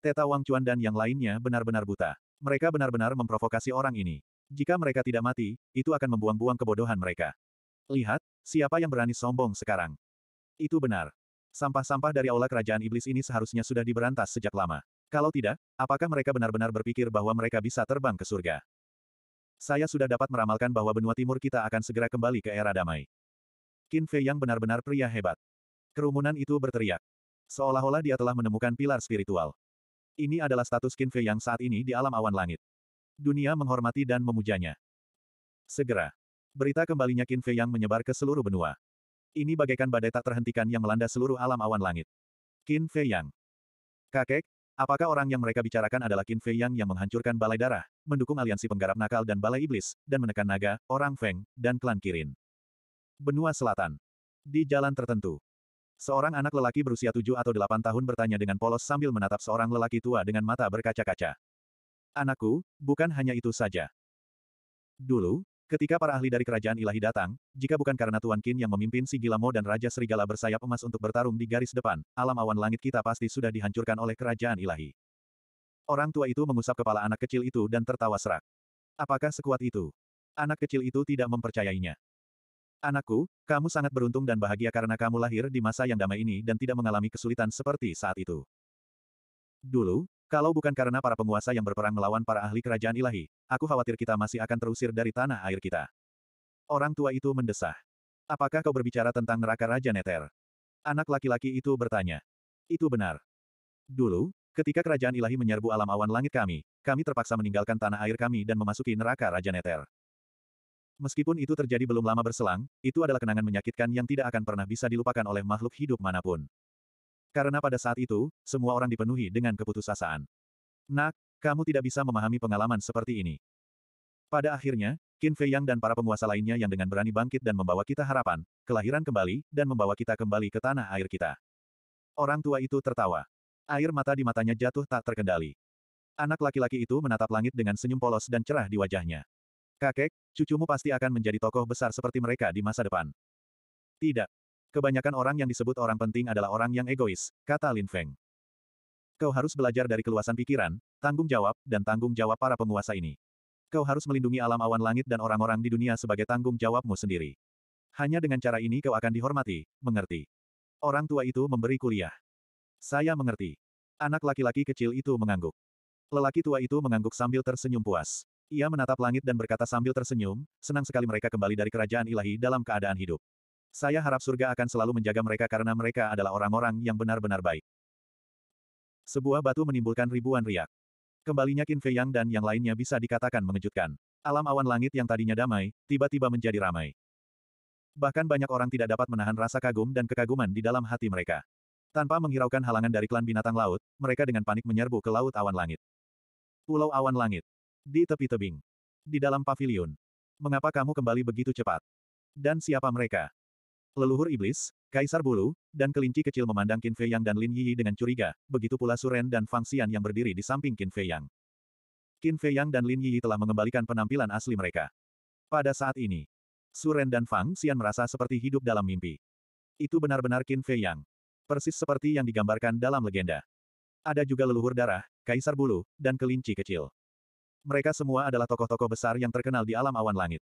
Teta Wang Chuan dan yang lainnya benar-benar buta. Mereka benar-benar memprovokasi orang ini. Jika mereka tidak mati, itu akan membuang-buang kebodohan mereka. Lihat, siapa yang berani sombong sekarang? Itu benar. Sampah-sampah dari aula kerajaan iblis ini seharusnya sudah diberantas sejak lama. Kalau tidak, apakah mereka benar-benar berpikir bahwa mereka bisa terbang ke surga? Saya sudah dapat meramalkan bahwa benua timur kita akan segera kembali ke era damai. Qin Fei yang benar-benar pria hebat. Kerumunan itu berteriak. Seolah-olah dia telah menemukan pilar spiritual. Ini adalah status Qin Fei yang saat ini di alam awan langit. Dunia menghormati dan memujanya. Segera, Berita kembalinya Qin Fei yang menyebar ke seluruh benua. Ini bagaikan badai tak terhentikan yang melanda seluruh alam awan langit. Qin Fei Yang. Kakek, apakah orang yang mereka bicarakan adalah Qin Fei Yang yang menghancurkan balai darah, mendukung aliansi penggarap nakal dan balai iblis, dan menekan naga, orang Feng, dan klan Kirin? Benua Selatan. Di jalan tertentu. Seorang anak lelaki berusia tujuh atau delapan tahun bertanya dengan polos sambil menatap seorang lelaki tua dengan mata berkaca-kaca. Anakku, bukan hanya itu saja. Dulu, Ketika para ahli dari kerajaan ilahi datang, jika bukan karena Tuan Qin yang memimpin si gila Mo dan Raja Serigala bersayap emas untuk bertarung di garis depan, alam awan langit kita pasti sudah dihancurkan oleh kerajaan ilahi. Orang tua itu mengusap kepala anak kecil itu dan tertawa serak. Apakah sekuat itu? Anak kecil itu tidak mempercayainya. Anakku, kamu sangat beruntung dan bahagia karena kamu lahir di masa yang damai ini dan tidak mengalami kesulitan seperti saat itu. Dulu, kalau bukan karena para penguasa yang berperang melawan para ahli kerajaan ilahi, aku khawatir kita masih akan terusir dari tanah air kita. Orang tua itu mendesah. Apakah kau berbicara tentang neraka Raja Neter? Anak laki-laki itu bertanya. Itu benar. Dulu, ketika kerajaan ilahi menyerbu alam awan langit kami, kami terpaksa meninggalkan tanah air kami dan memasuki neraka Raja Neter. Meskipun itu terjadi belum lama berselang, itu adalah kenangan menyakitkan yang tidak akan pernah bisa dilupakan oleh makhluk hidup manapun. Karena pada saat itu, semua orang dipenuhi dengan keputusasaan. Nak, kamu tidak bisa memahami pengalaman seperti ini. Pada akhirnya, Qin Fei Yang dan para penguasa lainnya yang dengan berani bangkit dan membawa kita harapan, kelahiran kembali, dan membawa kita kembali ke tanah air kita. Orang tua itu tertawa. Air mata di matanya jatuh tak terkendali. Anak laki-laki itu menatap langit dengan senyum polos dan cerah di wajahnya. Kakek, cucumu pasti akan menjadi tokoh besar seperti mereka di masa depan. Tidak, Kebanyakan orang yang disebut orang penting adalah orang yang egois, kata Lin Feng. Kau harus belajar dari keluasan pikiran, tanggung jawab, dan tanggung jawab para penguasa ini. Kau harus melindungi alam awan langit dan orang-orang di dunia sebagai tanggung jawabmu sendiri. Hanya dengan cara ini kau akan dihormati, mengerti. Orang tua itu memberi kuliah. Saya mengerti. Anak laki-laki kecil itu mengangguk. Lelaki tua itu mengangguk sambil tersenyum puas. Ia menatap langit dan berkata sambil tersenyum, senang sekali mereka kembali dari kerajaan ilahi dalam keadaan hidup. Saya harap surga akan selalu menjaga mereka karena mereka adalah orang-orang yang benar-benar baik. Sebuah batu menimbulkan ribuan riak. Kembalinya Qin Fei Yang dan yang lainnya bisa dikatakan mengejutkan. Alam awan langit yang tadinya damai, tiba-tiba menjadi ramai. Bahkan banyak orang tidak dapat menahan rasa kagum dan kekaguman di dalam hati mereka. Tanpa menghiraukan halangan dari klan binatang laut, mereka dengan panik menyerbu ke laut awan langit. Pulau awan langit. Di tepi tebing. Di dalam pavilion. Mengapa kamu kembali begitu cepat? Dan siapa mereka? Leluhur Iblis, Kaisar Bulu, dan kelinci kecil memandang Qin Fei Yang dan Lin Yi dengan curiga, begitu pula Suren dan Fang Xian yang berdiri di samping Qin Fei Yang. Qin Fei Yang dan Lin Yi telah mengembalikan penampilan asli mereka. Pada saat ini, Suren dan Fang Xian merasa seperti hidup dalam mimpi. Itu benar-benar Qin Fei Yang. Persis seperti yang digambarkan dalam legenda. Ada juga leluhur darah, kaisar bulu, dan kelinci kecil. Mereka semua adalah tokoh-tokoh besar yang terkenal di alam awan langit.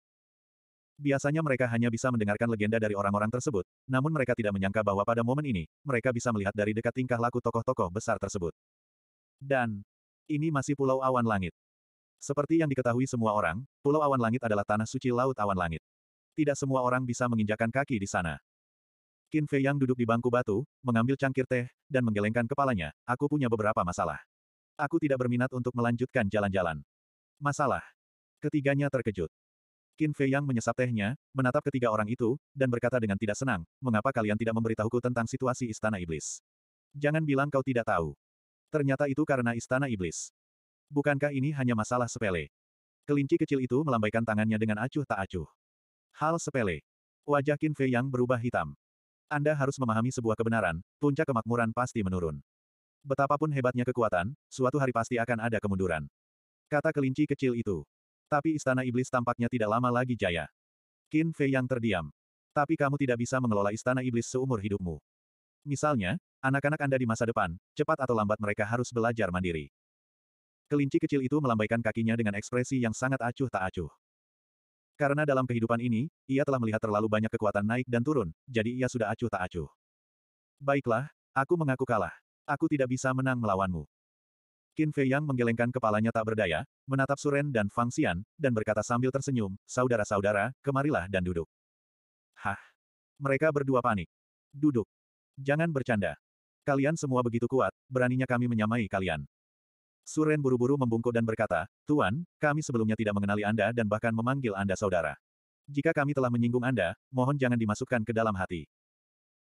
Biasanya mereka hanya bisa mendengarkan legenda dari orang-orang tersebut, namun mereka tidak menyangka bahwa pada momen ini, mereka bisa melihat dari dekat tingkah laku tokoh-tokoh besar tersebut. Dan, ini masih Pulau Awan Langit. Seperti yang diketahui semua orang, Pulau Awan Langit adalah tanah suci Laut Awan Langit. Tidak semua orang bisa menginjakan kaki di sana. Qin Fei yang duduk di bangku batu, mengambil cangkir teh, dan menggelengkan kepalanya, aku punya beberapa masalah. Aku tidak berminat untuk melanjutkan jalan-jalan. Masalah. Ketiganya terkejut. Qin Fei Yang menyesap tehnya, menatap ketiga orang itu, dan berkata dengan tidak senang, mengapa kalian tidak memberitahuku tentang situasi Istana Iblis? Jangan bilang kau tidak tahu. Ternyata itu karena Istana Iblis. Bukankah ini hanya masalah sepele? Kelinci kecil itu melambaikan tangannya dengan acuh tak acuh. Hal sepele. Wajah Qin Fei Yang berubah hitam. Anda harus memahami sebuah kebenaran, puncak kemakmuran pasti menurun. Betapapun hebatnya kekuatan, suatu hari pasti akan ada kemunduran. Kata kelinci kecil itu. Tapi istana iblis tampaknya tidak lama lagi jaya. Qin Fei yang terdiam. Tapi kamu tidak bisa mengelola istana iblis seumur hidupmu. Misalnya, anak-anak Anda di masa depan, cepat atau lambat mereka harus belajar mandiri. Kelinci kecil itu melambaikan kakinya dengan ekspresi yang sangat acuh tak acuh. Karena dalam kehidupan ini, ia telah melihat terlalu banyak kekuatan naik dan turun, jadi ia sudah acuh tak acuh. Baiklah, aku mengaku kalah. Aku tidak bisa menang melawanmu. Qin Fei Yang menggelengkan kepalanya tak berdaya, menatap Suren dan Fang Xian, dan berkata sambil tersenyum, Saudara-saudara, kemarilah dan duduk. Hah? Mereka berdua panik. Duduk. Jangan bercanda. Kalian semua begitu kuat, beraninya kami menyamai kalian. Suren buru-buru membungkuk dan berkata, Tuan, kami sebelumnya tidak mengenali Anda dan bahkan memanggil Anda saudara. Jika kami telah menyinggung Anda, mohon jangan dimasukkan ke dalam hati.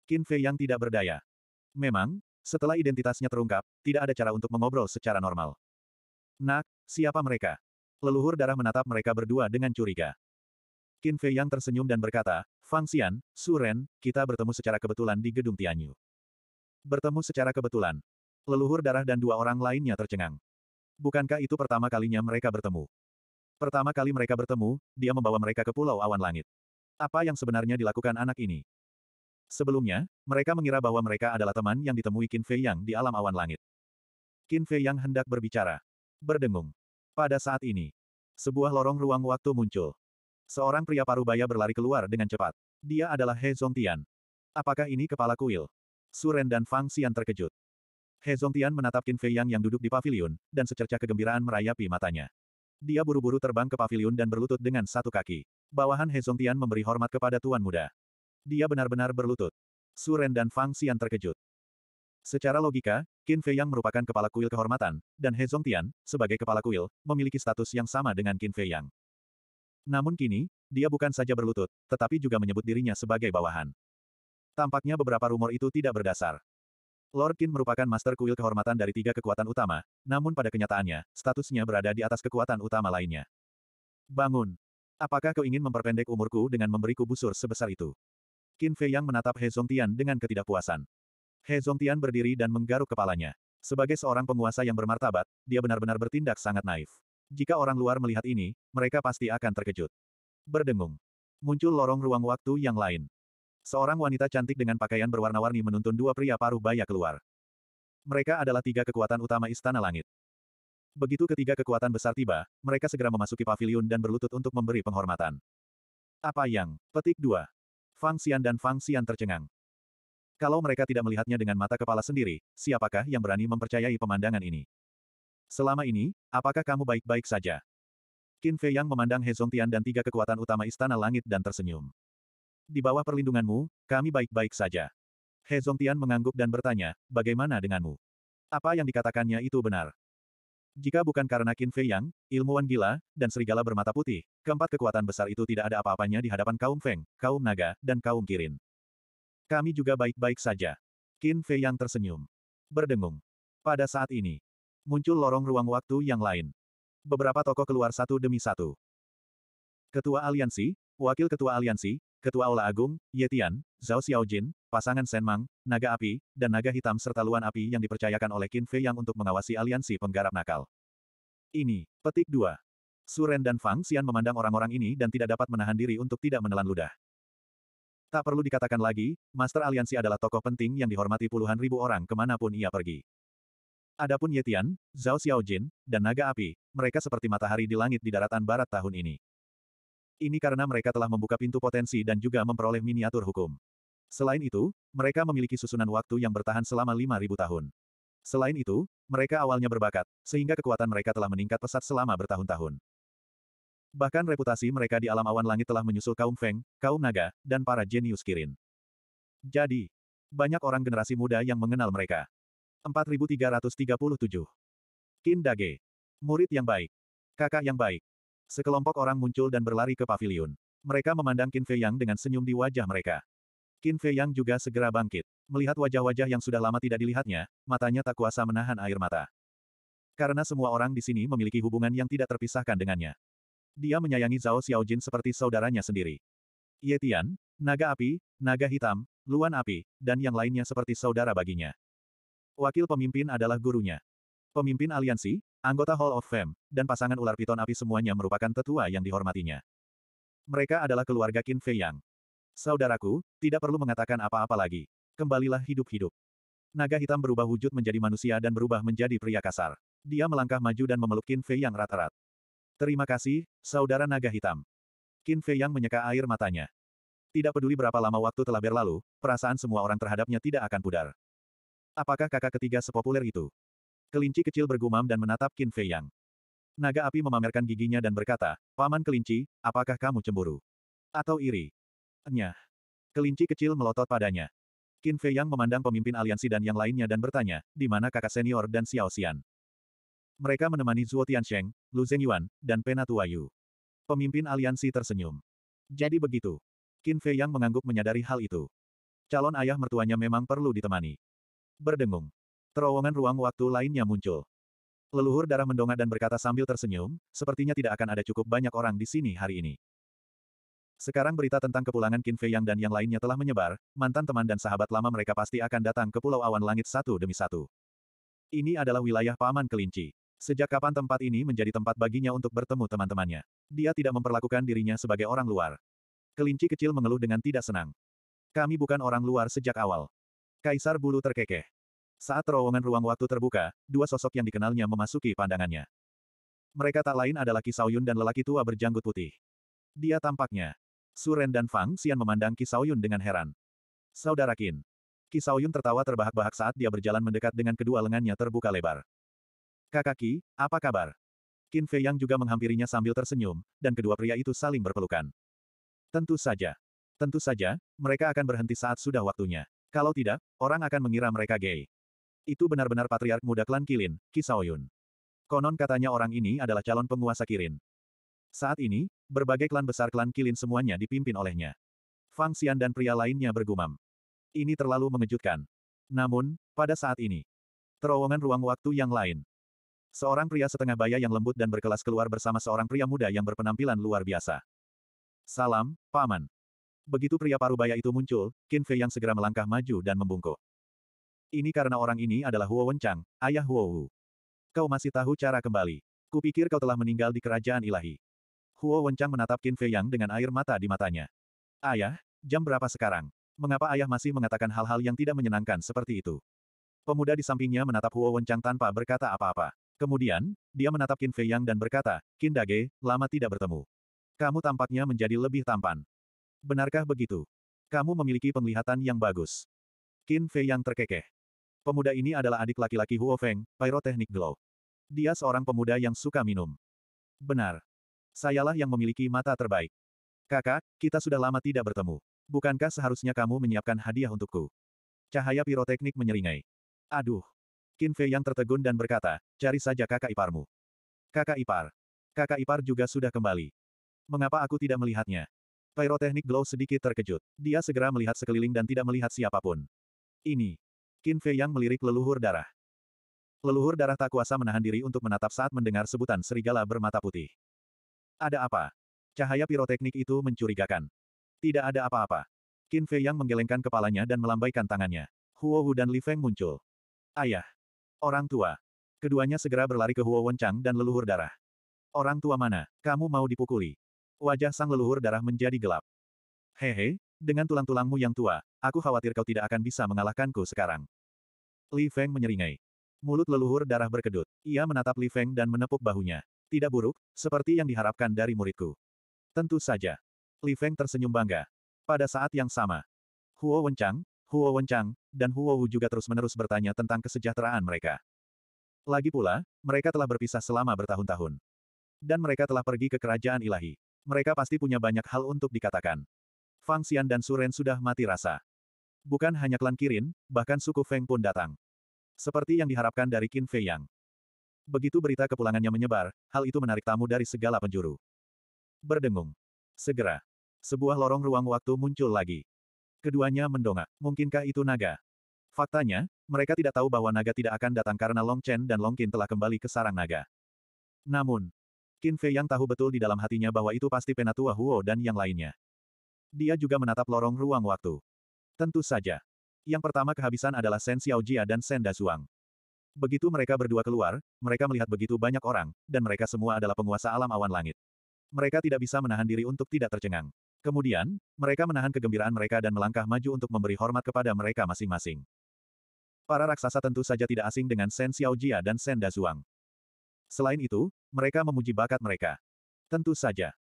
Qin Fei yang tidak berdaya. Memang, setelah identitasnya terungkap, tidak ada cara untuk mengobrol secara normal. Nak, siapa mereka? Leluhur darah menatap mereka berdua dengan curiga. Qin Fei yang tersenyum dan berkata, Fang Xian, Su Ren, kita bertemu secara kebetulan di gedung Tianyu. Bertemu secara kebetulan. Leluhur darah dan dua orang lainnya tercengang. Bukankah itu pertama kalinya mereka bertemu? Pertama kali mereka bertemu, dia membawa mereka ke Pulau Awan Langit. Apa yang sebenarnya dilakukan anak ini? Sebelumnya, mereka mengira bahwa mereka adalah teman yang ditemui Qin Fei Yang di alam awan langit. Qin Fei Yang hendak berbicara. Berdengung. Pada saat ini, sebuah lorong ruang waktu muncul. Seorang pria parubaya berlari keluar dengan cepat. Dia adalah He Zhong Tian. Apakah ini kepala kuil? Suren dan Fang Xian terkejut. He Zhong Tian menatap Qin Fei Yang yang duduk di pavilion, dan secercah kegembiraan merayapi matanya. Dia buru-buru terbang ke pavilion dan berlutut dengan satu kaki. Bawahan He Zhong Tian memberi hormat kepada tuan muda. Dia benar-benar berlutut. Suren dan Fang Xian terkejut. Secara logika, Qin Fei Yang merupakan kepala kuil kehormatan, dan He Zhong Tian, sebagai kepala kuil, memiliki status yang sama dengan Qin Fei Yang. Namun kini, dia bukan saja berlutut, tetapi juga menyebut dirinya sebagai bawahan. Tampaknya beberapa rumor itu tidak berdasar. Lord Qin merupakan master kuil kehormatan dari tiga kekuatan utama, namun pada kenyataannya, statusnya berada di atas kekuatan utama lainnya. Bangun! Apakah kau ingin memperpendek umurku dengan memberiku busur sebesar itu? Qin Fei Yang menatap He Zongtian dengan ketidakpuasan. He Zongtian berdiri dan menggaruk kepalanya. Sebagai seorang penguasa yang bermartabat, dia benar-benar bertindak sangat naif. Jika orang luar melihat ini, mereka pasti akan terkejut. Berdengung. Muncul lorong ruang waktu yang lain. Seorang wanita cantik dengan pakaian berwarna-warni menuntun dua pria paruh baya keluar. Mereka adalah tiga kekuatan utama Istana Langit. Begitu ketiga kekuatan besar tiba, mereka segera memasuki pavilion dan berlutut untuk memberi penghormatan. Apa yang? Petik 2. Fang Xian dan Fang Xian tercengang. Kalau mereka tidak melihatnya dengan mata kepala sendiri, siapakah yang berani mempercayai pemandangan ini? Selama ini, apakah kamu baik-baik saja? Qin Fei Yang memandang He Zongtian dan tiga kekuatan utama Istana Langit dan tersenyum. Di bawah perlindunganmu, kami baik-baik saja. He Zongtian mengangguk dan bertanya, bagaimana denganmu? Apa yang dikatakannya itu benar? Jika bukan karena Qin Fei Yang, ilmuwan gila, dan serigala bermata putih, keempat kekuatan besar itu tidak ada apa-apanya di hadapan kaum Feng, kaum Naga, dan kaum Kirin. Kami juga baik-baik saja. Qin Fei Yang tersenyum. Berdengung. Pada saat ini, muncul lorong ruang waktu yang lain. Beberapa tokoh keluar satu demi satu. Ketua Aliansi, Wakil Ketua Aliansi, Ketua Aula Agung, Yetian, Zhao Xiaojin, pasangan Senmang, Naga Api, dan Naga Hitam serta Luan Api yang dipercayakan oleh Qin Fei Yang untuk mengawasi aliansi penggarap nakal. Ini, petik 2. Suren dan Fang Xian memandang orang-orang ini dan tidak dapat menahan diri untuk tidak menelan ludah. Tak perlu dikatakan lagi, Master Aliansi adalah tokoh penting yang dihormati puluhan ribu orang kemanapun ia pergi. Adapun Yetian, Zhao Xiaojin, dan Naga Api, mereka seperti matahari di langit di daratan barat tahun ini. Ini karena mereka telah membuka pintu potensi dan juga memperoleh miniatur hukum. Selain itu, mereka memiliki susunan waktu yang bertahan selama 5.000 tahun. Selain itu, mereka awalnya berbakat, sehingga kekuatan mereka telah meningkat pesat selama bertahun-tahun. Bahkan reputasi mereka di alam awan langit telah menyusul kaum Feng, kaum Naga, dan para jenius Kirin. Jadi, banyak orang generasi muda yang mengenal mereka. 4337 Kin Dage. Murid yang baik. Kakak yang baik. Sekelompok orang muncul dan berlari ke paviliun. Mereka memandang Qin Fei Yang dengan senyum di wajah mereka. Qin Fei Yang juga segera bangkit. Melihat wajah-wajah yang sudah lama tidak dilihatnya, matanya tak kuasa menahan air mata. Karena semua orang di sini memiliki hubungan yang tidak terpisahkan dengannya. Dia menyayangi Zhao Xiaojin seperti saudaranya sendiri. Ye Tian, naga api, naga hitam, luan api, dan yang lainnya seperti saudara baginya. Wakil pemimpin adalah gurunya. Pemimpin aliansi, anggota Hall of Fame, dan pasangan ular piton api semuanya merupakan tetua yang dihormatinya. Mereka adalah keluarga Qin Fei Yang. Saudaraku, tidak perlu mengatakan apa-apa lagi. Kembalilah hidup-hidup. Naga hitam berubah wujud menjadi manusia dan berubah menjadi pria kasar. Dia melangkah maju dan memeluk Qin Fei Yang rata-rat. Terima kasih, saudara naga hitam. Qin Fei Yang menyeka air matanya. Tidak peduli berapa lama waktu telah berlalu, perasaan semua orang terhadapnya tidak akan pudar. Apakah kakak ketiga sepopuler itu? Kelinci kecil bergumam dan menatap Qin Fei Yang. Naga api memamerkan giginya dan berkata, Paman kelinci, apakah kamu cemburu? Atau iri? Nyah. Kelinci kecil melotot padanya. Qin Fei Yang memandang pemimpin aliansi dan yang lainnya dan bertanya, di mana kakak senior dan Xiao Xian? Mereka menemani Zhuo Tiansheng, Lu Zhengyuan, dan Penatua Yu. Pemimpin aliansi tersenyum. Jadi begitu. Qin Fei Yang mengangguk menyadari hal itu. Calon ayah mertuanya memang perlu ditemani. Berdengung. Terowongan ruang waktu lainnya muncul. Leluhur darah mendongak dan berkata sambil tersenyum, sepertinya tidak akan ada cukup banyak orang di sini hari ini. Sekarang berita tentang kepulangan Qin Fei Yang dan yang lainnya telah menyebar, mantan teman dan sahabat lama mereka pasti akan datang ke Pulau Awan Langit satu demi satu. Ini adalah wilayah Paman Kelinci. Sejak kapan tempat ini menjadi tempat baginya untuk bertemu teman-temannya? Dia tidak memperlakukan dirinya sebagai orang luar. Kelinci kecil mengeluh dengan tidak senang. Kami bukan orang luar sejak awal. Kaisar bulu terkekeh. Saat terowongan ruang waktu terbuka, dua sosok yang dikenalnya memasuki pandangannya. Mereka tak lain adalah Kisauyun dan lelaki tua berjanggut putih. Dia tampaknya. Suren dan Fang Xian memandang Kisauyun dengan heran. Saudara Qin. Kisauyun tertawa terbahak-bahak saat dia berjalan mendekat dengan kedua lengannya terbuka lebar. Kakak Ki, apa kabar? Qin Fei Yang juga menghampirinya sambil tersenyum, dan kedua pria itu saling berpelukan. Tentu saja. Tentu saja, mereka akan berhenti saat sudah waktunya. Kalau tidak, orang akan mengira mereka gay. Itu benar-benar patriark muda klan Kilin, Kisaoyun. Konon katanya orang ini adalah calon penguasa Kirin. Saat ini, berbagai klan besar klan Kilin semuanya dipimpin olehnya. Fang Xian dan pria lainnya bergumam. Ini terlalu mengejutkan. Namun, pada saat ini, terowongan ruang waktu yang lain. Seorang pria setengah baya yang lembut dan berkelas keluar bersama seorang pria muda yang berpenampilan luar biasa. Salam, Paman. Begitu pria parubaya itu muncul, Qin Fei yang segera melangkah maju dan membungkuk. Ini karena orang ini adalah Huo Wenchang, ayah Huo Wu. Kau masih tahu cara kembali. Kupikir kau telah meninggal di kerajaan ilahi. Huo Wenchang menatap Qin Fei Yang dengan air mata di matanya. Ayah, jam berapa sekarang? Mengapa ayah masih mengatakan hal-hal yang tidak menyenangkan seperti itu? Pemuda di sampingnya menatap Huo Wenchang tanpa berkata apa-apa. Kemudian, dia menatap Qin Fei Yang dan berkata, Qin Dage, lama tidak bertemu. Kamu tampaknya menjadi lebih tampan. Benarkah begitu? Kamu memiliki penglihatan yang bagus. Qin Fei Yang terkekeh. Pemuda ini adalah adik laki-laki Huo Feng, Pyrotechnic Glow. Dia seorang pemuda yang suka minum. Benar. Sayalah yang memiliki mata terbaik. Kakak, kita sudah lama tidak bertemu. Bukankah seharusnya kamu menyiapkan hadiah untukku? Cahaya piroteknik menyeringai. Aduh. Qin Fei yang tertegun dan berkata, cari saja kakak iparmu. Kakak ipar. Kakak ipar juga sudah kembali. Mengapa aku tidak melihatnya? Pyrotechnic Glow sedikit terkejut. Dia segera melihat sekeliling dan tidak melihat siapapun. Ini. Qin Fei Yang melirik leluhur darah. Leluhur darah tak kuasa menahan diri untuk menatap saat mendengar sebutan serigala bermata putih. Ada apa? Cahaya piroteknik itu mencurigakan. Tidak ada apa-apa. Qin Fei Yang menggelengkan kepalanya dan melambaikan tangannya. Huo Hu dan Li Feng muncul. Ayah. Orang tua. Keduanya segera berlari ke Huo Wenchang dan leluhur darah. Orang tua mana? Kamu mau dipukuli? Wajah sang leluhur darah menjadi gelap. Hehe, dengan tulang-tulangmu yang tua, aku khawatir kau tidak akan bisa mengalahkanku sekarang. Li Feng menyeringai. Mulut leluhur darah berkedut. Ia menatap Li Feng dan menepuk bahunya. Tidak buruk, seperti yang diharapkan dari muridku. Tentu saja. Li Feng tersenyum bangga. Pada saat yang sama, Huo Wencang, Huo Wencang, dan Huo Wu juga terus-menerus bertanya tentang kesejahteraan mereka. Lagi pula, mereka telah berpisah selama bertahun-tahun. Dan mereka telah pergi ke kerajaan ilahi. Mereka pasti punya banyak hal untuk dikatakan. Fang Xian dan Suren sudah mati rasa. Bukan hanya klan Kirin, bahkan suku Feng pun datang. Seperti yang diharapkan dari Qin Fei Yang. Begitu berita kepulangannya menyebar, hal itu menarik tamu dari segala penjuru. Berdengung. Segera. Sebuah lorong ruang waktu muncul lagi. Keduanya mendongak. Mungkinkah itu naga? Faktanya, mereka tidak tahu bahwa naga tidak akan datang karena Long Chen dan Long Qin telah kembali ke sarang naga. Namun, Qin Fei Yang tahu betul di dalam hatinya bahwa itu pasti Penatua Huo dan yang lainnya. Dia juga menatap lorong ruang waktu. Tentu saja. Yang pertama kehabisan adalah Sen Xiao Jia dan Da Zhuang. Begitu mereka berdua keluar, mereka melihat begitu banyak orang, dan mereka semua adalah penguasa alam awan langit. Mereka tidak bisa menahan diri untuk tidak tercengang. Kemudian, mereka menahan kegembiraan mereka dan melangkah maju untuk memberi hormat kepada mereka masing-masing. Para raksasa tentu saja tidak asing dengan Sen Xiao Jia dan Da Zhuang. Selain itu, mereka memuji bakat mereka. Tentu saja.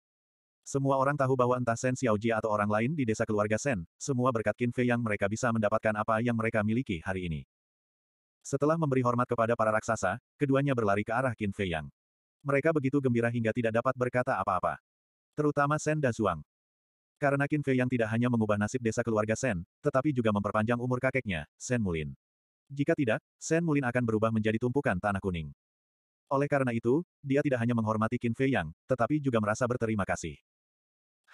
Semua orang tahu bahwa entah Sen Xiaojia atau orang lain di desa keluarga Sen, semua berkat Qin Fei yang mereka bisa mendapatkan apa yang mereka miliki hari ini. Setelah memberi hormat kepada para raksasa, keduanya berlari ke arah Qin Fei Yang. Mereka begitu gembira hingga tidak dapat berkata apa-apa. Terutama Shen Zhuang. Karena Qin Fei Yang tidak hanya mengubah nasib desa keluarga Sen, tetapi juga memperpanjang umur kakeknya, Sen Mulin. Jika tidak, Sen Mulin akan berubah menjadi tumpukan tanah kuning. Oleh karena itu, dia tidak hanya menghormati Qin Fei Yang, tetapi juga merasa berterima kasih.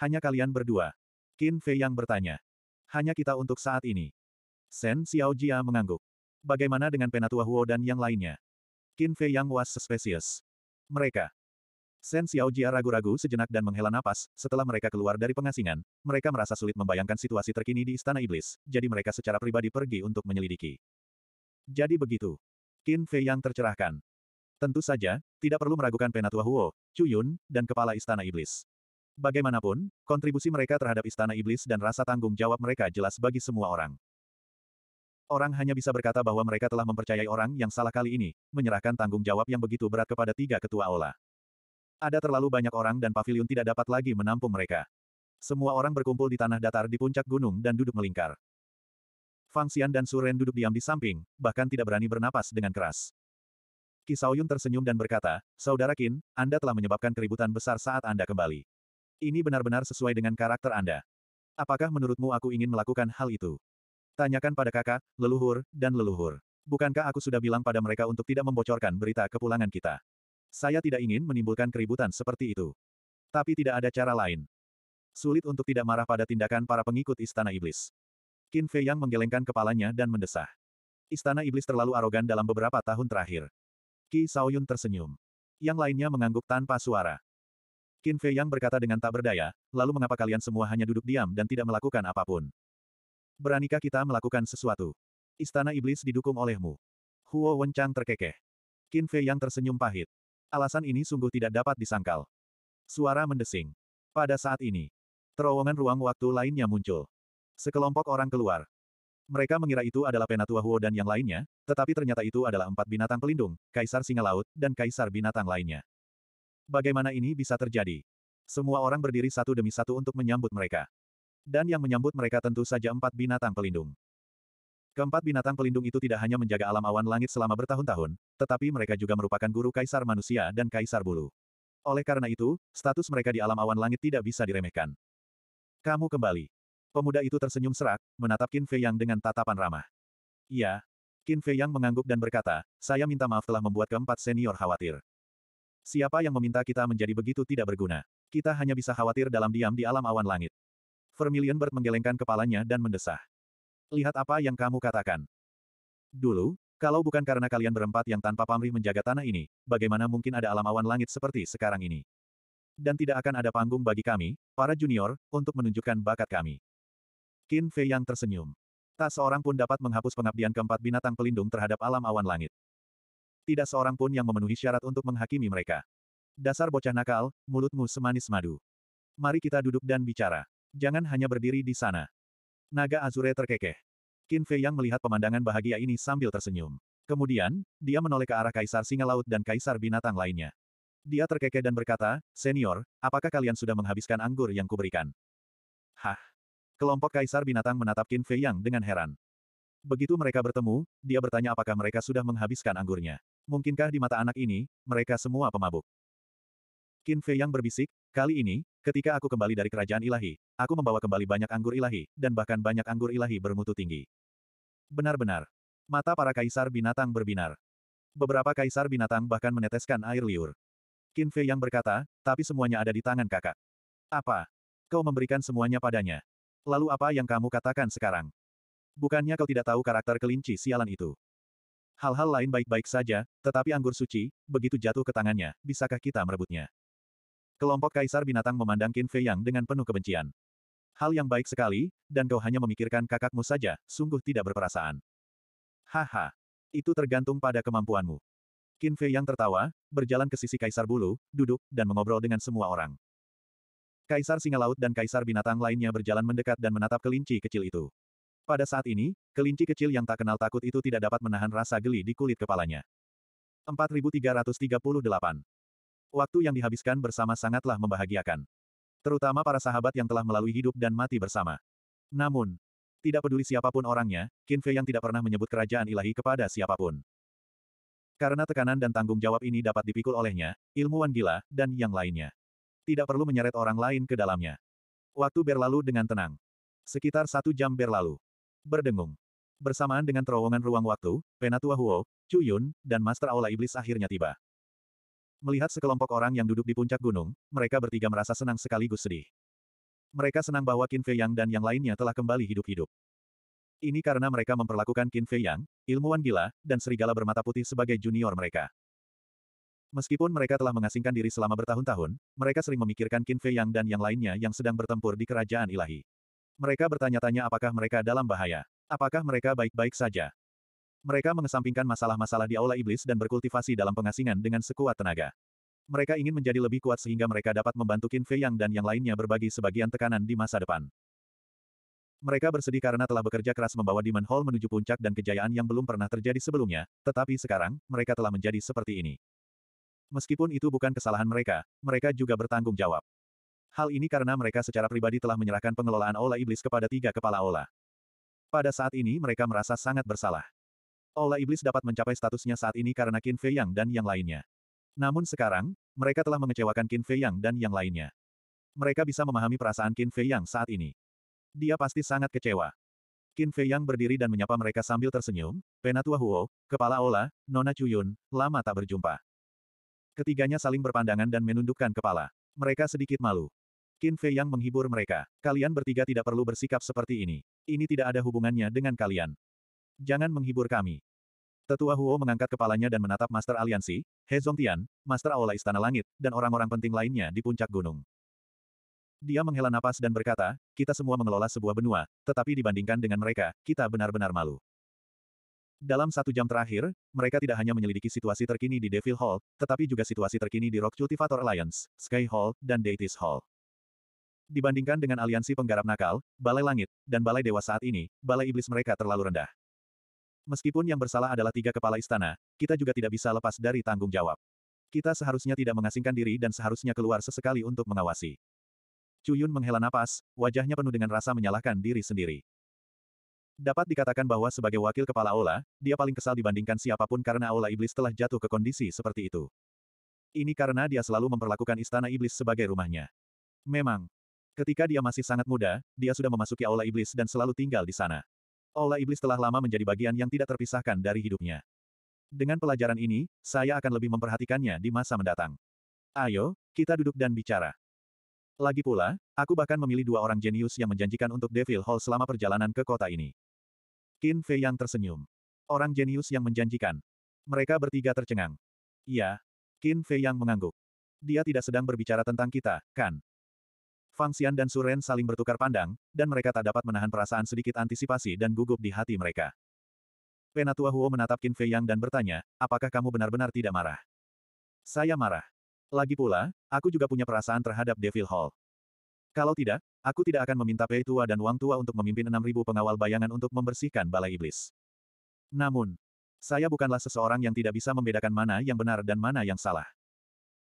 Hanya kalian berdua. Qin Fei yang bertanya. Hanya kita untuk saat ini. Shen Xiao Jia mengangguk. Bagaimana dengan Penatua Huo dan yang lainnya? Qin Fei yang was suspicious. Mereka. Shen Xiao Jia ragu-ragu sejenak dan menghela napas, setelah mereka keluar dari pengasingan, mereka merasa sulit membayangkan situasi terkini di Istana Iblis, jadi mereka secara pribadi pergi untuk menyelidiki. Jadi begitu. Qin Fei yang tercerahkan. Tentu saja, tidak perlu meragukan Penatua Huo, Chu Yun, dan Kepala Istana Iblis. Bagaimanapun, kontribusi mereka terhadap istana iblis dan rasa tanggung jawab mereka jelas bagi semua orang. Orang hanya bisa berkata bahwa mereka telah mempercayai orang yang salah kali ini, menyerahkan tanggung jawab yang begitu berat kepada tiga ketua aula. Ada terlalu banyak orang dan pavilion tidak dapat lagi menampung mereka. Semua orang berkumpul di tanah datar di puncak gunung dan duduk melingkar. Fang Xian dan Suren duduk diam di samping, bahkan tidak berani bernapas dengan keras. Kisauyun tersenyum dan berkata, Saudara Qin, Anda telah menyebabkan keributan besar saat Anda kembali. Ini benar-benar sesuai dengan karakter Anda. Apakah menurutmu aku ingin melakukan hal itu? Tanyakan pada kakak, leluhur, dan leluhur. Bukankah aku sudah bilang pada mereka untuk tidak membocorkan berita kepulangan kita? Saya tidak ingin menimbulkan keributan seperti itu. Tapi tidak ada cara lain. Sulit untuk tidak marah pada tindakan para pengikut Istana Iblis. Qin Fei Yang menggelengkan kepalanya dan mendesah. Istana Iblis terlalu arogan dalam beberapa tahun terakhir. Ki Saoyun tersenyum. Yang lainnya mengangguk tanpa suara. Qin Fei Yang berkata dengan tak berdaya, lalu mengapa kalian semua hanya duduk diam dan tidak melakukan apapun? Beranikah kita melakukan sesuatu? Istana Iblis didukung olehmu. Huo Wenchang terkekeh. Qin Fei Yang tersenyum pahit. Alasan ini sungguh tidak dapat disangkal. Suara mendesing. Pada saat ini, terowongan ruang waktu lainnya muncul. Sekelompok orang keluar. Mereka mengira itu adalah Penatua Huo dan yang lainnya, tetapi ternyata itu adalah empat binatang pelindung, Kaisar Singa Laut, dan Kaisar Binatang lainnya. Bagaimana ini bisa terjadi? Semua orang berdiri satu demi satu untuk menyambut mereka. Dan yang menyambut mereka tentu saja empat binatang pelindung. Keempat binatang pelindung itu tidak hanya menjaga alam awan langit selama bertahun-tahun, tetapi mereka juga merupakan guru kaisar manusia dan kaisar bulu. Oleh karena itu, status mereka di alam awan langit tidak bisa diremehkan. Kamu kembali. Pemuda itu tersenyum serak, menatap Qin Fei Yang dengan tatapan ramah. Iya. Qin Fei Yang mengangguk dan berkata, saya minta maaf telah membuat keempat senior khawatir. Siapa yang meminta kita menjadi begitu tidak berguna? Kita hanya bisa khawatir dalam diam di alam awan langit. Vermilion Bird menggelengkan kepalanya dan mendesah. Lihat apa yang kamu katakan. Dulu, kalau bukan karena kalian berempat yang tanpa pamrih menjaga tanah ini, bagaimana mungkin ada alam awan langit seperti sekarang ini? Dan tidak akan ada panggung bagi kami, para junior, untuk menunjukkan bakat kami. Qin Fei yang tersenyum. Tak seorang pun dapat menghapus pengabdian keempat binatang pelindung terhadap alam awan langit. Tidak seorang pun yang memenuhi syarat untuk menghakimi mereka. Dasar bocah nakal, mulutmu semanis madu. Mari kita duduk dan bicara. Jangan hanya berdiri di sana. Naga Azure terkekeh. Qin Fei yang melihat pemandangan bahagia ini sambil tersenyum. Kemudian, dia menoleh ke arah Kaisar Singa Laut dan Kaisar Binatang lainnya. Dia terkekeh dan berkata, Senior, apakah kalian sudah menghabiskan anggur yang kuberikan? Hah? Kelompok Kaisar Binatang menatap Qin Fei Yang dengan heran. Begitu mereka bertemu, dia bertanya apakah mereka sudah menghabiskan anggurnya. Mungkinkah di mata anak ini, mereka semua pemabuk? Qin Fei yang berbisik, kali ini, ketika aku kembali dari kerajaan ilahi, aku membawa kembali banyak anggur ilahi, dan bahkan banyak anggur ilahi bermutu tinggi. Benar-benar. Mata para kaisar binatang berbinar. Beberapa kaisar binatang bahkan meneteskan air liur. Qin Fei yang berkata, tapi semuanya ada di tangan kakak. Apa? Kau memberikan semuanya padanya. Lalu apa yang kamu katakan sekarang? Bukannya kau tidak tahu karakter kelinci sialan itu? Hal-hal lain baik-baik saja, tetapi anggur suci, begitu jatuh ke tangannya, bisakah kita merebutnya? Kelompok kaisar binatang memandang Qin Fei Yang dengan penuh kebencian. Hal yang baik sekali, dan kau hanya memikirkan kakakmu saja, sungguh tidak berperasaan. Haha. Itu tergantung pada kemampuanmu. Qin Fei Yang tertawa, berjalan ke sisi kaisar bulu, duduk, dan mengobrol dengan semua orang. Kaisar singa laut dan kaisar binatang lainnya berjalan mendekat dan menatap kelinci kecil itu. Pada saat ini, kelinci kecil yang tak kenal takut itu tidak dapat menahan rasa geli di kulit kepalanya. 4338. Waktu yang dihabiskan bersama sangatlah membahagiakan. Terutama para sahabat yang telah melalui hidup dan mati bersama. Namun, tidak peduli siapapun orangnya, Qin yang tidak pernah menyebut kerajaan ilahi kepada siapapun. Karena tekanan dan tanggung jawab ini dapat dipikul olehnya, ilmuwan gila, dan yang lainnya. Tidak perlu menyeret orang lain ke dalamnya. Waktu berlalu dengan tenang. Sekitar satu jam berlalu. Berdengung. Bersamaan dengan terowongan ruang waktu, Penatua Huo, Chu Yun, dan Master Aula Iblis akhirnya tiba. Melihat sekelompok orang yang duduk di puncak gunung, mereka bertiga merasa senang sekaligus sedih. Mereka senang bahwa Qin Fei Yang dan yang lainnya telah kembali hidup-hidup. Ini karena mereka memperlakukan Qin Fei Yang, ilmuwan gila, dan serigala bermata putih sebagai junior mereka. Meskipun mereka telah mengasingkan diri selama bertahun-tahun, mereka sering memikirkan Qin Fei Yang dan yang lainnya yang sedang bertempur di kerajaan ilahi. Mereka bertanya-tanya apakah mereka dalam bahaya. Apakah mereka baik-baik saja? Mereka mengesampingkan masalah-masalah di aula iblis dan berkultivasi dalam pengasingan dengan sekuat tenaga. Mereka ingin menjadi lebih kuat sehingga mereka dapat membantu Qin Fei Yang dan yang lainnya berbagi sebagian tekanan di masa depan. Mereka bersedih karena telah bekerja keras membawa Demon Hall menuju puncak dan kejayaan yang belum pernah terjadi sebelumnya, tetapi sekarang, mereka telah menjadi seperti ini. Meskipun itu bukan kesalahan mereka, mereka juga bertanggung jawab. Hal ini karena mereka secara pribadi telah menyerahkan pengelolaan Ola Iblis kepada tiga kepala Ola. Pada saat ini mereka merasa sangat bersalah. Ola Iblis dapat mencapai statusnya saat ini karena Qin Fei Yang dan yang lainnya. Namun sekarang, mereka telah mengecewakan Qin Fei Yang dan yang lainnya. Mereka bisa memahami perasaan Qin Fei Yang saat ini. Dia pasti sangat kecewa. Qin Fei Yang berdiri dan menyapa mereka sambil tersenyum, Penatua Huo, Kepala Ola, Nona Cuyun, lama tak berjumpa. Ketiganya saling berpandangan dan menundukkan kepala. Mereka sedikit malu. Qin Fei yang menghibur mereka. Kalian bertiga tidak perlu bersikap seperti ini. Ini tidak ada hubungannya dengan kalian. Jangan menghibur kami. Tetua Huo mengangkat kepalanya dan menatap Master Aliansi, He Zongtian, Master Aula Istana Langit, dan orang-orang penting lainnya di puncak gunung. Dia menghela napas dan berkata, kita semua mengelola sebuah benua, tetapi dibandingkan dengan mereka, kita benar-benar malu. Dalam satu jam terakhir, mereka tidak hanya menyelidiki situasi terkini di Devil Hall, tetapi juga situasi terkini di Rock Cultivator Alliance, Sky Hall, dan Deities Hall. Dibandingkan dengan aliansi penggarap nakal, Balai Langit, dan Balai Dewa saat ini, Balai Iblis mereka terlalu rendah. Meskipun yang bersalah adalah tiga kepala istana, kita juga tidak bisa lepas dari tanggung jawab. Kita seharusnya tidak mengasingkan diri dan seharusnya keluar sesekali untuk mengawasi. Cuyun menghela napas, wajahnya penuh dengan rasa menyalahkan diri sendiri. Dapat dikatakan bahwa sebagai wakil kepala Aula, dia paling kesal dibandingkan siapapun karena Aula Iblis telah jatuh ke kondisi seperti itu. Ini karena dia selalu memperlakukan istana iblis sebagai rumahnya. Memang, Ketika dia masih sangat muda, dia sudah memasuki aula iblis dan selalu tinggal di sana. Aula iblis telah lama menjadi bagian yang tidak terpisahkan dari hidupnya. Dengan pelajaran ini, saya akan lebih memperhatikannya di masa mendatang. Ayo, kita duduk dan bicara. Lagi pula, aku bahkan memilih dua orang jenius yang menjanjikan untuk Devil Hall selama perjalanan ke kota ini. Qin Fei yang tersenyum. Orang jenius yang menjanjikan. Mereka bertiga tercengang. Iya. Qin Fei yang mengangguk. Dia tidak sedang berbicara tentang kita, kan? Fang Xian dan Suren saling bertukar pandang, dan mereka tak dapat menahan perasaan sedikit antisipasi dan gugup di hati mereka. Penatua Huo menatap Qin Fei Yang dan bertanya, apakah kamu benar-benar tidak marah? Saya marah. Lagi pula, aku juga punya perasaan terhadap Devil Hall. Kalau tidak, aku tidak akan meminta Pei Tua dan Wang Tua untuk memimpin 6.000 pengawal bayangan untuk membersihkan balai iblis. Namun, saya bukanlah seseorang yang tidak bisa membedakan mana yang benar dan mana yang salah.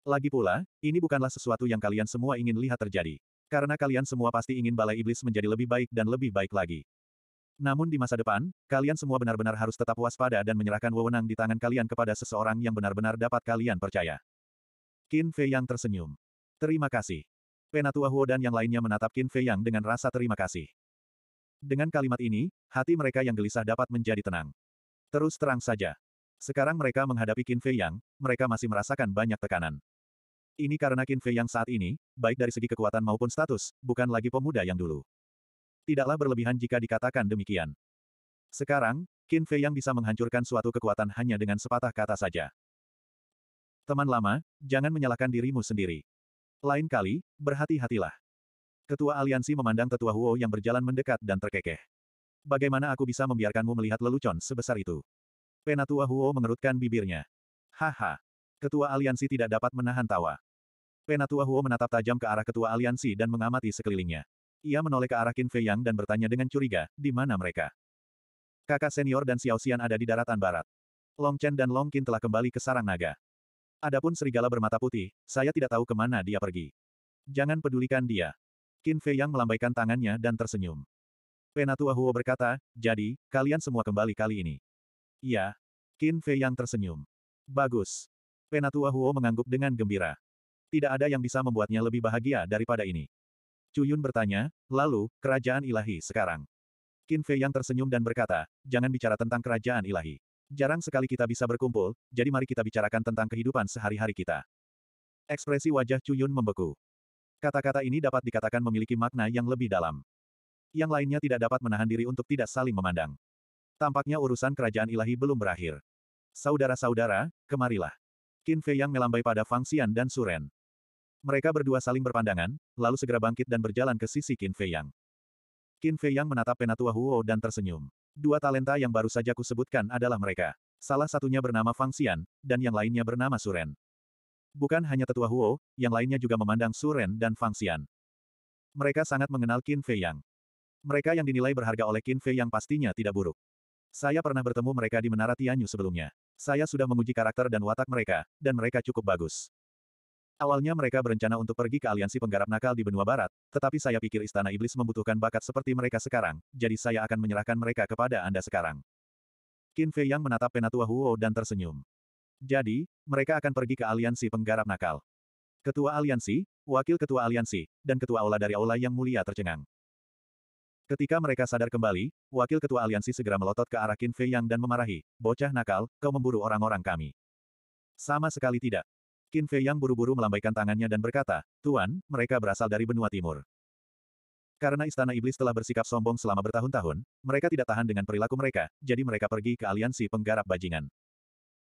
Lagi pula, ini bukanlah sesuatu yang kalian semua ingin lihat terjadi. Karena kalian semua pasti ingin balai iblis menjadi lebih baik dan lebih baik lagi. Namun di masa depan, kalian semua benar-benar harus tetap waspada dan menyerahkan wewenang di tangan kalian kepada seseorang yang benar-benar dapat kalian percaya. Qin Fei Yang tersenyum. Terima kasih. Penatua Huo dan yang lainnya menatap Qin Fei Yang dengan rasa terima kasih. Dengan kalimat ini, hati mereka yang gelisah dapat menjadi tenang. Terus terang saja. Sekarang mereka menghadapi Qin Fei Yang, mereka masih merasakan banyak tekanan. Ini karena Qin Fei yang saat ini, baik dari segi kekuatan maupun status, bukan lagi pemuda yang dulu. Tidaklah berlebihan jika dikatakan demikian. Sekarang, Qin Fei yang bisa menghancurkan suatu kekuatan hanya dengan sepatah kata saja. Teman lama, jangan menyalahkan dirimu sendiri. Lain kali, berhati-hatilah. Ketua aliansi memandang tetua Huo yang berjalan mendekat dan terkekeh. Bagaimana aku bisa membiarkanmu melihat lelucon sebesar itu? Penatua Huo mengerutkan bibirnya. Haha. Ketua aliansi tidak dapat menahan tawa. Penatua Huo menatap tajam ke arah ketua aliansi dan mengamati sekelilingnya. Ia menoleh ke arah Qin Fei Yang dan bertanya dengan curiga, di mana mereka? Kakak senior dan Xiao Xian ada di daratan barat. Long Chen dan Long Qin telah kembali ke sarang naga. Adapun serigala bermata putih, saya tidak tahu kemana dia pergi. Jangan pedulikan dia. Qin Fei Yang melambaikan tangannya dan tersenyum. Penatua Huo berkata, jadi, kalian semua kembali kali ini. Ya, Qin Fei Yang tersenyum. Bagus. Penatua Huo mengangguk dengan gembira tidak ada yang bisa membuatnya lebih bahagia daripada ini. Cuyun bertanya, lalu, kerajaan ilahi sekarang? Qin Fei yang tersenyum dan berkata, jangan bicara tentang kerajaan ilahi. Jarang sekali kita bisa berkumpul, jadi mari kita bicarakan tentang kehidupan sehari-hari kita. Ekspresi wajah Cuyun membeku. Kata-kata ini dapat dikatakan memiliki makna yang lebih dalam. Yang lainnya tidak dapat menahan diri untuk tidak saling memandang. Tampaknya urusan kerajaan ilahi belum berakhir. Saudara-saudara, kemarilah. Qin Fei yang melambai pada Fang Xian dan Suren. Mereka berdua saling berpandangan, lalu segera bangkit dan berjalan ke sisi Qin Fei Yang. Qin Fei Yang menatap Penatua Huo dan tersenyum. Dua talenta yang baru saja kusebutkan adalah mereka. Salah satunya bernama Fang Xian, dan yang lainnya bernama Suren. Bukan hanya tetua Huo, yang lainnya juga memandang Suren dan Fang Xian. Mereka sangat mengenal Qin Fei Yang. Mereka yang dinilai berharga oleh Qin Fei Yang pastinya tidak buruk. Saya pernah bertemu mereka di Menara Tianyu sebelumnya. Saya sudah menguji karakter dan watak mereka, dan mereka cukup bagus. Awalnya mereka berencana untuk pergi ke aliansi penggarap nakal di benua barat, tetapi saya pikir istana iblis membutuhkan bakat seperti mereka sekarang, jadi saya akan menyerahkan mereka kepada Anda sekarang. Qin Fei yang menatap Penatua Huo dan tersenyum. Jadi, mereka akan pergi ke aliansi penggarap nakal. Ketua aliansi, wakil ketua aliansi, dan ketua aula dari aula yang mulia tercengang. Ketika mereka sadar kembali, wakil ketua aliansi segera melotot ke arah Qin Fei Yang dan memarahi, bocah nakal, kau memburu orang-orang kami. Sama sekali tidak, Qin Fei yang buru-buru melambaikan tangannya dan berkata, Tuan, mereka berasal dari benua timur. Karena Istana Iblis telah bersikap sombong selama bertahun-tahun, mereka tidak tahan dengan perilaku mereka, jadi mereka pergi ke aliansi penggarap bajingan.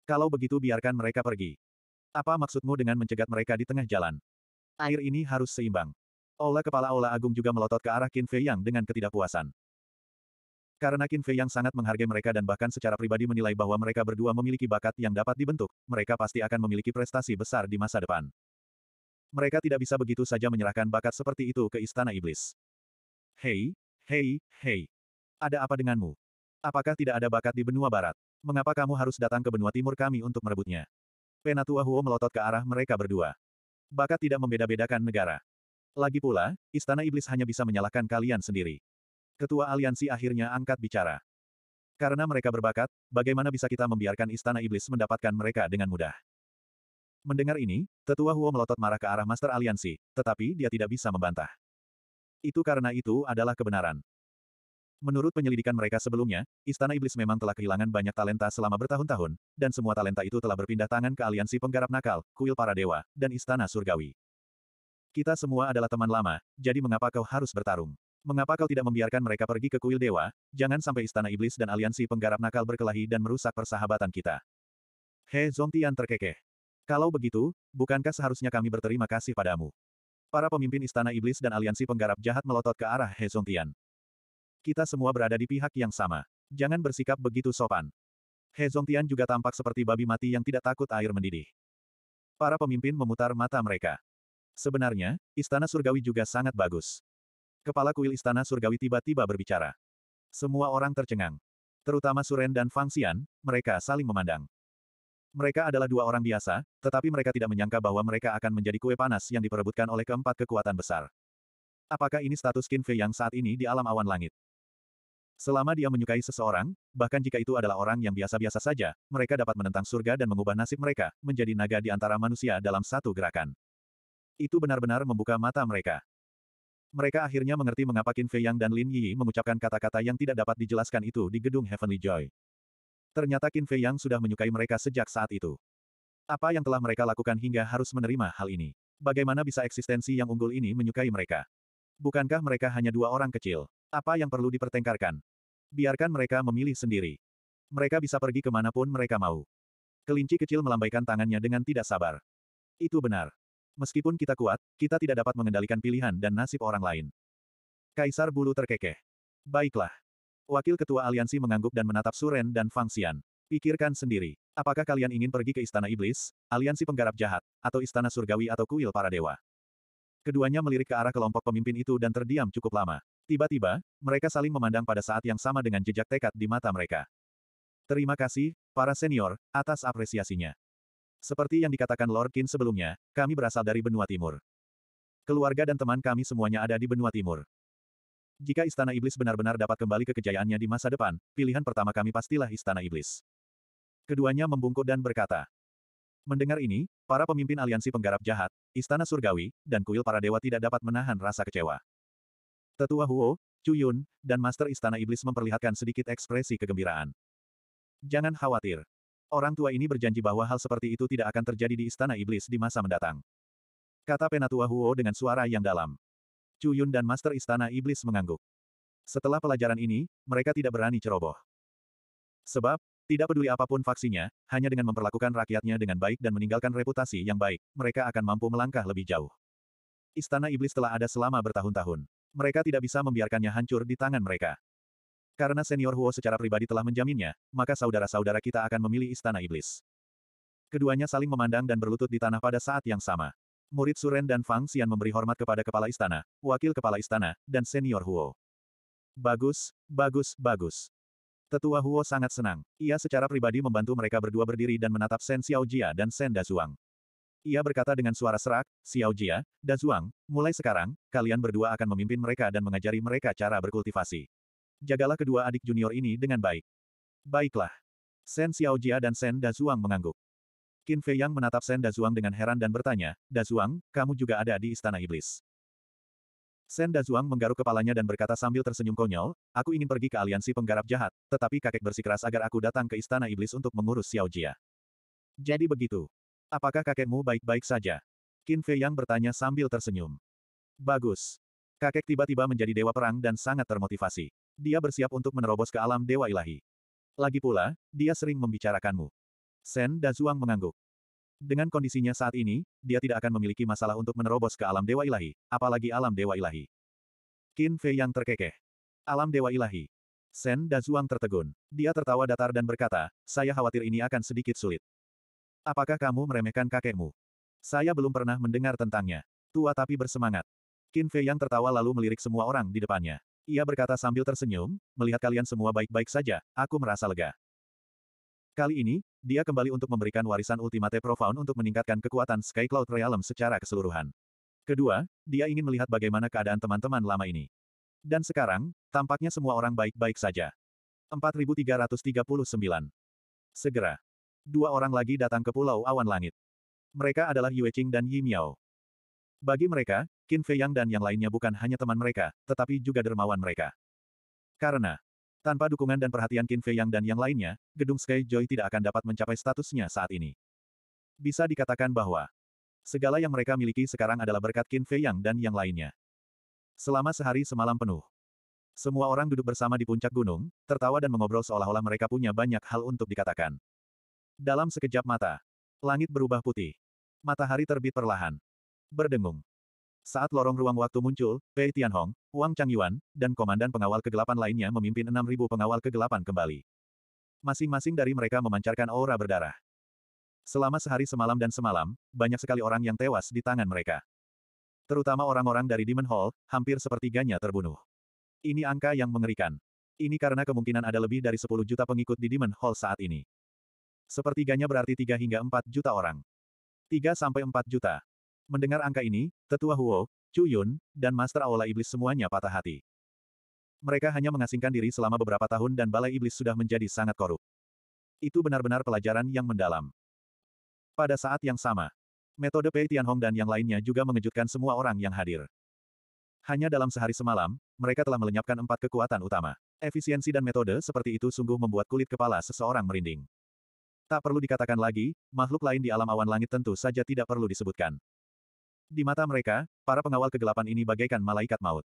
Kalau begitu biarkan mereka pergi. Apa maksudmu dengan mencegat mereka di tengah jalan? Air ini harus seimbang. Ola kepala Ola Agung juga melotot ke arah Qin Fei Yang dengan ketidakpuasan. Karena Qin Fei yang sangat menghargai mereka dan bahkan secara pribadi menilai bahwa mereka berdua memiliki bakat yang dapat dibentuk, mereka pasti akan memiliki prestasi besar di masa depan. Mereka tidak bisa begitu saja menyerahkan bakat seperti itu ke Istana Iblis. Hei, hei, hei. Ada apa denganmu? Apakah tidak ada bakat di benua barat? Mengapa kamu harus datang ke benua timur kami untuk merebutnya? Penatua Huo melotot ke arah mereka berdua. Bakat tidak membeda-bedakan negara. Lagi pula, Istana Iblis hanya bisa menyalahkan kalian sendiri. Ketua aliansi akhirnya angkat bicara. Karena mereka berbakat, bagaimana bisa kita membiarkan istana iblis mendapatkan mereka dengan mudah? Mendengar ini, tetua Huo melotot marah ke arah Master Aliansi, tetapi dia tidak bisa membantah. Itu karena itu adalah kebenaran. Menurut penyelidikan mereka sebelumnya, Istana Iblis memang telah kehilangan banyak talenta selama bertahun-tahun, dan semua talenta itu telah berpindah tangan ke aliansi penggarap nakal, kuil para dewa, dan Istana Surgawi. Kita semua adalah teman lama, jadi mengapa kau harus bertarung? Mengapa kau tidak membiarkan mereka pergi ke kuil dewa? Jangan sampai istana iblis dan aliansi penggarap nakal berkelahi dan merusak persahabatan kita. He Zongtian terkekeh. Kalau begitu, bukankah seharusnya kami berterima kasih padamu? Para pemimpin istana iblis dan aliansi penggarap jahat melotot ke arah He Zongtian. Kita semua berada di pihak yang sama. Jangan bersikap begitu sopan. He Zongtian juga tampak seperti babi mati yang tidak takut air mendidih. Para pemimpin memutar mata mereka. Sebenarnya, istana surgawi juga sangat bagus. Kepala kuil istana surgawi tiba-tiba berbicara. Semua orang tercengang. Terutama Suren dan Fang Xian, mereka saling memandang. Mereka adalah dua orang biasa, tetapi mereka tidak menyangka bahwa mereka akan menjadi kue panas yang diperebutkan oleh keempat kekuatan besar. Apakah ini status Qin Fei yang saat ini di alam awan langit? Selama dia menyukai seseorang, bahkan jika itu adalah orang yang biasa-biasa saja, mereka dapat menentang surga dan mengubah nasib mereka menjadi naga di antara manusia dalam satu gerakan. Itu benar-benar membuka mata mereka. Mereka akhirnya mengerti mengapa Qin Fei Yang dan Lin Yi mengucapkan kata-kata yang tidak dapat dijelaskan itu di gedung Heavenly Joy. Ternyata Qin Fei Yang sudah menyukai mereka sejak saat itu. Apa yang telah mereka lakukan hingga harus menerima hal ini? Bagaimana bisa eksistensi yang unggul ini menyukai mereka? Bukankah mereka hanya dua orang kecil? Apa yang perlu dipertengkarkan? Biarkan mereka memilih sendiri. Mereka bisa pergi kemanapun mereka mau. Kelinci kecil melambaikan tangannya dengan tidak sabar. Itu benar. Meskipun kita kuat, kita tidak dapat mengendalikan pilihan dan nasib orang lain. Kaisar bulu terkekeh. Baiklah. Wakil Ketua Aliansi mengangguk dan menatap Suren dan Fang Xian. Pikirkan sendiri. Apakah kalian ingin pergi ke Istana Iblis, Aliansi Penggarap Jahat, atau Istana Surgawi atau Kuil Para Dewa? Keduanya melirik ke arah kelompok pemimpin itu dan terdiam cukup lama. Tiba-tiba, mereka saling memandang pada saat yang sama dengan jejak tekad di mata mereka. Terima kasih, para senior, atas apresiasinya. Seperti yang dikatakan Lord Kin sebelumnya, kami berasal dari benua timur. Keluarga dan teman kami semuanya ada di benua timur. Jika Istana Iblis benar-benar dapat kembali ke kejayaannya di masa depan, pilihan pertama kami pastilah Istana Iblis. Keduanya membungkuk dan berkata. Mendengar ini, para pemimpin aliansi penggarap jahat, Istana Surgawi, dan kuil para dewa tidak dapat menahan rasa kecewa. Tetua Huo, Chu Yun, dan Master Istana Iblis memperlihatkan sedikit ekspresi kegembiraan. Jangan khawatir. Orang tua ini berjanji bahwa hal seperti itu tidak akan terjadi di Istana Iblis di masa mendatang. Kata Penatua Huo dengan suara yang dalam. Chu Yun dan Master Istana Iblis mengangguk. Setelah pelajaran ini, mereka tidak berani ceroboh. Sebab, tidak peduli apapun faksinya, hanya dengan memperlakukan rakyatnya dengan baik dan meninggalkan reputasi yang baik, mereka akan mampu melangkah lebih jauh. Istana Iblis telah ada selama bertahun-tahun. Mereka tidak bisa membiarkannya hancur di tangan mereka. Karena senior Huo secara pribadi telah menjaminnya, maka saudara-saudara kita akan memilih istana iblis. Keduanya saling memandang dan berlutut di tanah pada saat yang sama. Murid Suren dan Fang Xian memberi hormat kepada kepala istana, wakil kepala istana, dan senior Huo. Bagus, bagus, bagus. Tetua Huo sangat senang. Ia secara pribadi membantu mereka berdua berdiri dan menatap Sen Xiao Jia dan Sen Da Dazuang. Ia berkata dengan suara serak, "Xiao Jia, Da Dazuang, mulai sekarang, kalian berdua akan memimpin mereka dan mengajari mereka cara berkultivasi. Jagalah kedua adik junior ini dengan baik. Baiklah. Sen Xiaojia dan Sen Dazuang mengangguk. Qin Fei Yang menatap Sen Dazuang dengan heran dan bertanya, Dazuang, kamu juga ada di Istana Iblis. Sen Dazuang menggaruk kepalanya dan berkata sambil tersenyum konyol, aku ingin pergi ke aliansi penggarap jahat, tetapi kakek bersikeras agar aku datang ke istana iblis untuk mengurus Xiaojia. Jadi begitu. Apakah kakekmu baik-baik saja? Qin Fei Yang bertanya sambil tersenyum. Bagus. Kakek tiba-tiba menjadi dewa perang dan sangat termotivasi dia bersiap untuk menerobos ke alam dewa ilahi. Lagi pula, dia sering membicarakanmu. Sen Dazuang mengangguk. Dengan kondisinya saat ini, dia tidak akan memiliki masalah untuk menerobos ke alam dewa ilahi, apalagi alam dewa ilahi. Qin Fei yang terkekeh. Alam dewa ilahi. Sen Dazuang tertegun. Dia tertawa datar dan berkata, saya khawatir ini akan sedikit sulit. Apakah kamu meremehkan kakekmu? Saya belum pernah mendengar tentangnya. Tua tapi bersemangat. Qin Fei yang tertawa lalu melirik semua orang di depannya. Ia berkata sambil tersenyum, melihat kalian semua baik-baik saja, aku merasa lega. Kali ini, dia kembali untuk memberikan warisan Ultimate Profound untuk meningkatkan kekuatan Sky Cloud Realm secara keseluruhan. Kedua, dia ingin melihat bagaimana keadaan teman-teman lama ini. Dan sekarang, tampaknya semua orang baik-baik saja. 4339. Segera. Dua orang lagi datang ke Pulau Awan Langit. Mereka adalah Yue Qing dan Yi Miao. Bagi mereka, Qin Fei Yang dan yang lainnya bukan hanya teman mereka, tetapi juga dermawan mereka. Karena, tanpa dukungan dan perhatian Qin Fei Yang dan yang lainnya, gedung Sky Joy tidak akan dapat mencapai statusnya saat ini. Bisa dikatakan bahwa, segala yang mereka miliki sekarang adalah berkat Qin Fei Yang dan yang lainnya. Selama sehari semalam penuh, semua orang duduk bersama di puncak gunung, tertawa dan mengobrol seolah-olah mereka punya banyak hal untuk dikatakan. Dalam sekejap mata, langit berubah putih. Matahari terbit perlahan. Berdengung. Saat lorong ruang waktu muncul, Pei Tianhong, Wang Changyuan, dan komandan pengawal kegelapan lainnya memimpin 6.000 pengawal kegelapan kembali. Masing-masing dari mereka memancarkan aura berdarah. Selama sehari semalam dan semalam, banyak sekali orang yang tewas di tangan mereka. Terutama orang-orang dari Demon Hall, hampir sepertiganya terbunuh. Ini angka yang mengerikan. Ini karena kemungkinan ada lebih dari 10 juta pengikut di Demon Hall saat ini. Sepertiganya berarti 3 hingga 4 juta orang. 3 sampai 4 juta. Mendengar angka ini, tetua Huo, Chu Yun, dan Master Aula Iblis semuanya patah hati. Mereka hanya mengasingkan diri selama beberapa tahun dan Balai Iblis sudah menjadi sangat korup. Itu benar-benar pelajaran yang mendalam. Pada saat yang sama, metode Pei Tianhong dan yang lainnya juga mengejutkan semua orang yang hadir. Hanya dalam sehari semalam, mereka telah melenyapkan empat kekuatan utama. Efisiensi dan metode seperti itu sungguh membuat kulit kepala seseorang merinding. Tak perlu dikatakan lagi, makhluk lain di alam awan langit tentu saja tidak perlu disebutkan. Di mata mereka, para pengawal kegelapan ini bagaikan malaikat maut.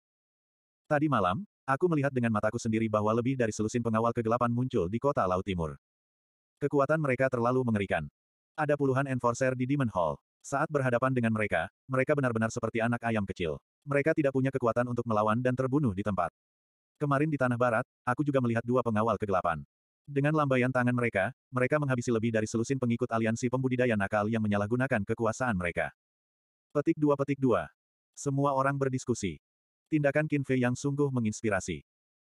Tadi malam, aku melihat dengan mataku sendiri bahwa lebih dari selusin pengawal kegelapan muncul di kota Laut Timur. Kekuatan mereka terlalu mengerikan. Ada puluhan enforcer di Demon Hall. Saat berhadapan dengan mereka, mereka benar-benar seperti anak ayam kecil. Mereka tidak punya kekuatan untuk melawan dan terbunuh di tempat. Kemarin di Tanah Barat, aku juga melihat dua pengawal kegelapan. Dengan lambaian tangan mereka, mereka menghabisi lebih dari selusin pengikut aliansi pembudidaya nakal yang menyalahgunakan kekuasaan mereka. Petik dua petik dua. Semua orang berdiskusi. Tindakan Qin Fei yang sungguh menginspirasi.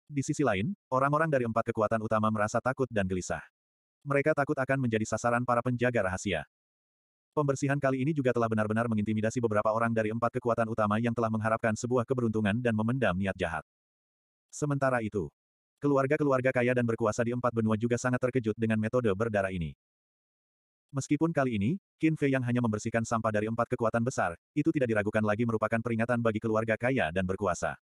Di sisi lain, orang-orang dari empat kekuatan utama merasa takut dan gelisah. Mereka takut akan menjadi sasaran para penjaga rahasia. Pembersihan kali ini juga telah benar-benar mengintimidasi beberapa orang dari empat kekuatan utama yang telah mengharapkan sebuah keberuntungan dan memendam niat jahat. Sementara itu, keluarga-keluarga kaya dan berkuasa di empat benua juga sangat terkejut dengan metode berdarah ini. Meskipun kali ini, Qin Fei yang hanya membersihkan sampah dari empat kekuatan besar, itu tidak diragukan lagi merupakan peringatan bagi keluarga kaya dan berkuasa.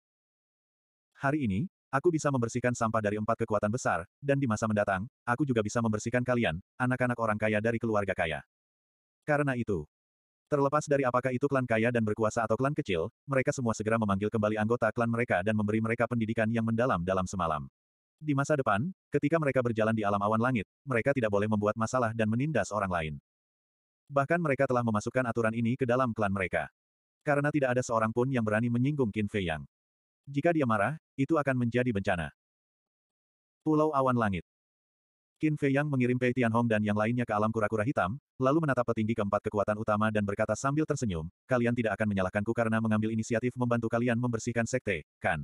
Hari ini, aku bisa membersihkan sampah dari empat kekuatan besar, dan di masa mendatang, aku juga bisa membersihkan kalian, anak-anak orang kaya dari keluarga kaya. Karena itu, terlepas dari apakah itu klan kaya dan berkuasa atau klan kecil, mereka semua segera memanggil kembali anggota klan mereka dan memberi mereka pendidikan yang mendalam dalam semalam. Di masa depan, ketika mereka berjalan di alam awan langit, mereka tidak boleh membuat masalah dan menindas orang lain. Bahkan mereka telah memasukkan aturan ini ke dalam klan mereka. Karena tidak ada seorang pun yang berani menyinggung Qin Fei Yang. Jika dia marah, itu akan menjadi bencana. Pulau Awan Langit Qin Fei Yang mengirim Pei Tianhong dan yang lainnya ke alam kura-kura hitam, lalu menatap petinggi keempat kekuatan utama dan berkata sambil tersenyum, kalian tidak akan menyalahkanku karena mengambil inisiatif membantu kalian membersihkan sekte, kan?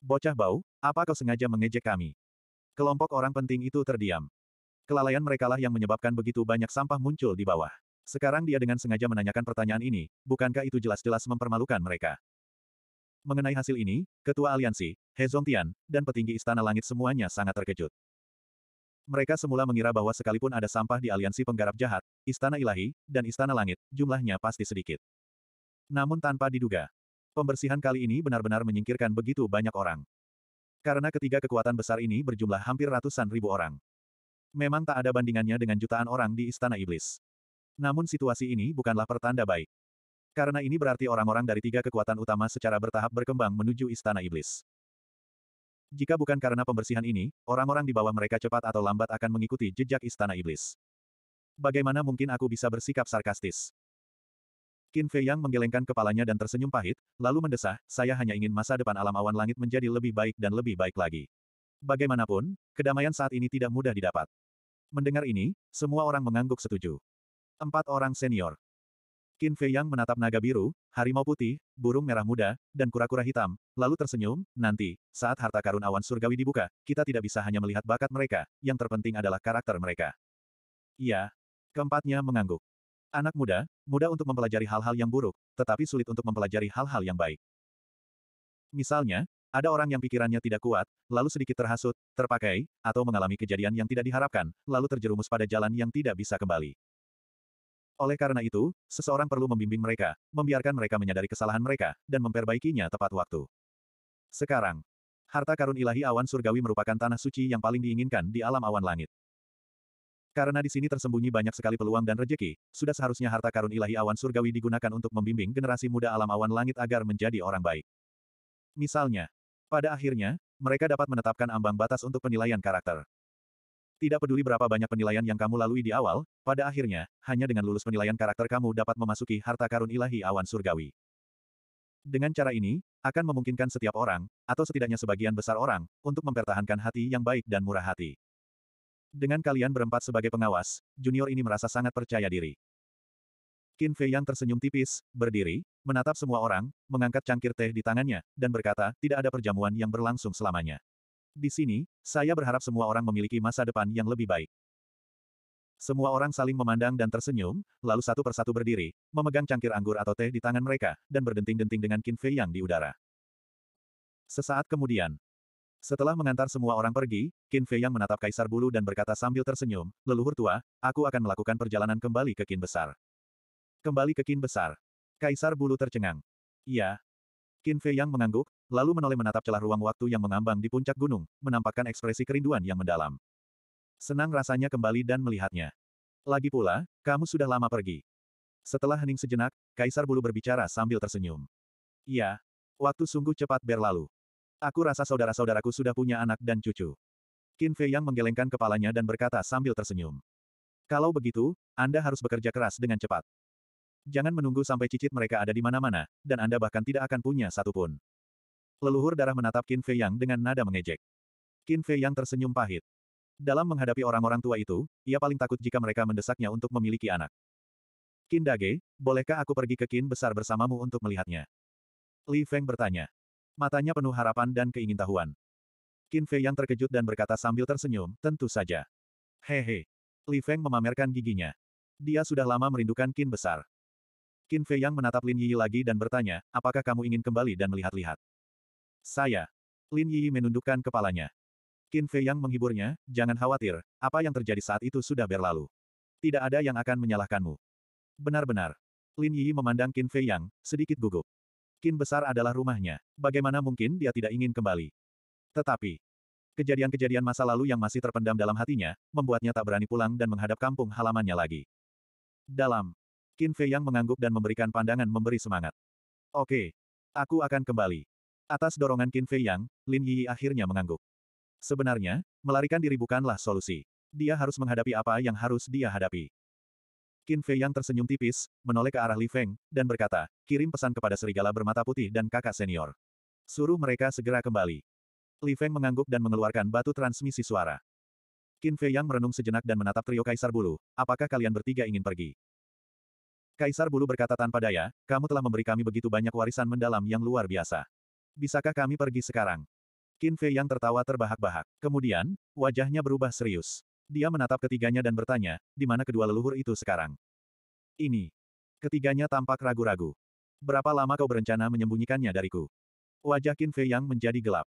Bocah bau, apa kau sengaja mengejek kami? Kelompok orang penting itu terdiam. Kelalaian merekalah yang menyebabkan begitu banyak sampah muncul di bawah. Sekarang dia dengan sengaja menanyakan pertanyaan ini, bukankah itu jelas-jelas mempermalukan mereka? Mengenai hasil ini, Ketua Aliansi, He Zongtian, dan petinggi Istana Langit semuanya sangat terkejut. Mereka semula mengira bahwa sekalipun ada sampah di aliansi penggarap jahat, Istana Ilahi, dan Istana Langit, jumlahnya pasti sedikit. Namun tanpa diduga, Pembersihan kali ini benar-benar menyingkirkan begitu banyak orang. Karena ketiga kekuatan besar ini berjumlah hampir ratusan ribu orang. Memang tak ada bandingannya dengan jutaan orang di Istana Iblis. Namun situasi ini bukanlah pertanda baik. Karena ini berarti orang-orang dari tiga kekuatan utama secara bertahap berkembang menuju Istana Iblis. Jika bukan karena pembersihan ini, orang-orang di bawah mereka cepat atau lambat akan mengikuti jejak Istana Iblis. Bagaimana mungkin aku bisa bersikap sarkastis? Qin Fei Yang menggelengkan kepalanya dan tersenyum pahit, lalu mendesah, saya hanya ingin masa depan alam awan langit menjadi lebih baik dan lebih baik lagi. Bagaimanapun, kedamaian saat ini tidak mudah didapat. Mendengar ini, semua orang mengangguk setuju. Empat orang senior. Qin Fei Yang menatap naga biru, harimau putih, burung merah muda, dan kura-kura hitam, lalu tersenyum, nanti, saat harta karun awan surgawi dibuka, kita tidak bisa hanya melihat bakat mereka, yang terpenting adalah karakter mereka. Iya. Keempatnya mengangguk. Anak muda, mudah untuk mempelajari hal-hal yang buruk, tetapi sulit untuk mempelajari hal-hal yang baik. Misalnya, ada orang yang pikirannya tidak kuat, lalu sedikit terhasut, terpakai, atau mengalami kejadian yang tidak diharapkan, lalu terjerumus pada jalan yang tidak bisa kembali. Oleh karena itu, seseorang perlu membimbing mereka, membiarkan mereka menyadari kesalahan mereka, dan memperbaikinya tepat waktu. Sekarang, harta karun ilahi awan surgawi merupakan tanah suci yang paling diinginkan di alam awan langit. Karena di sini tersembunyi banyak sekali peluang dan rejeki, sudah seharusnya harta karun ilahi awan surgawi digunakan untuk membimbing generasi muda alam awan langit agar menjadi orang baik. Misalnya, pada akhirnya, mereka dapat menetapkan ambang batas untuk penilaian karakter. Tidak peduli berapa banyak penilaian yang kamu lalui di awal, pada akhirnya, hanya dengan lulus penilaian karakter kamu dapat memasuki harta karun ilahi awan surgawi. Dengan cara ini, akan memungkinkan setiap orang, atau setidaknya sebagian besar orang, untuk mempertahankan hati yang baik dan murah hati. Dengan kalian berempat sebagai pengawas, junior ini merasa sangat percaya diri. Qin Fei yang tersenyum tipis, berdiri, menatap semua orang, mengangkat cangkir teh di tangannya, dan berkata, tidak ada perjamuan yang berlangsung selamanya. Di sini, saya berharap semua orang memiliki masa depan yang lebih baik. Semua orang saling memandang dan tersenyum, lalu satu persatu berdiri, memegang cangkir anggur atau teh di tangan mereka, dan berdenting-denting dengan Qin Fei yang di udara. Sesaat kemudian, setelah mengantar semua orang pergi, Qin Fei yang menatap Kaisar Bulu dan berkata sambil tersenyum, leluhur tua, aku akan melakukan perjalanan kembali ke Qin Besar. Kembali ke Qin Besar. Kaisar Bulu tercengang. Iya. Qin Fei yang mengangguk, lalu menoleh menatap celah ruang waktu yang mengambang di puncak gunung, menampakkan ekspresi kerinduan yang mendalam. Senang rasanya kembali dan melihatnya. Lagi pula, kamu sudah lama pergi. Setelah hening sejenak, Kaisar Bulu berbicara sambil tersenyum. Iya. Waktu sungguh cepat berlalu. Aku rasa saudara-saudaraku sudah punya anak dan cucu. Qin Fei Yang menggelengkan kepalanya dan berkata sambil tersenyum. Kalau begitu, Anda harus bekerja keras dengan cepat. Jangan menunggu sampai cicit mereka ada di mana-mana, dan Anda bahkan tidak akan punya satu pun. Leluhur darah menatap Qin Fei Yang dengan nada mengejek. Qin Fei Yang tersenyum pahit. Dalam menghadapi orang-orang tua itu, ia paling takut jika mereka mendesaknya untuk memiliki anak. Qin Dage, bolehkah aku pergi ke Qin besar bersamamu untuk melihatnya? Li Feng bertanya. Matanya penuh harapan dan keingintahuan. Qin Fei yang terkejut dan berkata sambil tersenyum, tentu saja. Hehe. Li Feng memamerkan giginya. Dia sudah lama merindukan Qin besar. Qin Fei yang menatap Lin Yi lagi dan bertanya, apakah kamu ingin kembali dan melihat-lihat? Saya. Lin Yi menundukkan kepalanya. Qin Fei yang menghiburnya, jangan khawatir, apa yang terjadi saat itu sudah berlalu. Tidak ada yang akan menyalahkanmu. Benar-benar. Lin Yi memandang Qin Fei yang, sedikit gugup. Kin besar adalah rumahnya. Bagaimana mungkin dia tidak ingin kembali? Tetapi, kejadian-kejadian masa lalu yang masih terpendam dalam hatinya, membuatnya tak berani pulang dan menghadap kampung halamannya lagi. Dalam, Kin Fei yang mengangguk dan memberikan pandangan memberi semangat. Oke, aku akan kembali. Atas dorongan Kin Fei yang, Lin Yi akhirnya mengangguk. Sebenarnya, melarikan diri bukanlah solusi. Dia harus menghadapi apa yang harus dia hadapi. Qin Fei yang tersenyum tipis, menoleh ke arah Li Feng, dan berkata, kirim pesan kepada serigala bermata putih dan kakak senior. Suruh mereka segera kembali. Li Feng mengangguk dan mengeluarkan batu transmisi suara. Qin Fei yang merenung sejenak dan menatap trio Kaisar Bulu, apakah kalian bertiga ingin pergi? Kaisar Bulu berkata tanpa daya, kamu telah memberi kami begitu banyak warisan mendalam yang luar biasa. Bisakah kami pergi sekarang? Qin Fei yang tertawa terbahak-bahak. Kemudian, wajahnya berubah serius. Dia menatap ketiganya dan bertanya, di mana kedua leluhur itu sekarang? Ini. Ketiganya tampak ragu-ragu. Berapa lama kau berencana menyembunyikannya dariku? Wajah Qin Fei yang menjadi gelap.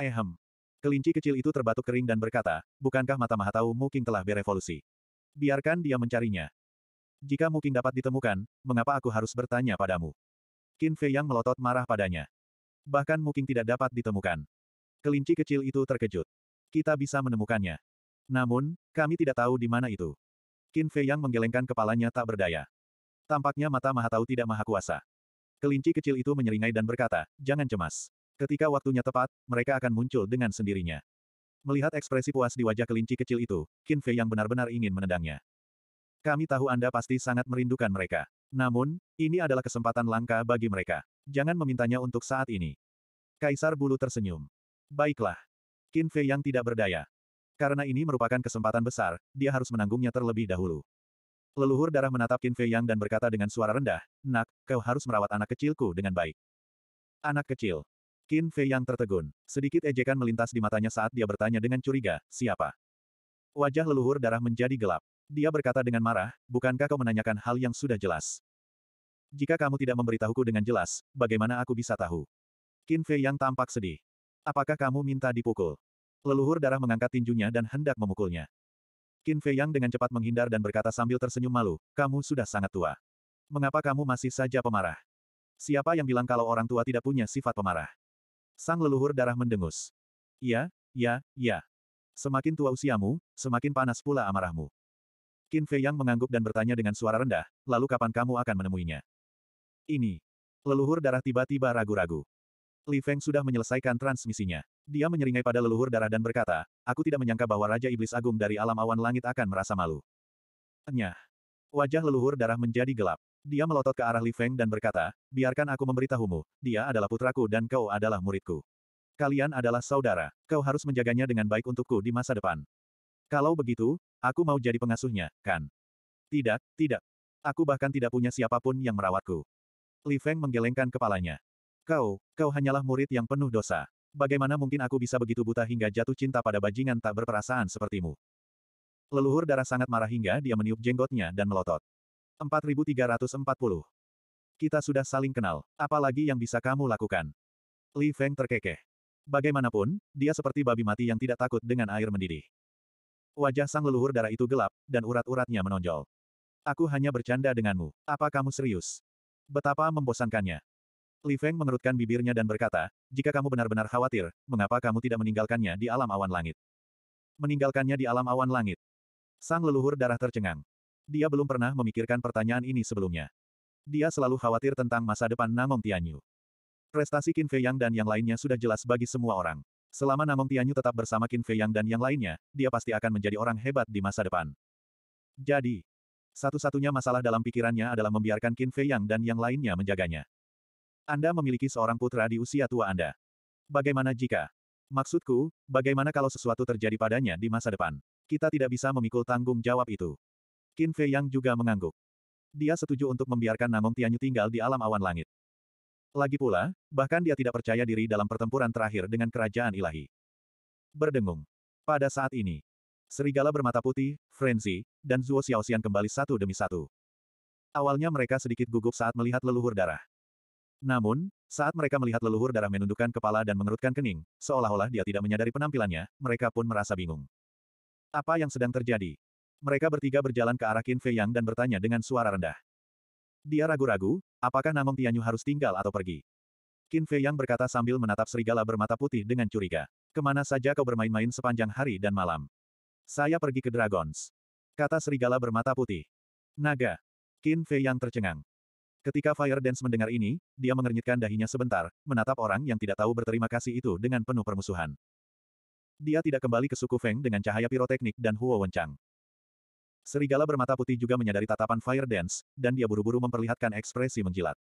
Ehem. Kelinci kecil itu terbatuk kering dan berkata, bukankah mata mahatau mungkin telah berevolusi? Biarkan dia mencarinya. Jika mungkin dapat ditemukan, mengapa aku harus bertanya padamu? Qin Fei yang melotot marah padanya. Bahkan mungkin tidak dapat ditemukan. Kelinci kecil itu terkejut. Kita bisa menemukannya. Namun, kami tidak tahu di mana itu. Qin Fei yang menggelengkan kepalanya tak berdaya. Tampaknya mata maha tahu tidak maha kuasa. Kelinci kecil itu menyeringai dan berkata, jangan cemas. Ketika waktunya tepat, mereka akan muncul dengan sendirinya. Melihat ekspresi puas di wajah kelinci kecil itu, Qin Fei yang benar-benar ingin menendangnya. Kami tahu Anda pasti sangat merindukan mereka. Namun, ini adalah kesempatan langka bagi mereka. Jangan memintanya untuk saat ini. Kaisar Bulu tersenyum. Baiklah. Qin Fei yang tidak berdaya. Karena ini merupakan kesempatan besar, dia harus menanggungnya terlebih dahulu. Leluhur darah menatap Qin Fei Yang dan berkata dengan suara rendah, Nak, kau harus merawat anak kecilku dengan baik. Anak kecil. Qin Fei Yang tertegun. Sedikit ejekan melintas di matanya saat dia bertanya dengan curiga, siapa? Wajah leluhur darah menjadi gelap. Dia berkata dengan marah, bukankah kau menanyakan hal yang sudah jelas? Jika kamu tidak memberitahuku dengan jelas, bagaimana aku bisa tahu? Qin Fei Yang tampak sedih. Apakah kamu minta dipukul? Leluhur darah mengangkat tinjunya dan hendak memukulnya. Qin Fei Yang dengan cepat menghindar dan berkata sambil tersenyum malu, kamu sudah sangat tua. Mengapa kamu masih saja pemarah? Siapa yang bilang kalau orang tua tidak punya sifat pemarah? Sang leluhur darah mendengus. "Ya, ya, ya. Semakin tua usiamu, semakin panas pula amarahmu. Qin Fei Yang mengangguk dan bertanya dengan suara rendah, lalu kapan kamu akan menemuinya? Ini. Leluhur darah tiba-tiba ragu-ragu. Li Feng sudah menyelesaikan transmisinya. Dia menyeringai pada leluhur darah dan berkata, aku tidak menyangka bahwa Raja Iblis Agung dari alam awan langit akan merasa malu. Nyah. Wajah leluhur darah menjadi gelap. Dia melotot ke arah Li Feng dan berkata, biarkan aku memberitahumu, dia adalah putraku dan kau adalah muridku. Kalian adalah saudara, kau harus menjaganya dengan baik untukku di masa depan. Kalau begitu, aku mau jadi pengasuhnya, kan? Tidak, tidak. Aku bahkan tidak punya siapapun yang merawatku. Li Feng menggelengkan kepalanya. Kau, kau hanyalah murid yang penuh dosa. Bagaimana mungkin aku bisa begitu buta hingga jatuh cinta pada bajingan tak berperasaan sepertimu? Leluhur darah sangat marah hingga dia meniup jenggotnya dan melotot. 4340. Kita sudah saling kenal, apalagi yang bisa kamu lakukan? Li Feng terkekeh. Bagaimanapun, dia seperti babi mati yang tidak takut dengan air mendidih. Wajah sang leluhur darah itu gelap, dan urat-uratnya menonjol. Aku hanya bercanda denganmu. Apa kamu serius? Betapa membosankannya. Li Feng mengerutkan bibirnya dan berkata, jika kamu benar-benar khawatir, mengapa kamu tidak meninggalkannya di alam awan langit? Meninggalkannya di alam awan langit. Sang leluhur darah tercengang. Dia belum pernah memikirkan pertanyaan ini sebelumnya. Dia selalu khawatir tentang masa depan Namong Tianyu. Prestasi Qin Fei Yang dan yang lainnya sudah jelas bagi semua orang. Selama Namong Tianyu tetap bersama Qin Fei Yang dan yang lainnya, dia pasti akan menjadi orang hebat di masa depan. Jadi, satu-satunya masalah dalam pikirannya adalah membiarkan Qin Fei Yang dan yang lainnya menjaganya. Anda memiliki seorang putra di usia tua Anda. Bagaimana jika? Maksudku, bagaimana kalau sesuatu terjadi padanya di masa depan? Kita tidak bisa memikul tanggung jawab itu. Qin Fei Yang juga mengangguk. Dia setuju untuk membiarkan Namong Tianyu tinggal di alam awan langit. Lagi pula, bahkan dia tidak percaya diri dalam pertempuran terakhir dengan kerajaan ilahi. Berdengung. Pada saat ini, Serigala bermata putih, Frenzy, dan Zuo Xiaoxian kembali satu demi satu. Awalnya mereka sedikit gugup saat melihat leluhur darah. Namun, saat mereka melihat leluhur darah menundukkan kepala dan mengerutkan kening, seolah-olah dia tidak menyadari penampilannya, mereka pun merasa bingung. Apa yang sedang terjadi? Mereka bertiga berjalan ke arah Qin Fei Yang dan bertanya dengan suara rendah. Dia ragu-ragu, apakah Namong Tianyu harus tinggal atau pergi? Qin Fei Yang berkata sambil menatap serigala bermata putih dengan curiga. Kemana saja kau bermain-main sepanjang hari dan malam? Saya pergi ke Dragons. Kata serigala bermata putih. Naga. Qin Fei Yang tercengang. Ketika Fire Dance mendengar ini, dia mengernyitkan dahinya sebentar, menatap orang yang tidak tahu berterima kasih itu dengan penuh permusuhan. Dia tidak kembali ke suku Feng dengan cahaya piroteknik dan Huo Wenchang. Serigala bermata putih juga menyadari tatapan Fire Dance, dan dia buru-buru memperlihatkan ekspresi menjilat.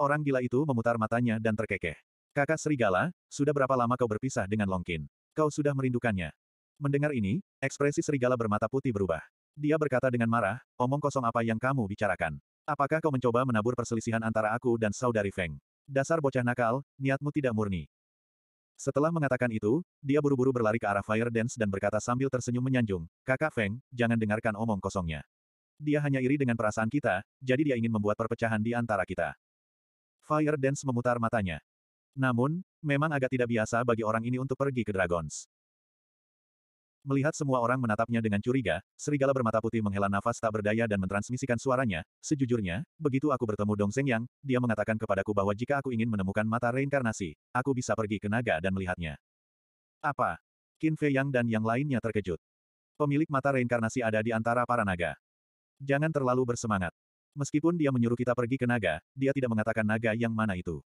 Orang gila itu memutar matanya dan terkekeh. Kakak Serigala, sudah berapa lama kau berpisah dengan Longkin? Kau sudah merindukannya. Mendengar ini, ekspresi Serigala bermata putih berubah. Dia berkata dengan marah, omong kosong apa yang kamu bicarakan. Apakah kau mencoba menabur perselisihan antara aku dan saudari Feng? Dasar bocah nakal, niatmu tidak murni. Setelah mengatakan itu, dia buru-buru berlari ke arah Fire Dance dan berkata sambil tersenyum menyanjung, Kakak Feng, jangan dengarkan omong kosongnya. Dia hanya iri dengan perasaan kita, jadi dia ingin membuat perpecahan di antara kita. Fire Dance memutar matanya. Namun, memang agak tidak biasa bagi orang ini untuk pergi ke Dragons. Melihat semua orang menatapnya dengan curiga, serigala bermata putih menghela nafas tak berdaya dan mentransmisikan suaranya. Sejujurnya, begitu aku bertemu Dong Zeng Yang, dia mengatakan kepadaku bahwa jika aku ingin menemukan mata reinkarnasi, aku bisa pergi ke naga dan melihatnya. Apa? Qin Fei Yang dan yang lainnya terkejut. Pemilik mata reinkarnasi ada di antara para naga. Jangan terlalu bersemangat. Meskipun dia menyuruh kita pergi ke naga, dia tidak mengatakan naga yang mana itu.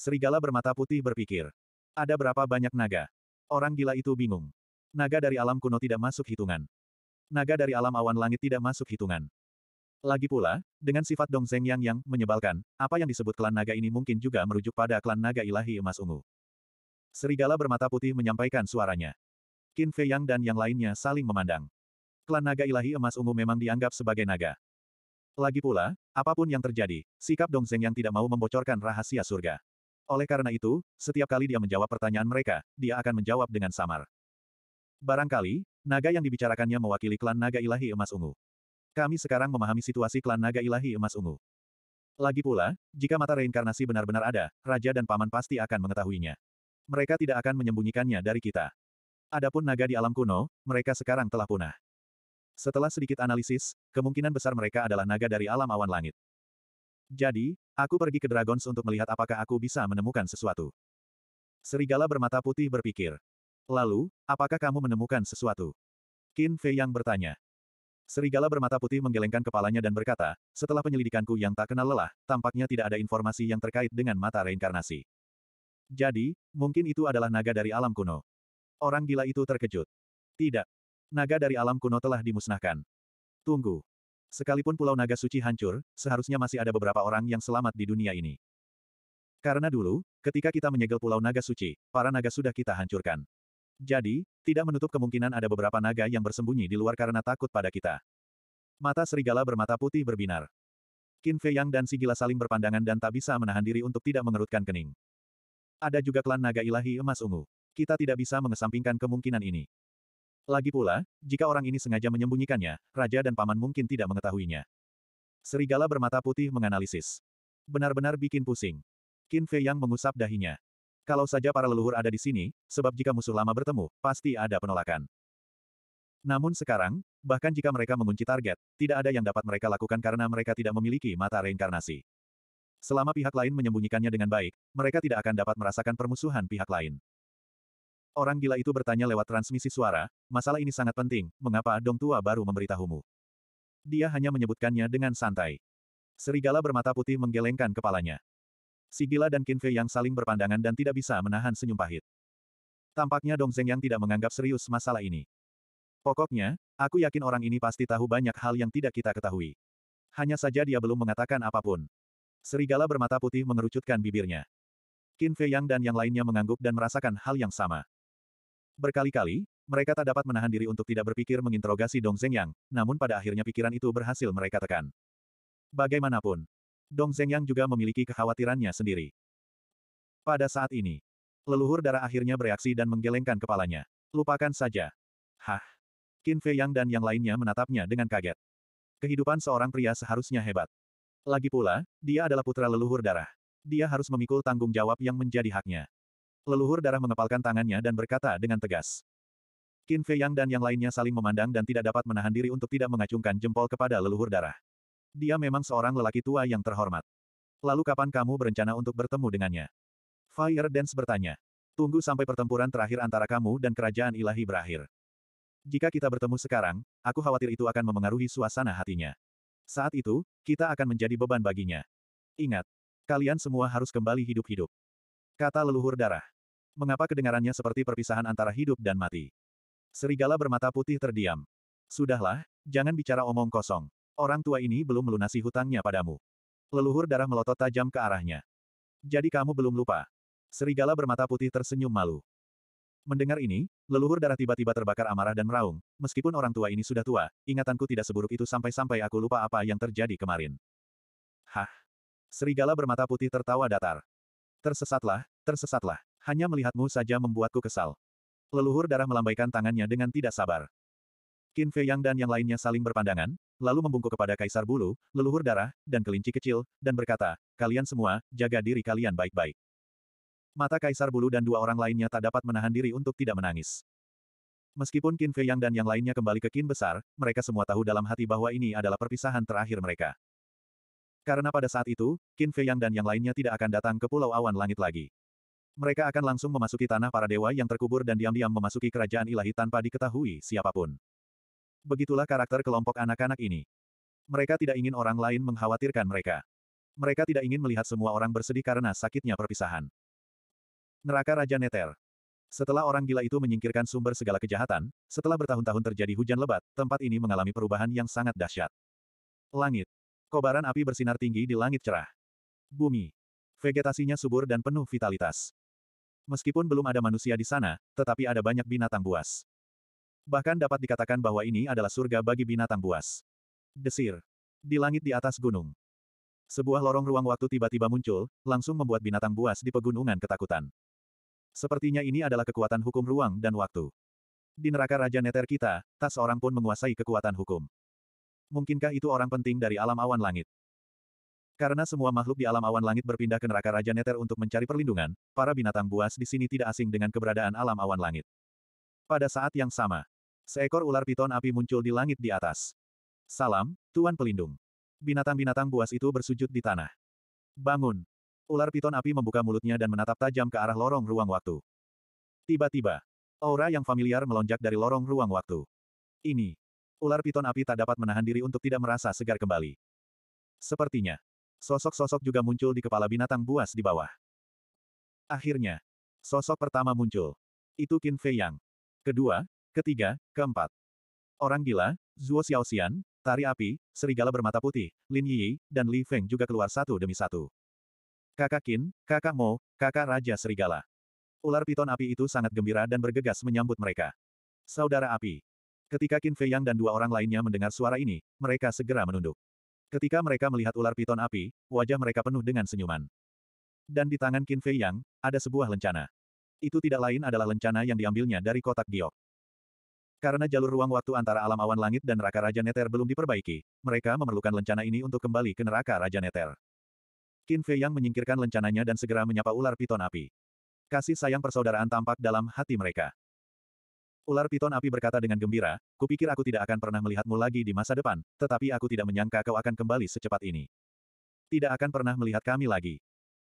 Serigala bermata putih berpikir. Ada berapa banyak naga? Orang gila itu bingung. Naga dari alam kuno tidak masuk hitungan. Naga dari alam awan langit tidak masuk hitungan. Lagi pula, dengan sifat Dong Zeng Yang yang menyebalkan, apa yang disebut klan naga ini mungkin juga merujuk pada klan naga ilahi emas ungu. Serigala bermata putih menyampaikan suaranya. Qin Fei Yang dan yang lainnya saling memandang. Klan naga ilahi emas ungu memang dianggap sebagai naga. Lagi pula, apapun yang terjadi, sikap Dong Zeng Yang tidak mau membocorkan rahasia surga. Oleh karena itu, setiap kali dia menjawab pertanyaan mereka, dia akan menjawab dengan samar. Barangkali, naga yang dibicarakannya mewakili klan naga ilahi emas ungu. Kami sekarang memahami situasi klan naga ilahi emas ungu. Lagi pula, jika mata reinkarnasi benar-benar ada, raja dan paman pasti akan mengetahuinya. Mereka tidak akan menyembunyikannya dari kita. Adapun naga di alam kuno, mereka sekarang telah punah. Setelah sedikit analisis, kemungkinan besar mereka adalah naga dari alam awan langit. Jadi, aku pergi ke Dragons untuk melihat apakah aku bisa menemukan sesuatu. Serigala bermata putih berpikir, Lalu, apakah kamu menemukan sesuatu? Qin Fei yang bertanya. Serigala bermata putih menggelengkan kepalanya dan berkata, setelah penyelidikanku yang tak kenal lelah, tampaknya tidak ada informasi yang terkait dengan mata reinkarnasi. Jadi, mungkin itu adalah naga dari alam kuno. Orang gila itu terkejut. Tidak. Naga dari alam kuno telah dimusnahkan. Tunggu. Sekalipun Pulau Naga Suci hancur, seharusnya masih ada beberapa orang yang selamat di dunia ini. Karena dulu, ketika kita menyegel Pulau Naga Suci, para naga sudah kita hancurkan. Jadi, tidak menutup kemungkinan ada beberapa naga yang bersembunyi di luar karena takut pada kita. Mata serigala bermata putih berbinar. Qin Fei Yang dan si gila saling berpandangan dan tak bisa menahan diri untuk tidak mengerutkan kening. Ada juga klan naga ilahi emas ungu. Kita tidak bisa mengesampingkan kemungkinan ini. Lagi pula, jika orang ini sengaja menyembunyikannya, raja dan paman mungkin tidak mengetahuinya. Serigala bermata putih menganalisis. Benar-benar bikin pusing. Qin Fei Yang mengusap dahinya. Kalau saja para leluhur ada di sini, sebab jika musuh lama bertemu, pasti ada penolakan. Namun sekarang, bahkan jika mereka mengunci target, tidak ada yang dapat mereka lakukan karena mereka tidak memiliki mata reinkarnasi. Selama pihak lain menyembunyikannya dengan baik, mereka tidak akan dapat merasakan permusuhan pihak lain. Orang gila itu bertanya lewat transmisi suara, masalah ini sangat penting, mengapa Dong Tua baru memberitahumu? Dia hanya menyebutkannya dengan santai. Serigala bermata putih menggelengkan kepalanya. Sigila dan Qin Fei yang saling berpandangan dan tidak bisa menahan senyum pahit. Tampaknya Dong Zeng yang tidak menganggap serius masalah ini. Pokoknya, aku yakin orang ini pasti tahu banyak hal yang tidak kita ketahui. Hanya saja dia belum mengatakan apapun. Serigala bermata putih mengerucutkan bibirnya. Qin Fei Yang dan yang lainnya mengangguk dan merasakan hal yang sama. Berkali-kali, mereka tak dapat menahan diri untuk tidak berpikir menginterogasi Dong Yang, namun pada akhirnya pikiran itu berhasil mereka tekan. Bagaimanapun, Dong Yang juga memiliki kekhawatirannya sendiri. Pada saat ini, leluhur darah akhirnya bereaksi dan menggelengkan kepalanya. Lupakan saja. Hah? Qin Fei Yang dan yang lainnya menatapnya dengan kaget. Kehidupan seorang pria seharusnya hebat. Lagi pula, dia adalah putra leluhur darah. Dia harus memikul tanggung jawab yang menjadi haknya. Leluhur darah mengepalkan tangannya dan berkata dengan tegas. Qin Fei Yang dan yang lainnya saling memandang dan tidak dapat menahan diri untuk tidak mengacungkan jempol kepada leluhur darah. Dia memang seorang lelaki tua yang terhormat. Lalu kapan kamu berencana untuk bertemu dengannya? Fire Dance bertanya. Tunggu sampai pertempuran terakhir antara kamu dan kerajaan ilahi berakhir. Jika kita bertemu sekarang, aku khawatir itu akan memengaruhi suasana hatinya. Saat itu, kita akan menjadi beban baginya. Ingat, kalian semua harus kembali hidup-hidup. Kata leluhur darah. Mengapa kedengarannya seperti perpisahan antara hidup dan mati? Serigala bermata putih terdiam. Sudahlah, jangan bicara omong kosong. Orang tua ini belum melunasi hutangnya padamu. Leluhur darah melotot tajam ke arahnya. Jadi kamu belum lupa. Serigala bermata putih tersenyum malu. Mendengar ini, leluhur darah tiba-tiba terbakar amarah dan meraung, meskipun orang tua ini sudah tua, ingatanku tidak seburuk itu sampai-sampai aku lupa apa yang terjadi kemarin. Hah? Serigala bermata putih tertawa datar. Tersesatlah, tersesatlah. Hanya melihatmu saja membuatku kesal. Leluhur darah melambaikan tangannya dengan tidak sabar. Qin Fei Yang dan yang lainnya saling berpandangan, lalu membungkuk kepada Kaisar Bulu, leluhur darah, dan kelinci kecil, dan berkata, kalian semua, jaga diri kalian baik-baik. Mata Kaisar Bulu dan dua orang lainnya tak dapat menahan diri untuk tidak menangis. Meskipun Qin Fei Yang dan yang lainnya kembali ke Qin Besar, mereka semua tahu dalam hati bahwa ini adalah perpisahan terakhir mereka. Karena pada saat itu, Qin Fei Yang dan yang lainnya tidak akan datang ke Pulau Awan Langit lagi. Mereka akan langsung memasuki tanah para dewa yang terkubur dan diam-diam memasuki kerajaan ilahi tanpa diketahui siapapun. Begitulah karakter kelompok anak-anak ini. Mereka tidak ingin orang lain mengkhawatirkan mereka. Mereka tidak ingin melihat semua orang bersedih karena sakitnya perpisahan. Neraka Raja Neter Setelah orang gila itu menyingkirkan sumber segala kejahatan, setelah bertahun-tahun terjadi hujan lebat, tempat ini mengalami perubahan yang sangat dahsyat. Langit. Kobaran api bersinar tinggi di langit cerah. Bumi. Vegetasinya subur dan penuh vitalitas. Meskipun belum ada manusia di sana, tetapi ada banyak binatang buas. Bahkan dapat dikatakan bahwa ini adalah surga bagi binatang buas. Desir. Di langit di atas gunung. Sebuah lorong ruang waktu tiba-tiba muncul, langsung membuat binatang buas di pegunungan ketakutan. Sepertinya ini adalah kekuatan hukum ruang dan waktu. Di neraka Raja Neter kita, tak seorang pun menguasai kekuatan hukum. Mungkinkah itu orang penting dari alam awan langit? Karena semua makhluk di alam awan langit berpindah ke neraka Raja Neter untuk mencari perlindungan, para binatang buas di sini tidak asing dengan keberadaan alam awan langit. Pada saat yang sama, Seekor ular piton api muncul di langit di atas. Salam, Tuan Pelindung. Binatang-binatang buas itu bersujud di tanah. Bangun. Ular piton api membuka mulutnya dan menatap tajam ke arah lorong ruang waktu. Tiba-tiba, aura yang familiar melonjak dari lorong ruang waktu. Ini. Ular piton api tak dapat menahan diri untuk tidak merasa segar kembali. Sepertinya, sosok-sosok juga muncul di kepala binatang buas di bawah. Akhirnya, sosok pertama muncul. Itu Qin Fei Yang. Kedua, Ketiga, keempat. Orang gila, Zuo Xiaoxian, Tari Api, Serigala Bermata Putih, Lin Yi, dan Li Feng juga keluar satu demi satu. Kakak Qin, kakak Mo, kakak Raja Serigala. Ular piton api itu sangat gembira dan bergegas menyambut mereka. Saudara api. Ketika Qin Fei Yang dan dua orang lainnya mendengar suara ini, mereka segera menunduk. Ketika mereka melihat ular piton api, wajah mereka penuh dengan senyuman. Dan di tangan Qin Fei Yang, ada sebuah lencana. Itu tidak lain adalah lencana yang diambilnya dari kotak giok. Karena jalur ruang waktu antara alam awan langit dan neraka Raja Neter belum diperbaiki, mereka memerlukan lencana ini untuk kembali ke neraka Raja Neter. Qin Fei Yang menyingkirkan lencananya dan segera menyapa ular piton api. Kasih sayang persaudaraan tampak dalam hati mereka. Ular piton api berkata dengan gembira, kupikir aku tidak akan pernah melihatmu lagi di masa depan, tetapi aku tidak menyangka kau akan kembali secepat ini. Tidak akan pernah melihat kami lagi.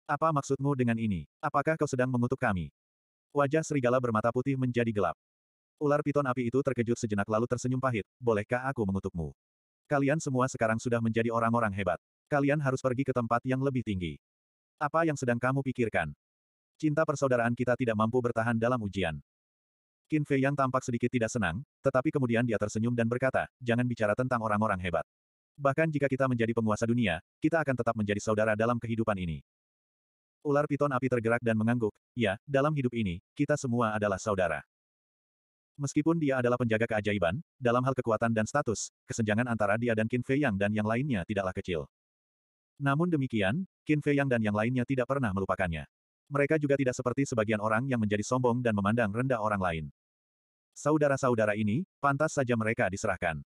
Apa maksudmu dengan ini? Apakah kau sedang mengutuk kami? Wajah serigala bermata putih menjadi gelap. Ular piton api itu terkejut sejenak lalu tersenyum pahit, bolehkah aku mengutukmu? Kalian semua sekarang sudah menjadi orang-orang hebat. Kalian harus pergi ke tempat yang lebih tinggi. Apa yang sedang kamu pikirkan? Cinta persaudaraan kita tidak mampu bertahan dalam ujian. Qin Fei yang tampak sedikit tidak senang, tetapi kemudian dia tersenyum dan berkata, jangan bicara tentang orang-orang hebat. Bahkan jika kita menjadi penguasa dunia, kita akan tetap menjadi saudara dalam kehidupan ini. Ular piton api tergerak dan mengangguk, ya, dalam hidup ini, kita semua adalah saudara. Meskipun dia adalah penjaga keajaiban, dalam hal kekuatan dan status, kesenjangan antara dia dan Qin Fei Yang dan yang lainnya tidaklah kecil. Namun demikian, Qin Fei Yang dan yang lainnya tidak pernah melupakannya. Mereka juga tidak seperti sebagian orang yang menjadi sombong dan memandang rendah orang lain. Saudara-saudara ini, pantas saja mereka diserahkan.